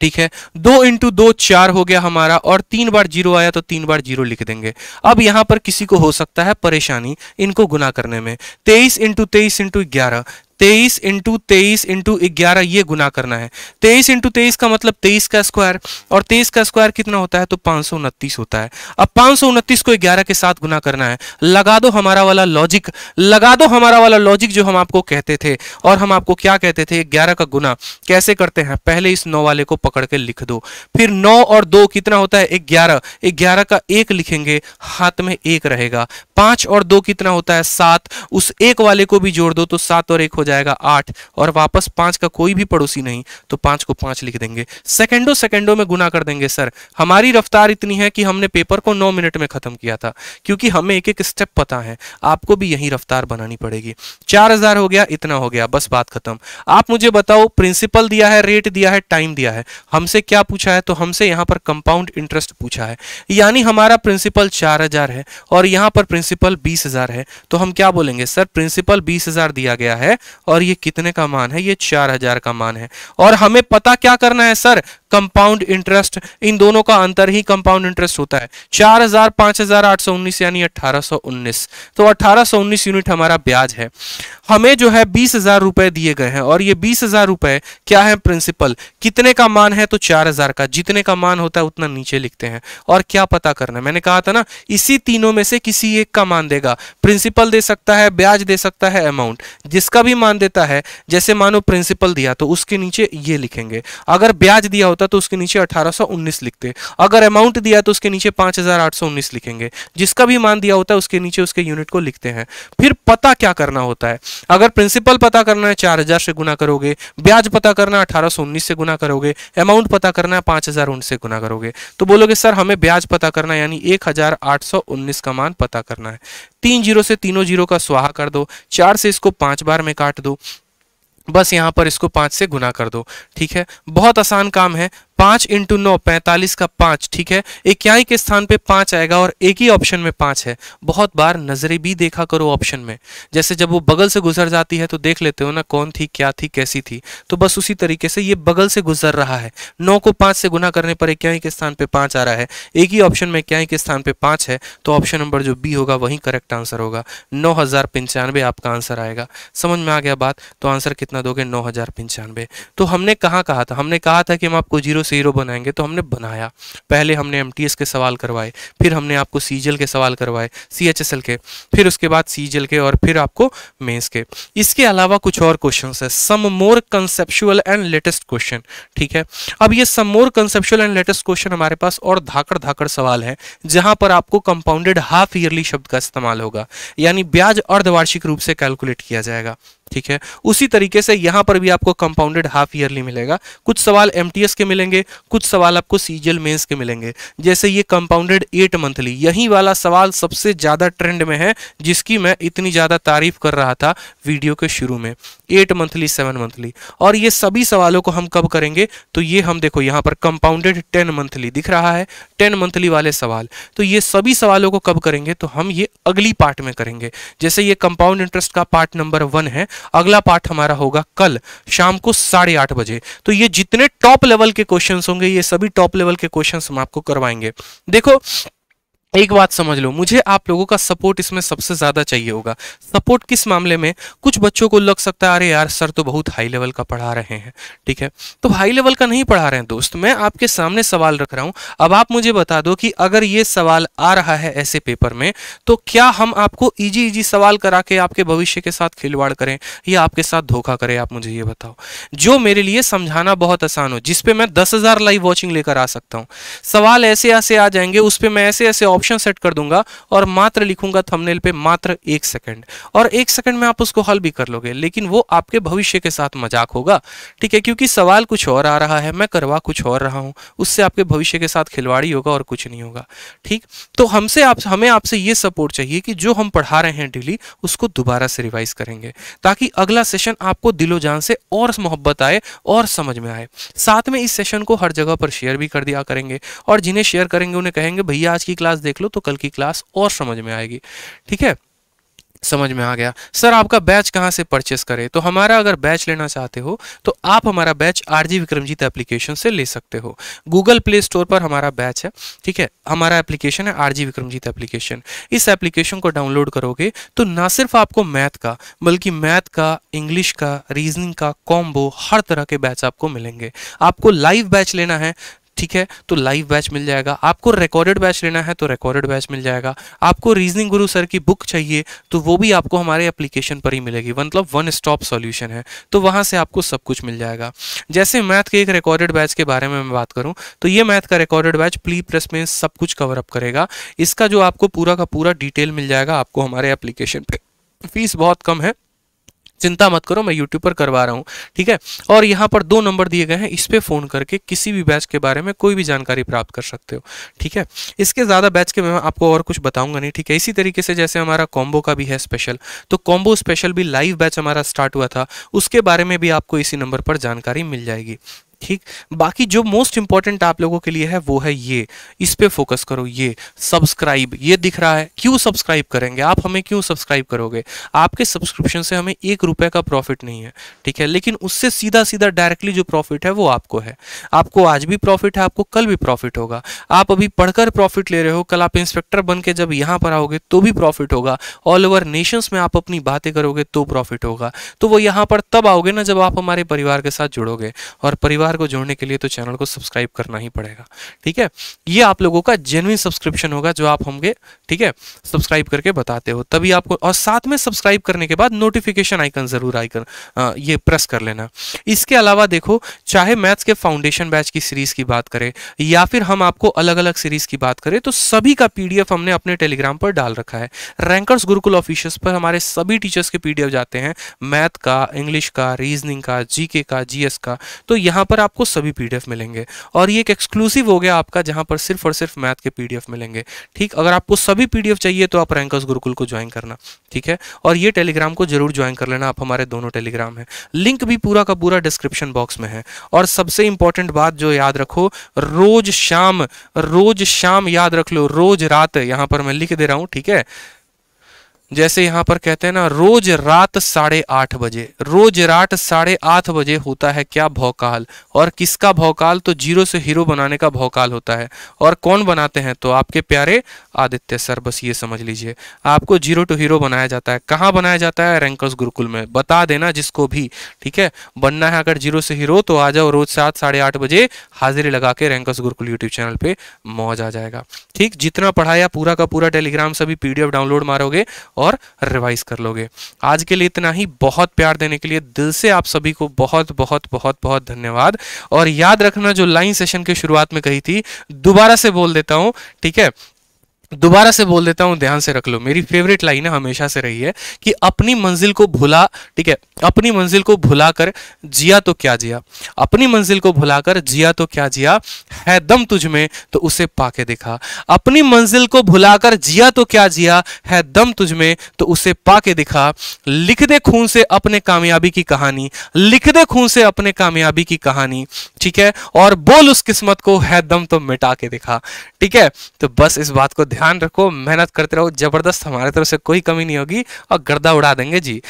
ठीक है दो इंटू दो चार हो गया हमारा और तीन बार जीरो आया तो तीन बार जीरो लिख देंगे अब यहां पर किसी को हो सकता है परेशानी इनको गुना करने में तेईस इंटू तेईस इंटू ग्यारह तेईस इंटू तेईस इंटू ग्यारह ये गुना करना है तेईस इंटू तेईस का मतलब तेईस का स्क्वायर और तेईस का स्क्वायर कितना होता है तो पांच सौ उनतीस होता है अब पांच सौ उनतीस को ग्यारह के साथ गुना करना है लगा दो हमारा वाला लॉजिक लगा दो हमारा वाला लॉजिक जो हम आपको कहते थे और हम आपको क्या कहते थे ग्यारह का गुना कैसे करते हैं पहले इस नौ वाले को पकड़ के लिख दो फिर नौ और दो कितना होता है ग्यारह ग्यारह का एक लिखेंगे हाथ में एक रहेगा पांच और दो कितना होता है सात उस एक वाले को भी जोड़ दो तो सात और एक हो जाए जाएगा आठ और वापस पाँच का कोई भी पड़ोसी नहीं तो पाँच को पाँच लिख देंगे सेकेंडों सेकेंडों में गुना कर देंगे सर हमारी रफ्तार इतनी है कि हमने पेपर को नौ मिनट में ख़त्म किया था क्योंकि हमें एक एक स्टेप पता है आपको भी यही रफ्तार बनानी पड़ेगी चार हज़ार हो गया इतना हो गया बस बात खत्म आप मुझे बताओ प्रिंसिपल दिया है रेट दिया है टाइम दिया है हमसे क्या पूछा है तो हमसे यहाँ पर कंपाउंड इंटरेस्ट पूछा है यानी हमारा प्रिंसिपल चार है और यहाँ पर प्रिंसिपल बीस है तो हम क्या बोलेंगे सर प्रिंसिपल बीस दिया गया है और ये कितने का मान है ये चार हजार का मान है और हमें पता क्या करना है सर कंपाउंड इंटरेस्ट इन दोनों का अंतर ही कंपाउंड इंटरेस्ट होता है चार हजार पांच हजार आठ सौ उन्नीस यानी अठारह सौ उन्नीस तो अठारह सौ उन्नीस यूनिट हमारा ब्याज है हमें जो है बीस हजार रुपए दिए गए हैं और ये बीस हजार रुपए क्या है प्रिंसिपल कितने का मान है तो चार हजार का जितने का मान होता है उतना नीचे लिखते हैं और क्या पता करना मैंने कहा था ना इसी तीनों में से किसी एक का मान देगा प्रिंसिपल दे सकता है ब्याज दे सकता है अमाउंट जिसका भी मान देता है जैसे मानो प्रिंसिपल दिया तो उसके नीचे ये लिखेंगे अगर ब्याज दिया होता तो होता तो उसके नीचे 1819 लिखते अगर अमाउंट दिया तो उसके नीचे 5819 लिखेंगे जिसका भी मान दिया होता है उसके नीचे उसके यूनिट को लिखते हैं फिर पता क्या करना होता है अगर प्रिंसिपल पता करना है चार से गुना करोगे ब्याज पता करना है से गुना करोगे अमाउंट पता करना है पांच से गुना करोगे तो बोलोगे सर हमें ब्याज पता करना है यानी एक का मान पता करना है तीन जीरो से तीनों जीरो का स्वाहा कर दो चार से इसको पांच बार में काट दो बस यहाँ पर इसको पाँच से गुना कर दो ठीक है बहुत आसान काम है पांच इंटू नौ पैंतालीस का पांच ठीक है इक्याई के स्थान पे पांच आएगा और एक ही ऑप्शन में पांच है बहुत बार नजरे भी देखा करो ऑप्शन में जैसे जब वो बगल से गुजर जाती है तो देख लेते हो ना कौन थी क्या थी कैसी थी तो बस उसी तरीके से ये बगल से गुजर रहा है नौ को पांच से गुना करने पर इक्याई के स्थान पर पांच आ रहा है एक ही ऑप्शन में इक्याई के स्थान पर पांच है तो ऑप्शन नंबर जो बी होगा वही करेक्ट आंसर होगा नौ हजार पंचानवे आपका आंसर आएगा समझ में आ गया बात तो आंसर कितना दोगे नौ हजार पंचानवे तो हमने कहा था हमने कहा था कि हम आपको जीरो से हीरो बनाएंगे तो हमने बनाया पहले हमने एम के सवाल करवाए फिर हमने आपको सी के सवाल करवाए सी के फिर उसके बाद सी के और फिर आपको मेन्स के इसके अलावा कुछ और क्वेश्चन है some more conceptual and latest question ठीक है अब ये some more conceptual and latest question हमारे पास और धाकड़ धाकड़ सवाल है जहां पर आपको कंपाउंडेड हाफ ईयरली शब्द का इस्तेमाल होगा यानी ब्याज अर्धवार्षिक रूप से कैलकुलेट किया जाएगा ठीक है उसी तरीके से यहाँ पर भी आपको कंपाउंडेड हाफ ईयरली मिलेगा कुछ सवाल एम के मिलेंगे कुछ सवाल आपको सीजियल मेन्स के मिलेंगे जैसे ये कंपाउंडेड एट मंथली यही वाला सवाल सबसे ज़्यादा ट्रेंड में है जिसकी मैं इतनी ज़्यादा तारीफ कर रहा था वीडियो के शुरू में एट मंथली सेवन मंथली और ये सभी सवालों को हम कब करेंगे तो ये हम देखो यहाँ पर कंपाउंडेड टेन मंथली दिख रहा है टेन मंथली वाले सवाल तो ये सभी सवालों को कब करेंगे तो हम ये अगली पार्ट में करेंगे जैसे ये कंपाउंड इंटरेस्ट का पार्ट नंबर वन है अगला पाठ हमारा होगा कल शाम को साढ़े आठ बजे तो ये जितने टॉप लेवल के क्वेश्चन होंगे ये सभी टॉप लेवल के क्वेश्चन हम आपको करवाएंगे देखो एक बात समझ लो मुझे आप लोगों का सपोर्ट इसमें सबसे ज़्यादा चाहिए होगा सपोर्ट किस मामले में कुछ बच्चों को लग सकता है अरे यार सर तो बहुत हाई लेवल का पढ़ा रहे हैं ठीक है तो हाई लेवल का नहीं पढ़ा रहे हैं दोस्त मैं आपके सामने सवाल रख रहा हूँ अब आप मुझे बता दो कि अगर ये सवाल आ रहा है ऐसे पेपर में तो क्या हम आपको ईजी ईजी सवाल करा के आपके भविष्य के साथ खिलवाड़ करें या आपके साथ धोखा करें आप मुझे ये बताओ जो मेरे लिए समझाना बहुत आसान हो जिसपे मैं दस लाइव वॉचिंग लेकर आ सकता हूँ सवाल ऐसे ऐसे आ जाएंगे उस पर मैं ऐसे ऐसे ऑप्शन सेट कर दूंगा और मात्र लिखूंगा थंबनेल पे मात्र एक सेकंड और एक सेकंड में आप उसको हल भी कर लोगे लेकिन वो आपके भविष्य के साथ मजाक होगा ठीक है क्योंकि सवाल कुछ और आ रहा है मैं करवा कुछ और रहा हूँ उससे आपके भविष्य के साथ खिलवाड़ी होगा और कुछ नहीं होगा ठीक तो हमसे आप हमें आपसे ये सपोर्ट चाहिए कि जो हम पढ़ा रहे हैं डेली उसको दोबारा से रिवाइज करेंगे ताकि अगला सेशन आपको दिलो जान से और मोहब्बत आए और समझ में आए साथ में इस सेशन को हर जगह पर शेयर भी कर दिया करेंगे और जिन्हें शेयर करेंगे उन्हें कहेंगे भैया आज की क्लास देख लो तो कल की क्लास और समझ में आएगी ठीक है समझ में आ गया सर आपका बैच कहाँ से परचेस करें तो हमारा अगर बैच लेना चाहते हो तो आप हमारा batch R G Vikramjeet application से ले सकते हो गूगल प्ले स्टोर पर हमारा बैच है ठीक है हमारा एप्लीकेशन है आर जी विक्रमजीत एप्लीकेशन इस एप्लीकेशन को डाउनलोड करोगे तो ना सिर्फ आपको मैथ का बल्कि मैथ का इंग्लिश का रीजनिंग का कॉम्बो हर तरह के बैच आपको मिलेंगे आपको लाइव बैच लेना है ठीक है तो लाइव बैच मिल जाएगा आपको रिकॉर्डेड बैच लेना है तो रिकॉर्डेड बैच मिल जाएगा आपको रीजनिंग गुरु सर की बुक चाहिए तो वो भी आपको हमारे एप्लीकेशन पर ही मिलेगी मतलब वन स्टॉप सॉल्यूशन है तो वहां से आपको सब कुछ मिल जाएगा जैसे मैथ के एक रिकॉर्डेड बैच के बारे में मैं बात करूं तो ये मैथ का रिकॉर्डेड बैच प्ली प्रेस में सब कुछ कवर अप करेगा इसका जो आपको पूरा का पूरा डिटेल मिल जाएगा आपको हमारे एप्लीकेशन पर फीस बहुत कम है चिंता मत करो मैं यूट्यूब पर करवा रहा हूँ ठीक है और यहाँ पर दो नंबर दिए गए हैं इस पर फ़ोन करके किसी भी बैच के बारे में कोई भी जानकारी प्राप्त कर सकते हो ठीक है इसके ज़्यादा बैच के मैं आपको और कुछ बताऊंगा नहीं ठीक है इसी तरीके से जैसे हमारा कॉम्बो का भी है स्पेशल तो कॉम्बो स्पेशल भी लाइव बैच हमारा स्टार्ट हुआ था उसके बारे में भी आपको इसी नंबर पर जानकारी मिल जाएगी ठीक बाकी जो मोस्ट इंपॉर्टेंट आप लोगों के लिए है वो है ये इस पे फोकस करो ये सब्सक्राइब ये दिख रहा है क्यों सब्सक्राइब करेंगे आप हमें क्यों सब्सक्राइब करोगे आपके सब्सक्रिप्शन से हमें एक रुपए का प्रॉफिट नहीं है ठीक है लेकिन उससे सीधा सीधा डायरेक्टली जो प्रॉफिट है वो आपको है आपको आज भी प्रॉफिट है आपको कल भी प्रॉफिट होगा आप अभी पढ़कर प्रॉफिट ले रहे हो कल आप इंस्पेक्टर बन के जब यहाँ पर आओगे तो भी प्रॉफिट होगा ऑल ओवर नेशंस में आप अपनी बातें करोगे तो प्रॉफिट होगा तो वो यहाँ पर तब आओगे ना जब आप हमारे परिवार के साथ जुड़ोगे और परिवार परिवार को जोड़ने के लिए तो चैनल को सब्सक्राइब करना ही पड़ेगा ठीक है ये आप लोगों का जेनविन सब्सक्रिप्शन होगा जो आप होंगे ठीक है सब्सक्राइब करके बताते हो तभी आपको और साथ में सब्सक्राइब करने के बाद नोटिफिकेशन आइकन जरूर आइकन ये प्रेस कर लेना इसके अलावा देखो चाहे मैथ्स के फाउंडेशन बैच की सीरीज की बात करें या फिर हम आपको अलग अलग सीरीज की बात करें तो सभी का पीडीएफ हमने अपने टेलीग्राम पर डाल रखा है रैंकर्स गुरुकुल ऑफिशियस पर हमारे सभी टीचर्स के पीडीएफ जाते हैं मैथ का इंग्लिश का रीजनिंग का जीके का जीएस का तो यहां पर पर आपको सभी पीडीएफ मिलेंगे और ये एक एक्सक्लूसिव हो गया आपका जहाँ पर सिर्फ और सिर्फ मैथ के पीडीएफ मिलेंगे ठीक अगर आपको सभी पीडीएफ चाहिए तो आप रैंकर्स गुरुकुल को ज्वाइन करना ठीक है और ये टेलीग्राम को जरूर ज्वाइन कर लेना आप हमारे दोनों टेलीग्राम हैं लिंक भी पूरा का पूरा डिस्क्रिप्शन बॉक्स में है और सबसे इंपॉर्टेंट बात जो याद रखो रोज शाम रोज शाम याद रख लो रोज रात यहां पर मैं लिख दे रहा हूं ठीक है जैसे यहाँ पर कहते हैं ना रोज रात साढ़े आठ बजे रोज रात साढ़े आठ बजे होता है क्या भौकाल और किसका भौकाल तो जीरो से हीरो बनाने का भौकाल होता है और कौन बनाते हैं तो आपके प्यारे आदित्य सर बस ये समझ लीजिए आपको जीरो टू हीरो बनाया जाता है कहाँ बनाया जाता है रैंकर्स गुरुकुल में बता देना जिसको भी ठीक है बनना है अगर जीरो से हीरो तो आ जाओ रोज सात साढ़े आठ बजे हाजिरी लगा के रैंकर्स गुरुकुल यूट्यूब चैनल पर मौज आ जाएगा ठीक जितना पढ़ाया पूरा का पूरा टेलीग्राम सभी पीडीएफ डाउनलोड मारोगे और रिवाइज कर लोगे आज के लिए इतना ही बहुत प्यार देने के लिए दिल से आप सभी को बहुत बहुत बहुत बहुत धन्यवाद और याद रखना जो लाइन सेशन के शुरुआत में कही थी दोबारा से बोल देता हूँ ठीक है दोबारा से बोल देता हूं ध्यान से रख लो मेरी फेवरेट लाइन है हमेशा से रही है कि अपनी मंजिल को भुला ठीक है अपनी मंजिल को भुला कर जिया तो क्या जिया अपनी मंजिल को भुला कर जिया तो क्या जिया है दम तुझ में तो उसे पाके दिखा अपनी मंजिल को भुला कर जिया तो क्या जिया है दम तुझ में तो उसे पाके दिखा लिख दे खून से अपने कामयाबी की कहानी लिख दे खून से अपने कामयाबी की कहानी ठीक है और बोल उस किस्मत को है दम तो मिटा के दिखा ठीक है तो बस इस बात को ध्यान ध्यान रखो मेहनत करते रहो जबरदस्त हमारे तरफ से कोई कमी नहीं होगी और गर्दा उड़ा देंगे जी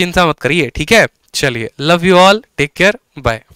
चिंता मत करिए ठीक है चलिए love you all take care bye